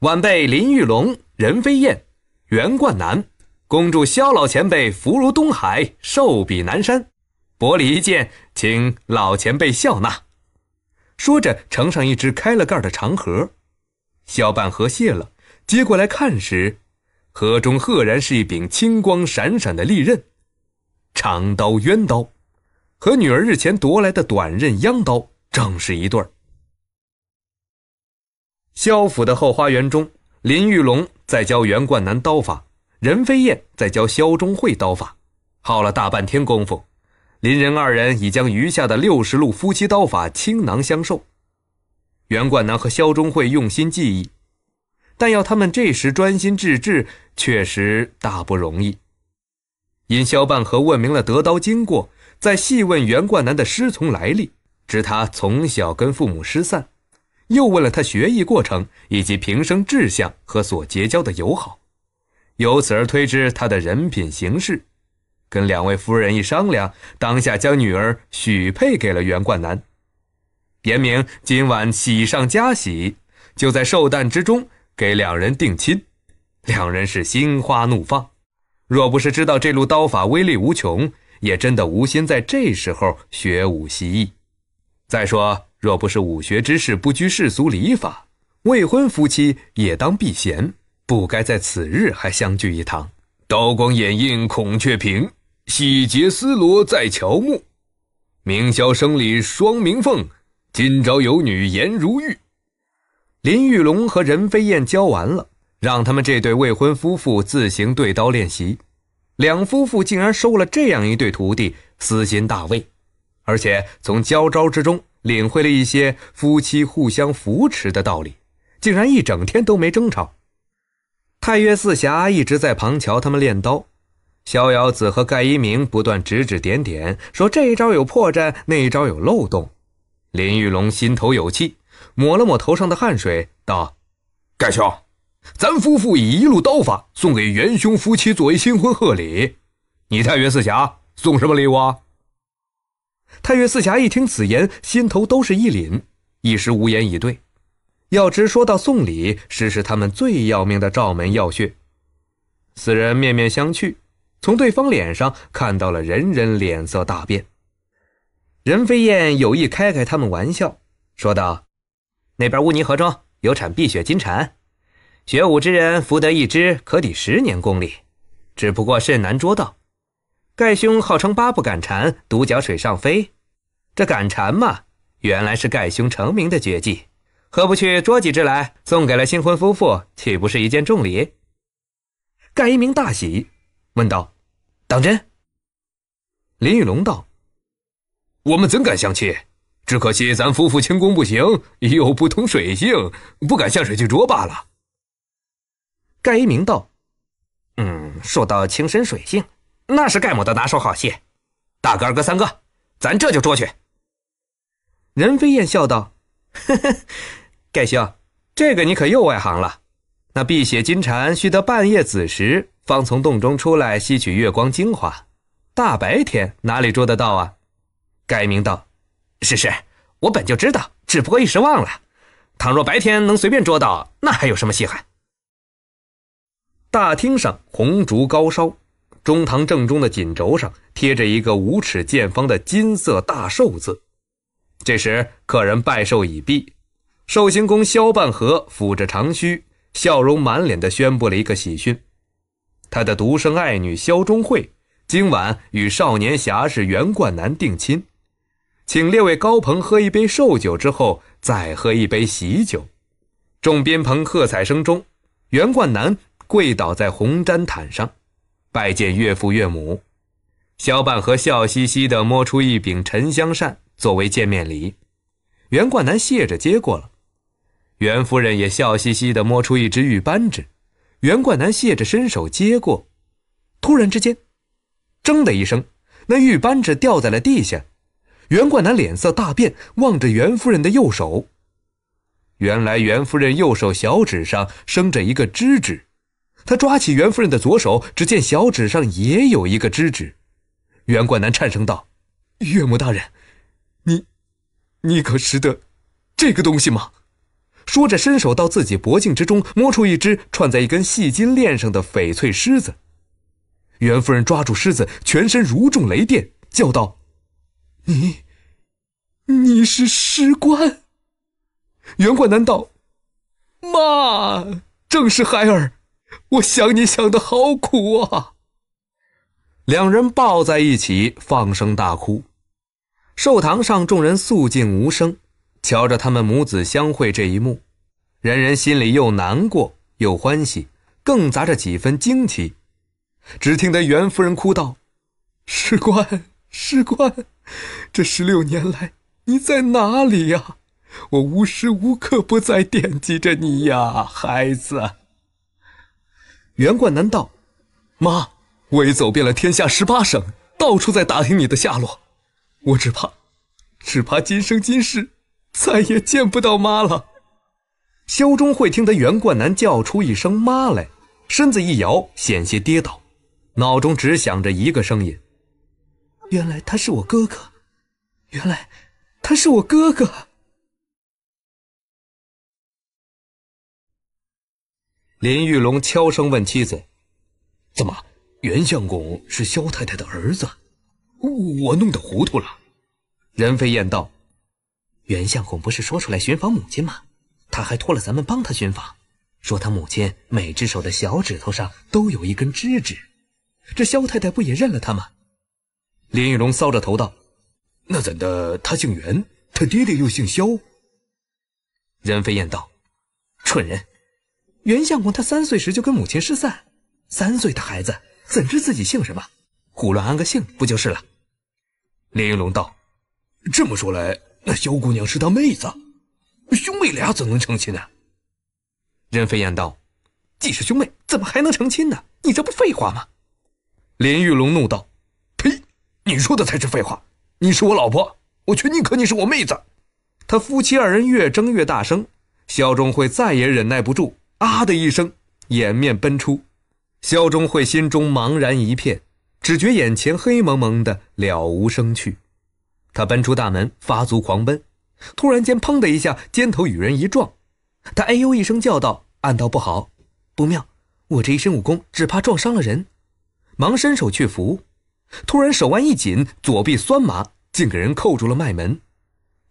晚辈林玉龙、任飞燕、袁冠南，恭祝萧老前辈福如东海，寿比南山。薄礼一件，请老前辈笑纳。”说着，呈上一只开了盖儿的长盒，萧半盒卸了，接过来看时，盒中赫然是一柄青光闪闪的利刃，长刀、冤刀，和女儿日前夺来的短刃、秧刀正是一对儿。萧府的后花园中，林玉龙在教袁冠南刀法，任飞燕在教萧中慧刀法，耗了大半天功夫。林仁二人已将余下的六十路夫妻刀法倾囊相授，袁冠南和萧钟会用心记忆，但要他们这时专心致志，确实大不容易。因萧半河问明了得刀经过，再细问袁冠南的师从来历，知他从小跟父母失散，又问了他学艺过程以及平生志向和所结交的友好，由此而推知他的人品行事。跟两位夫人一商量，当下将女儿许配给了袁冠南，言明今晚喜上加喜，就在寿诞之中给两人定亲。两人是心花怒放，若不是知道这路刀法威力无穷，也真的无心在这时候学武习艺。再说，若不是武学之事不拘世俗礼法，未婚夫妻也当避嫌，不该在此日还相聚一堂。刀光掩映孔雀屏。喜结丝罗在乔木，明宵生里双明凤。今朝有女颜如玉，林玉龙和任飞燕教完了，让他们这对未婚夫妇自行对刀练习。两夫妇竟然收了这样一对徒弟，私心大慰，而且从教招之中领会了一些夫妻互相扶持的道理，竟然一整天都没争吵。太岳四侠一直在旁瞧他们练刀。逍遥子和盖一鸣不断指指点点，说这一招有破绽，那一招有漏洞。林玉龙心头有气，抹了抹头上的汗水，道：“盖兄，咱夫妇以一路刀法送给元兄夫妻作为新婚贺礼。你太岳四侠送什么礼物？”啊？”太岳四侠一听此言，心头都是一凛，一时无言以对。要知说到送礼，实是他们最要命的照门要穴。四人面面相觑。从对方脸上看到了，人人脸色大变。任飞燕有意开开他们玩笑，说道：“那边乌泥河中有产碧血金蝉，学武之人服得一只，可抵十年功力。只不过甚难捉到。盖兄号称八步赶蝉，独角水上飞，这赶蝉嘛，原来是盖兄成名的绝技。何不去捉几只来送给了新婚夫妇，岂不是一件重礼？”盖一鸣大喜，问道。当真？林玉龙道：“我们怎敢相亲？只可惜咱夫妇轻功不行，又不通水性，不敢下水去捉罢了。”盖一鸣道：“嗯，说到情深水性，那是盖某的拿手好戏。大哥、二哥、三哥，咱这就捉去。”任飞燕笑道：“ (laughs) 盖兄，这个你可又外行了。那碧血金蟾须得半夜子时。”方从洞中出来，吸取月光精华。大白天哪里捉得到啊？改明道，是是，我本就知道，只不过一时忘了。倘若白天能随便捉到，那还有什么稀罕？大厅上红烛高烧，中堂正中的锦轴上贴着一个五尺见方的金色大寿字。这时客人拜寿已毕，寿星公萧半河抚着长须，笑容满脸地宣布了一个喜讯。他的独生爱女萧中惠今晚与少年侠士袁冠南定亲，请列位高朋喝一杯寿酒之后再喝一杯喜酒。众宾朋喝彩声中，袁冠南跪倒在红毡毯上，拜见岳父岳母。萧半河笑嘻嘻地摸出一柄沉香扇作为见面礼，袁冠南谢着接过了。袁夫人也笑嘻嘻地摸出一只玉扳指。袁冠南谢着伸手接过，突然之间，“铮”的一声，那玉扳指掉在了地下。袁冠南脸色大变，望着袁夫人的右手。原来袁夫人右手小指上生着一个知指。他抓起袁夫人的左手，只见小指上也有一个知指。袁冠南颤声道：“岳母大人，你，你可识得这个东西吗？”说着，伸手到自己脖颈之中，摸出一只串在一根细金链上的翡翠狮子。袁夫人抓住狮子，全身如中雷电，叫道：“你，你是石官？袁贯难道？妈，正是孩儿！我想你想的好苦啊！”两人抱在一起，放声大哭。寿堂上众人肃静无声。瞧着他们母子相会这一幕，人人心里又难过又欢喜，更杂着几分惊奇。只听得袁夫人哭道：“士官，士官，这十六年来你在哪里呀？我无时无刻不在惦记着你呀，孩子。”袁冠南道：“妈，我也走遍了天下十八省，到处在打听你的下落。我只怕，只怕今生今世。”再也见不到妈了。肖中慧听得袁冠南叫出一声“妈”来，身子一摇，险些跌倒，脑中只想着一个声音：“原来他是我哥哥，原来他是我哥哥。”林玉龙悄声问妻子：“怎么，袁相公是肖太太的儿子？我我弄得糊涂了。”任飞燕道。袁相公不是说出来寻访母亲吗？他还托了咱们帮他寻访，说他母亲每只手的小指头上都有一根痣指。这萧太太不也认了他吗？林玉龙搔着头道：“那怎的？他姓袁，他爹爹又姓萧。”任飞燕道：“蠢人！袁相公他三岁时就跟母亲失散，三岁的孩子怎知自己姓什么？胡乱安个姓不就是了？”林玉龙道：“这么说来。”那萧姑娘是他妹子，兄妹俩怎能成亲呢？任飞燕道：“既是兄妹，怎么还能成亲呢？你这不废话吗？”林玉龙怒道：“呸！你说的才是废话。你是我老婆，我却宁可你是我妹子。”他夫妻二人越争越大声，肖钟会再也忍耐不住，啊的一声掩面奔出。肖钟会心中茫然一片，只觉眼前黑蒙蒙的，了无生趣。他奔出大门，发足狂奔，突然间，砰的一下，肩头与人一撞，他哎呦一声叫道：“暗道不好，不妙！我这一身武功，只怕撞伤了人。”忙伸手去扶，突然手腕一紧，左臂酸麻，竟给人扣住了脉门。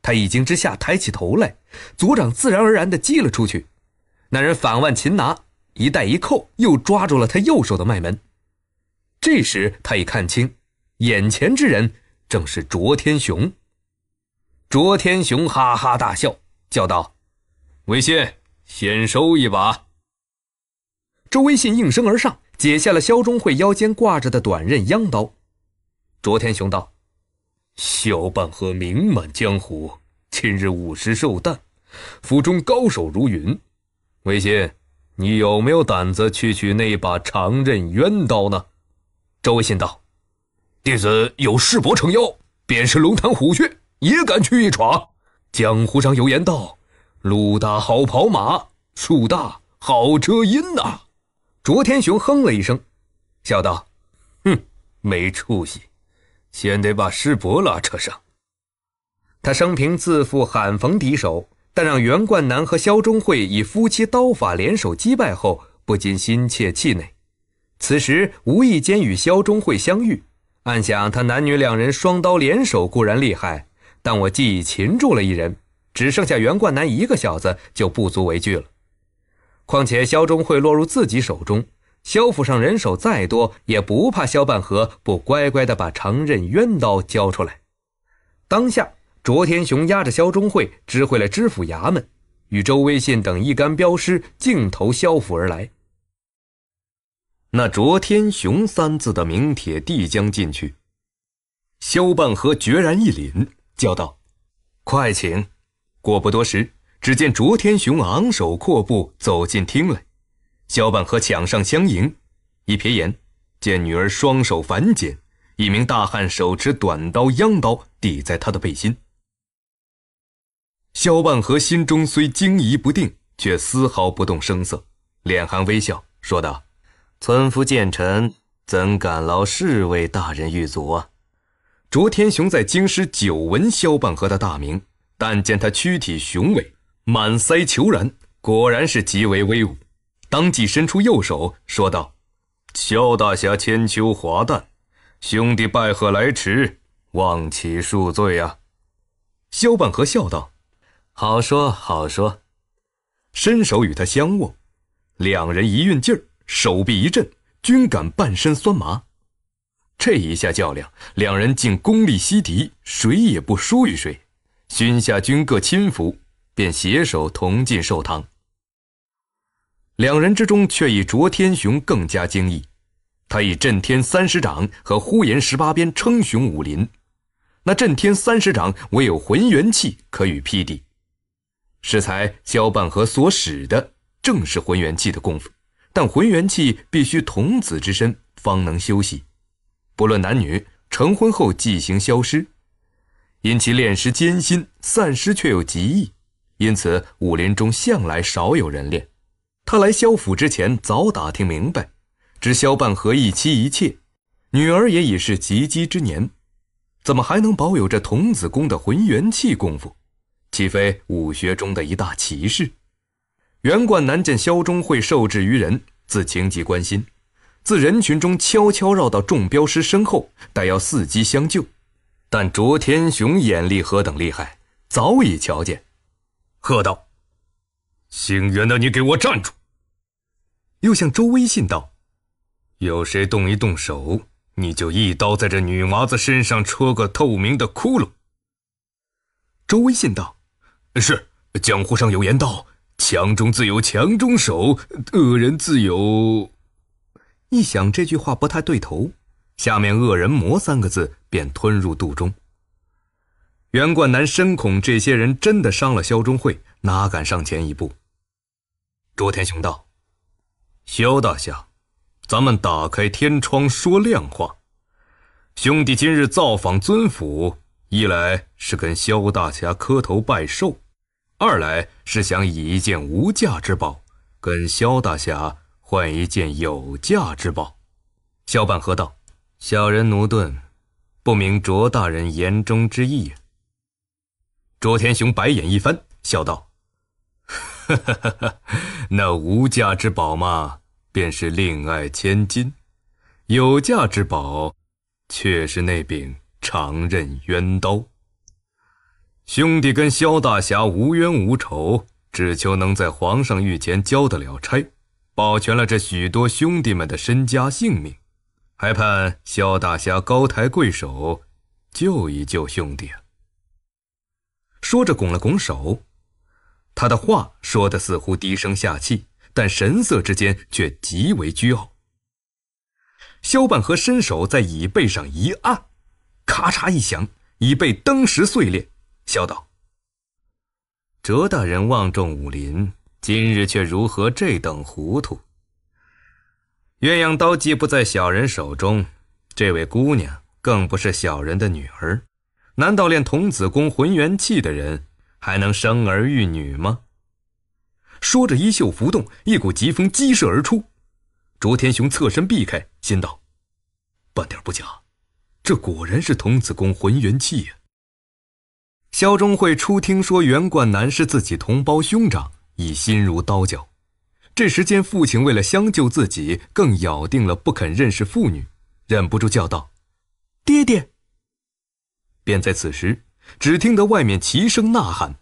他一惊之下，抬起头来，左掌自然而然地击了出去，那人反腕擒拿，一带一扣，又抓住了他右手的脉门。这时他已看清，眼前之人。正是卓天雄。卓天雄哈哈大笑，叫道：“微信，先收一把。”周威信应声而上，解下了萧中会腰间挂着的短刃秧刀。卓天雄道：“萧半河名满江湖，今日五十寿诞，府中高手如云。微信，你有没有胆子去取那把长刃冤刀呢？”周威信道。弟子有师伯撑腰，便是龙潭虎穴也敢去一闯。江湖上有言道：“路大好跑马，树大好遮阴。”呐，卓天雄哼了一声，笑道：“哼，没出息！先得把师伯拉扯上。”他生平自负罕逢敌手，但让袁冠南和萧钟会以夫妻刀法联手击败后，不禁心切气馁。此时无意间与萧钟会相遇。暗想，他男女两人双刀联手固然厉害，但我既已擒住了一人，只剩下袁冠南一个小子，就不足为惧了。况且萧忠会落入自己手中，萧府上人手再多，也不怕萧半河不乖乖的把长刃冤刀交出来。当下，卓天雄压着萧忠会，知会了知府衙门，与周威信等一干镖师径投萧府而来。那卓天雄三字的名帖递将进去，萧半河决然一凛，叫道：“快请！”过不多时，只见卓天雄昂首阔步走进厅来，萧半河抢上相迎。一瞥眼，见女儿双手反剪，一名大汉手持短刀，央刀抵在他的背心。萧半河心中虽惊疑不定，却丝毫不动声色，脸含微笑，说道。村夫见臣，怎敢劳侍卫大人御足啊？卓天雄在京师久闻萧半河的大名，但见他躯体雄伟，满腮虬髯，果然是极为威武。当即伸出右手，说道：“萧大侠千秋华诞，兄弟拜贺来迟，望其恕罪啊。”萧半河笑道：“好说好说。”伸手与他相握，两人一运劲儿。手臂一震，均感半身酸麻。这一下较量，两人竟功力悉敌，谁也不输于谁。勋下军各亲服，便携手同进寿堂。两人之中，却以卓天雄更加精异。他以震天三十掌和呼延十八鞭称雄武林，那震天三十掌唯有浑元气可与匹敌。适才萧半河所使的，正是浑元气的功夫。但浑元气必须童子之身方能休息，不论男女，成婚后即行消失。因其炼时艰辛，散失却又极易，因此武林中向来少有人练。他来萧府之前，早打听明白，知萧半河一妻一妾，女儿也已是及笄之年，怎么还能保有着童子功的浑元气功夫？岂非武学中的一大奇事？袁冠南见萧中会受制于人，自情急关心，自人群中悄悄绕到众镖师身后，待要伺机相救。但卓天雄眼力何等厉害，早已瞧见，喝道：“姓袁的，你给我站住！”又向周威信道：“有谁动一动手，你就一刀在这女娃子身上戳个透明的窟窿。”周威信道：“是，江湖上有言道。”强中自有强中手，恶人自有。一想这句话不太对头，下面“恶人魔”三个字便吞入肚中。袁冠南深恐这些人真的伤了萧中惠，哪敢上前一步？卓天雄道：“萧大侠，咱们打开天窗说亮话，兄弟今日造访尊府，一来是跟萧大侠磕头拜寿。”二来是想以一件无价之宝，跟萧大侠换一件有价之宝。萧半喝道：“小人奴钝，不明卓大人言中之意。”卓天雄白眼一翻，笑道：“那无价之宝嘛，便是令爱千金；有价之宝，却是那柄长刃冤刀。”兄弟跟萧大侠无冤无仇，只求能在皇上御前交得了差，保全了这许多兄弟们的身家性命，还盼萧大侠高抬贵手，救一救兄弟啊！说着拱了拱手，他的话说的似乎低声下气，但神色之间却极为倨傲。萧半河伸手在椅背上一按，咔嚓一响，椅背登时碎裂。笑道：“卓大人望重武林，今日却如何这等糊涂？鸳鸯刀既不在小人手中，这位姑娘更不是小人的女儿。难道练童子功浑元气的人还能生儿育女吗？”说着，衣袖浮动，一股疾风激射而出。卓天雄侧身避开，心道：“半点不假，这果然是童子功浑元气呀。”萧中会初听说袁冠南是自己同胞兄长，已心如刀绞。这时间，父亲为了相救自己，更咬定了不肯认识妇女，忍不住叫道：“爹爹！”便在此时，只听得外面齐声呐喊：“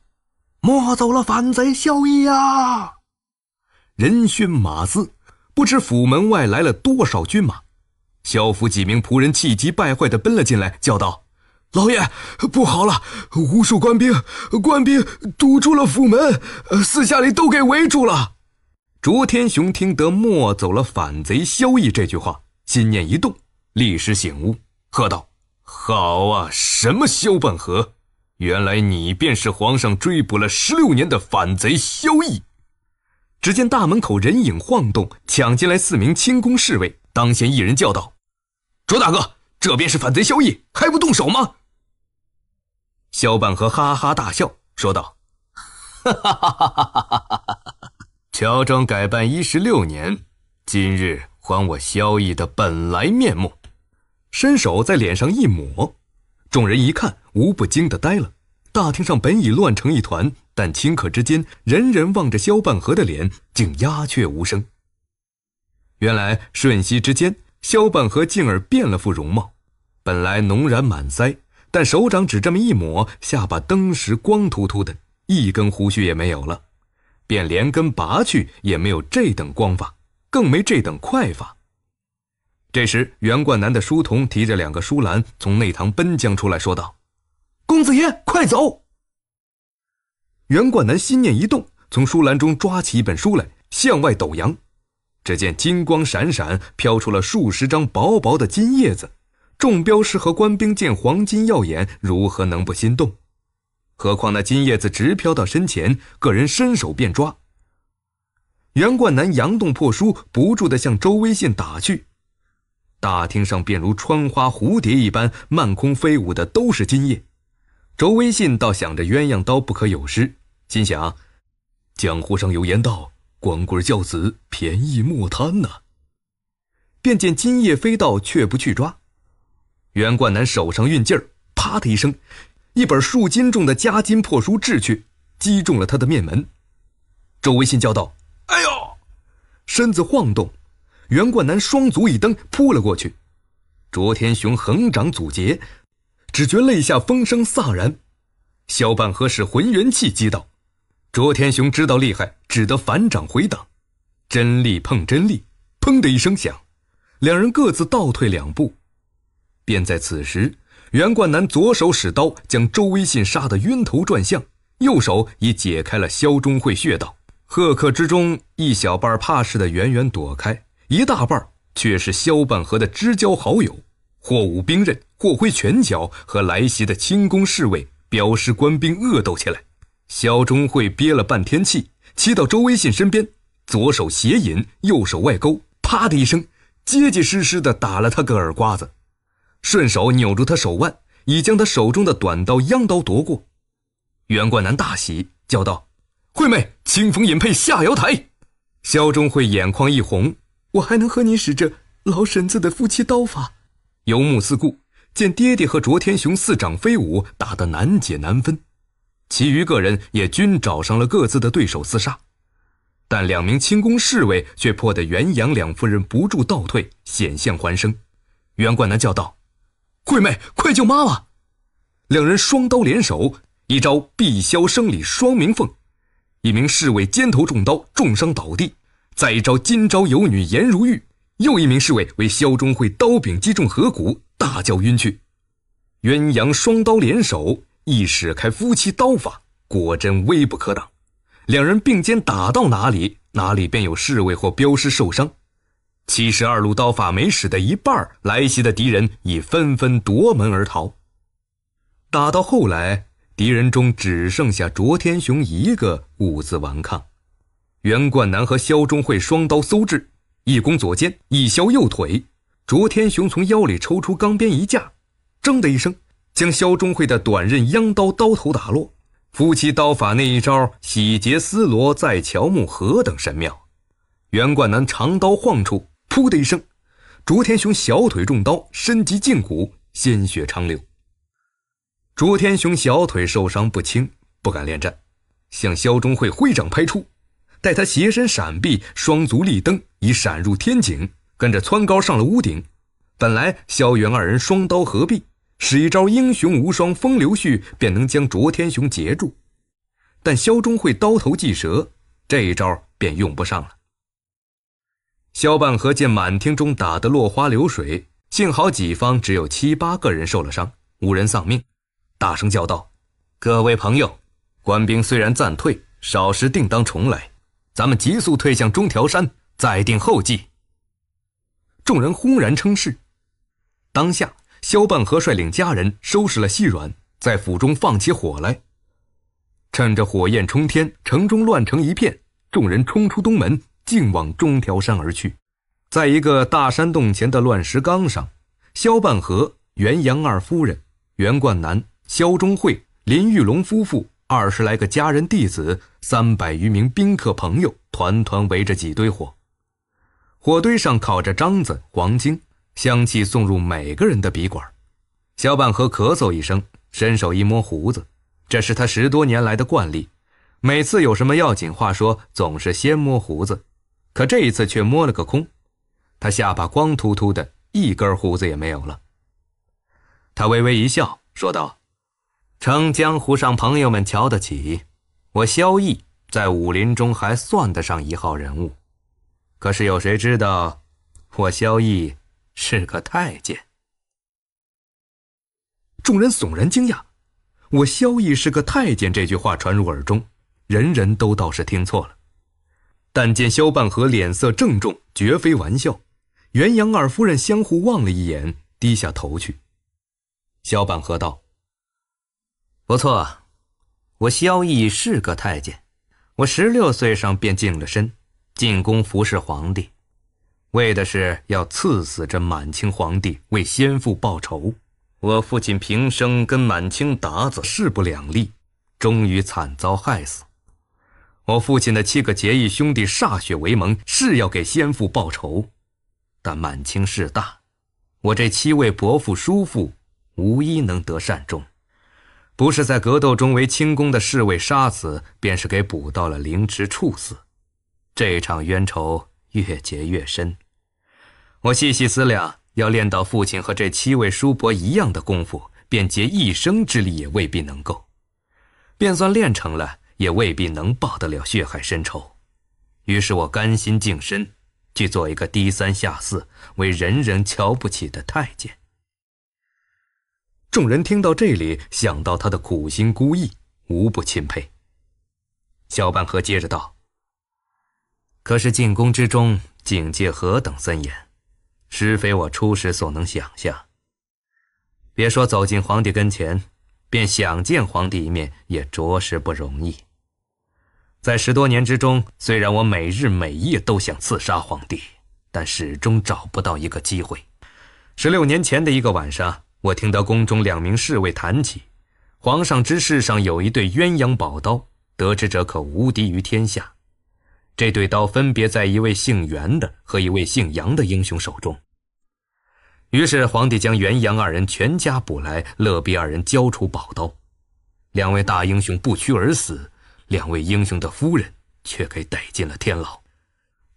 莫走了反贼萧毅啊！”人喧马嘶，不知府门外来了多少军马。萧府几名仆人气急败坏的奔了进来，叫道。老爷，不好了！无数官兵、官兵堵住了府门，四下里都给围住了。卓天雄听得“莫走了反贼萧逸这句话，心念一动，立时醒悟，喝道：“好啊！什么萧半河？原来你便是皇上追捕了十六年的反贼萧逸！”只见大门口人影晃动，抢进来四名轻功侍卫，当先一人叫道：“卓大哥，这便是反贼萧逸，还不动手吗？”萧半河哈哈大笑，说道：“乔装改扮一十六年，今日还我萧逸的本来面目。”伸手在脸上一抹，众人一看，无不惊得呆了。大厅上本已乱成一团，但顷刻之间，人人望着萧半河的脸，竟鸦雀无声。原来瞬息之间，萧半河竟而变了副容貌，本来浓然满腮。但手掌只这么一抹，下巴登时光秃秃的，一根胡须也没有了，便连根拔去也没有这等光法，更没这等快法。这时，袁冠南的书童提着两个书篮从内堂奔将出来说道：“公子爷，快走！”袁冠南心念一动，从书篮中抓起一本书来，向外抖扬，只见金光闪闪，飘出了数十张薄薄的金叶子。众镖师和官兵见黄金耀眼，如何能不心动？何况那金叶子直飘到身前，个人伸手便抓。袁冠南扬动破书，不住地向周威信打去。大厅上便如穿花蝴蝶一般，漫空飞舞的都是金叶。周威信倒想着鸳鸯刀不可有失，心想：江湖上有言道，“光棍教子，便宜莫贪”呢。便见金叶飞到，却不去抓。袁冠南手上运劲儿，啪的一声，一本数斤重的夹金破书掷去，击中了他的面门。周维信叫道：“哎呦！”身子晃动。袁冠南双足一蹬，扑了过去。卓天雄横掌阻截，只觉肋下风声飒然。萧半河使浑元气击倒，卓天雄知道厉害，只得反掌回挡。真力碰真力，砰的一声响，两人各自倒退两步。便在此时，袁冠南左手使刀将周威信杀得晕头转向，右手已解开了肖中会穴道。贺客之中，一小半怕事的远远躲开，一大半却是萧半河的知交好友，或舞兵刃，或挥拳脚，和来袭的轻功侍卫、镖师、官兵恶斗起来。肖中会憋了半天气，骑到周威信身边，左手斜引，右手外勾，啪的一声，结结实实的打了他个耳刮子。顺手扭住他手腕，已将他手中的短刀央刀夺过。袁冠南大喜，叫道：“惠妹，清风引佩下瑶台。”萧中慧眼眶一红：“我还能和你使这老婶子的夫妻刀法。”游目四顾，见爹爹和卓天雄四掌飞舞，打得难解难分。其余个人也均找上了各自的对手厮杀，但两名轻功侍卫却迫得袁、杨两夫人不住倒退，险象环生。袁冠南叫道。惠妹，快救妈妈！两人双刀联手，一招碧霄生里双鸣凤，一名侍卫肩头中刀，重伤倒地；再一招今朝有女颜如玉，又一名侍卫为萧中会刀柄击中颌骨，大叫晕去。鸳鸯双刀联手，一使开夫妻刀法，果真威不可挡。两人并肩打到哪里，哪里便有侍卫或镖师受伤。七十二路刀法没使的一半来袭的敌人已纷纷夺门而逃。打到后来，敌人中只剩下卓天雄一个兀自顽抗。袁冠南和萧中会双刀搜至，一攻左肩，一削右腿。卓天雄从腰里抽出钢鞭一架，铮的一声，将萧中会的短刃央刀刀头打落。夫妻刀法那一招“洗劫丝罗在乔木”何等神妙！袁冠南长刀晃出。噗的一声，卓天雄小腿中刀，身及胫骨，鲜血长流。卓天雄小腿受伤不轻，不敢恋战，向肖中会挥掌拍出。待他斜身闪避，双足立蹬，已闪入天井，跟着蹿高上了屋顶。本来萧元二人双刀合璧，使一招英雄无双风流序，便能将卓天雄截住。但肖中会刀头忌折，这一招便用不上了。萧半河见满厅中打得落花流水，幸好己方只有七八个人受了伤，无人丧命，大声叫道：“各位朋友，官兵虽然暂退，少时定当重来，咱们急速退向中条山，再定后计。”众人轰然称是。当下，萧半河率领家人收拾了细软，在府中放起火来，趁着火焰冲天，城中乱成一片，众人冲出东门。径往中条山而去，在一个大山洞前的乱石岗上，萧半河、袁杨二夫人、袁冠南、萧忠惠、林玉龙夫妇二十来个家人弟子，三百余名宾客朋友，团团围着几堆火，火堆上烤着獐子、黄精，香气送入每个人的鼻管。萧半河咳嗽一声，伸手一摸胡子，这是他十多年来的惯例，每次有什么要紧话说，总是先摸胡子。可这一次却摸了个空，他下巴光秃秃的，一根胡子也没有了。他微微一笑，说道：“称江湖上朋友们瞧得起我萧逸，在武林中还算得上一号人物。可是有谁知道，我萧逸是个太监？”众人悚然惊讶，“我萧逸是个太监”这句话传入耳中，人人都倒是听错了。但见萧半河脸色郑重，绝非玩笑。元阳二夫人相互望了一眼，低下头去。萧半河道：“不错，我萧毅是个太监，我十六岁上便净了身，进宫服侍皇帝，为的是要赐死这满清皇帝，为先父报仇。我父亲平生跟满清鞑子势不两立，终于惨遭害死。”我父亲的七个结义兄弟歃血为盟，誓要给先父报仇，但满清势大，我这七位伯父叔父无一能得善终，不是在格斗中为清宫的侍卫杀死，便是给捕到了凌迟处死。这场冤仇越结越深，我细细思量，要练到父亲和这七位叔伯一样的功夫，便竭一生之力也未必能够，便算练成了。也未必能报得了血海深仇，于是我甘心净身，去做一个低三下四、为人人瞧不起的太监。众人听到这里，想到他的苦心孤诣，无不钦佩。小半河接着道：“可是进宫之中警戒何等森严，实非我初时所能想象。别说走进皇帝跟前，便想见皇帝一面，也着实不容易。”在十多年之中，虽然我每日每夜都想刺杀皇帝，但始终找不到一个机会。十六年前的一个晚上，我听到宫中两名侍卫谈起，皇上之世上有一对鸳鸯宝刀，得之者可无敌于天下。这对刀分别在一位姓袁的和一位姓杨的英雄手中。于是皇帝将袁杨二人全家捕来，勒逼二人交出宝刀，两位大英雄不屈而死。两位英雄的夫人却给逮进了天牢。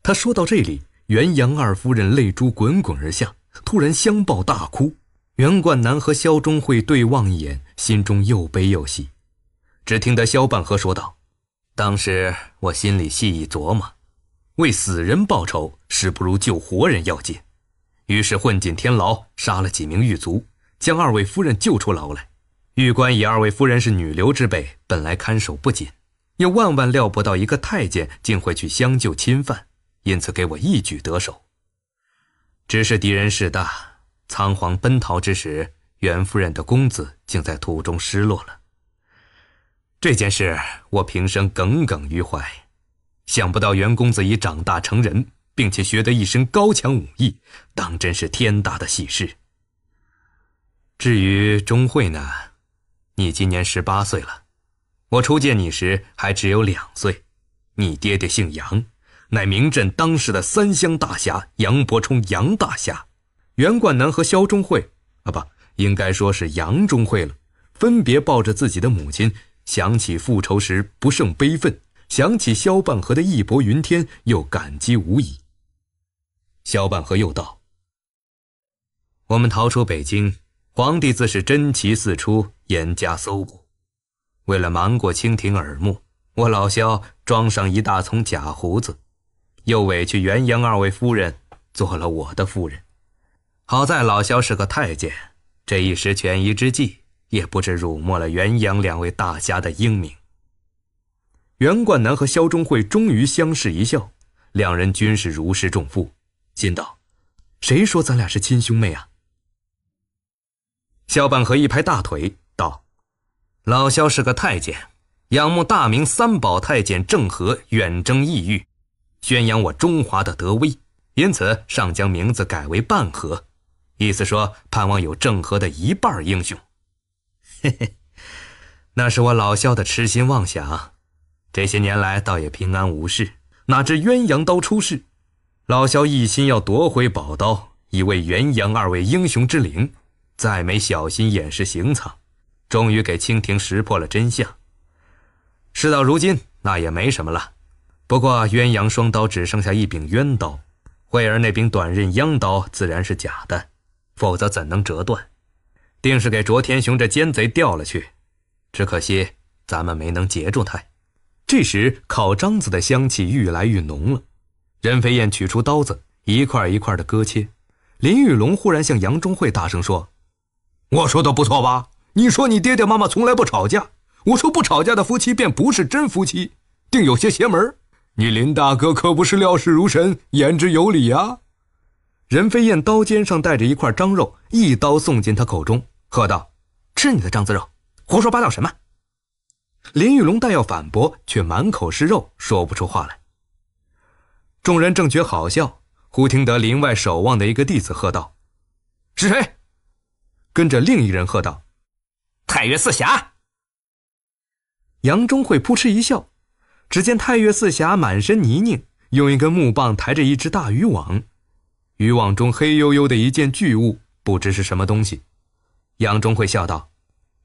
他说到这里，元阳二夫人泪珠滚滚而下，突然相抱大哭。袁冠南和萧中慧对望一眼，心中又悲又喜。只听得萧半河说道：“当时我心里细一琢磨，为死人报仇，实不如救活人要紧。于是混进天牢，杀了几名狱卒，将二位夫人救出牢来。狱官以二位夫人是女流之辈，本来看守不紧。”也万万料不到一个太监竟会去相救侵犯，因此给我一举得手。只是敌人势大，仓皇奔逃之时，袁夫人的公子竟在途中失落了。这件事我平生耿耿于怀，想不到袁公子已长大成人，并且学得一身高强武艺，当真是天大的喜事。至于钟会呢，你今年十八岁了。我初见你时还只有两岁，你爹爹姓杨，乃名震当时的三湘大侠杨伯冲杨大侠。袁冠南和萧忠会啊，不应该说是杨忠会了，分别抱着自己的母亲，想起复仇时不胜悲愤，想起萧半河的义薄云天，又感激无已。萧半河又道：“我们逃出北京，皇帝自是珍奇四出，严加搜捕。”为了瞒过清廷耳目，我老萧装上一大丛假胡子，又委屈元阳二位夫人做了我的夫人。好在老萧是个太监，这一时权宜之计，也不知辱没了元阳两位大侠的英名。袁冠南和萧忠会终于相视一笑，两人均是如释重负，心道：“谁说咱俩是亲兄妹啊？”萧半河一拍大腿道。老萧是个太监，仰慕大明三宝太监郑和远征异域，宣扬我中华的德威，因此上将名字改为半和，意思说盼望有郑和的一半英雄。嘿嘿，那是我老萧的痴心妄想，这些年来倒也平安无事，哪知鸳鸯刀出事，老萧一心要夺回宝刀，以为鸳鸯二位英雄之灵，再没小心掩饰行藏。终于给清廷识破了真相。事到如今，那也没什么了。不过鸳鸯双刀只剩下一柄鸳刀，惠儿那柄短刃鸯刀自然是假的，否则怎能折断？定是给卓天雄这奸贼掉了去。只可惜咱们没能截住他。这时烤章子的香气愈来愈浓了。任飞燕取出刀子，一块一块的割切。林玉龙忽然向杨忠会大声说：“我说的不错吧？”你说你爹爹妈妈从来不吵架，我说不吵架的夫妻便不是真夫妻，定有些邪门你林大哥可不是料事如神，言之有理啊！任飞燕刀尖上带着一块张肉，一刀送进他口中，喝道：“吃你的张子肉！”胡说八道什么？林玉龙但要反驳，却满口是肉，说不出话来。众人正觉好笑，忽听得林外守望的一个弟子喝道：“是谁？”跟着另一人喝道。太岳四侠，杨忠会扑哧一笑。只见太岳四侠满身泥泞，用一根木棒抬着一只大渔网，渔网中黑黝黝的一件巨物，不知是什么东西。杨忠会笑道：“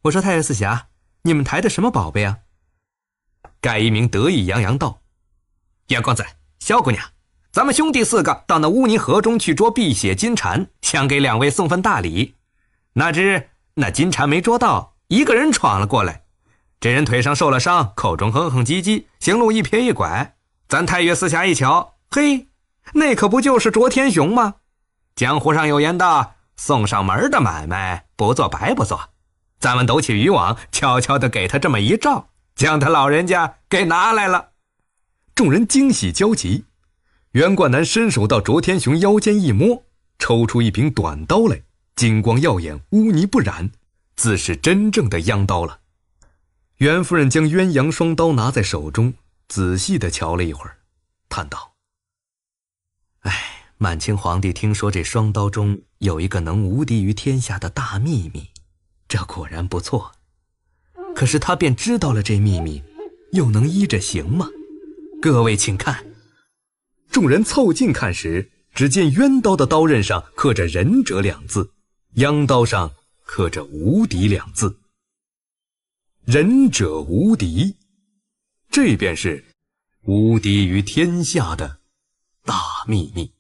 我说太岳四侠，你们抬的什么宝贝啊？”盖一鸣得意洋洋道：“杨光子、萧姑娘，咱们兄弟四个到那污泥河中去捉碧血金蝉，想给两位送份大礼，哪知……”那金蝉没捉到，一个人闯了过来。这人腿上受了伤，口中哼哼唧唧，行路一撇一拐。咱太岳四侠一瞧，嘿，那可不就是卓天雄吗？江湖上有言道：“送上门的买卖不做白不做。”咱们抖起渔网，悄悄的给他这么一照，将他老人家给拿来了。众人惊喜交集。袁冠南伸手到卓天雄腰间一摸，抽出一柄短刀来。金光耀眼，污泥不染，自是真正的央刀了。袁夫人将鸳鸯双刀拿在手中，仔细的瞧了一会儿，叹道：“哎，满清皇帝听说这双刀中有一个能无敌于天下的大秘密，这果然不错。可是他便知道了这秘密，又能依着行吗？”各位请看，众人凑近看时，只见鸳刀的刀刃上刻着“忍者”两字。央刀上刻着“无敌”两字，忍者无敌，这便是无敌于天下的大秘密。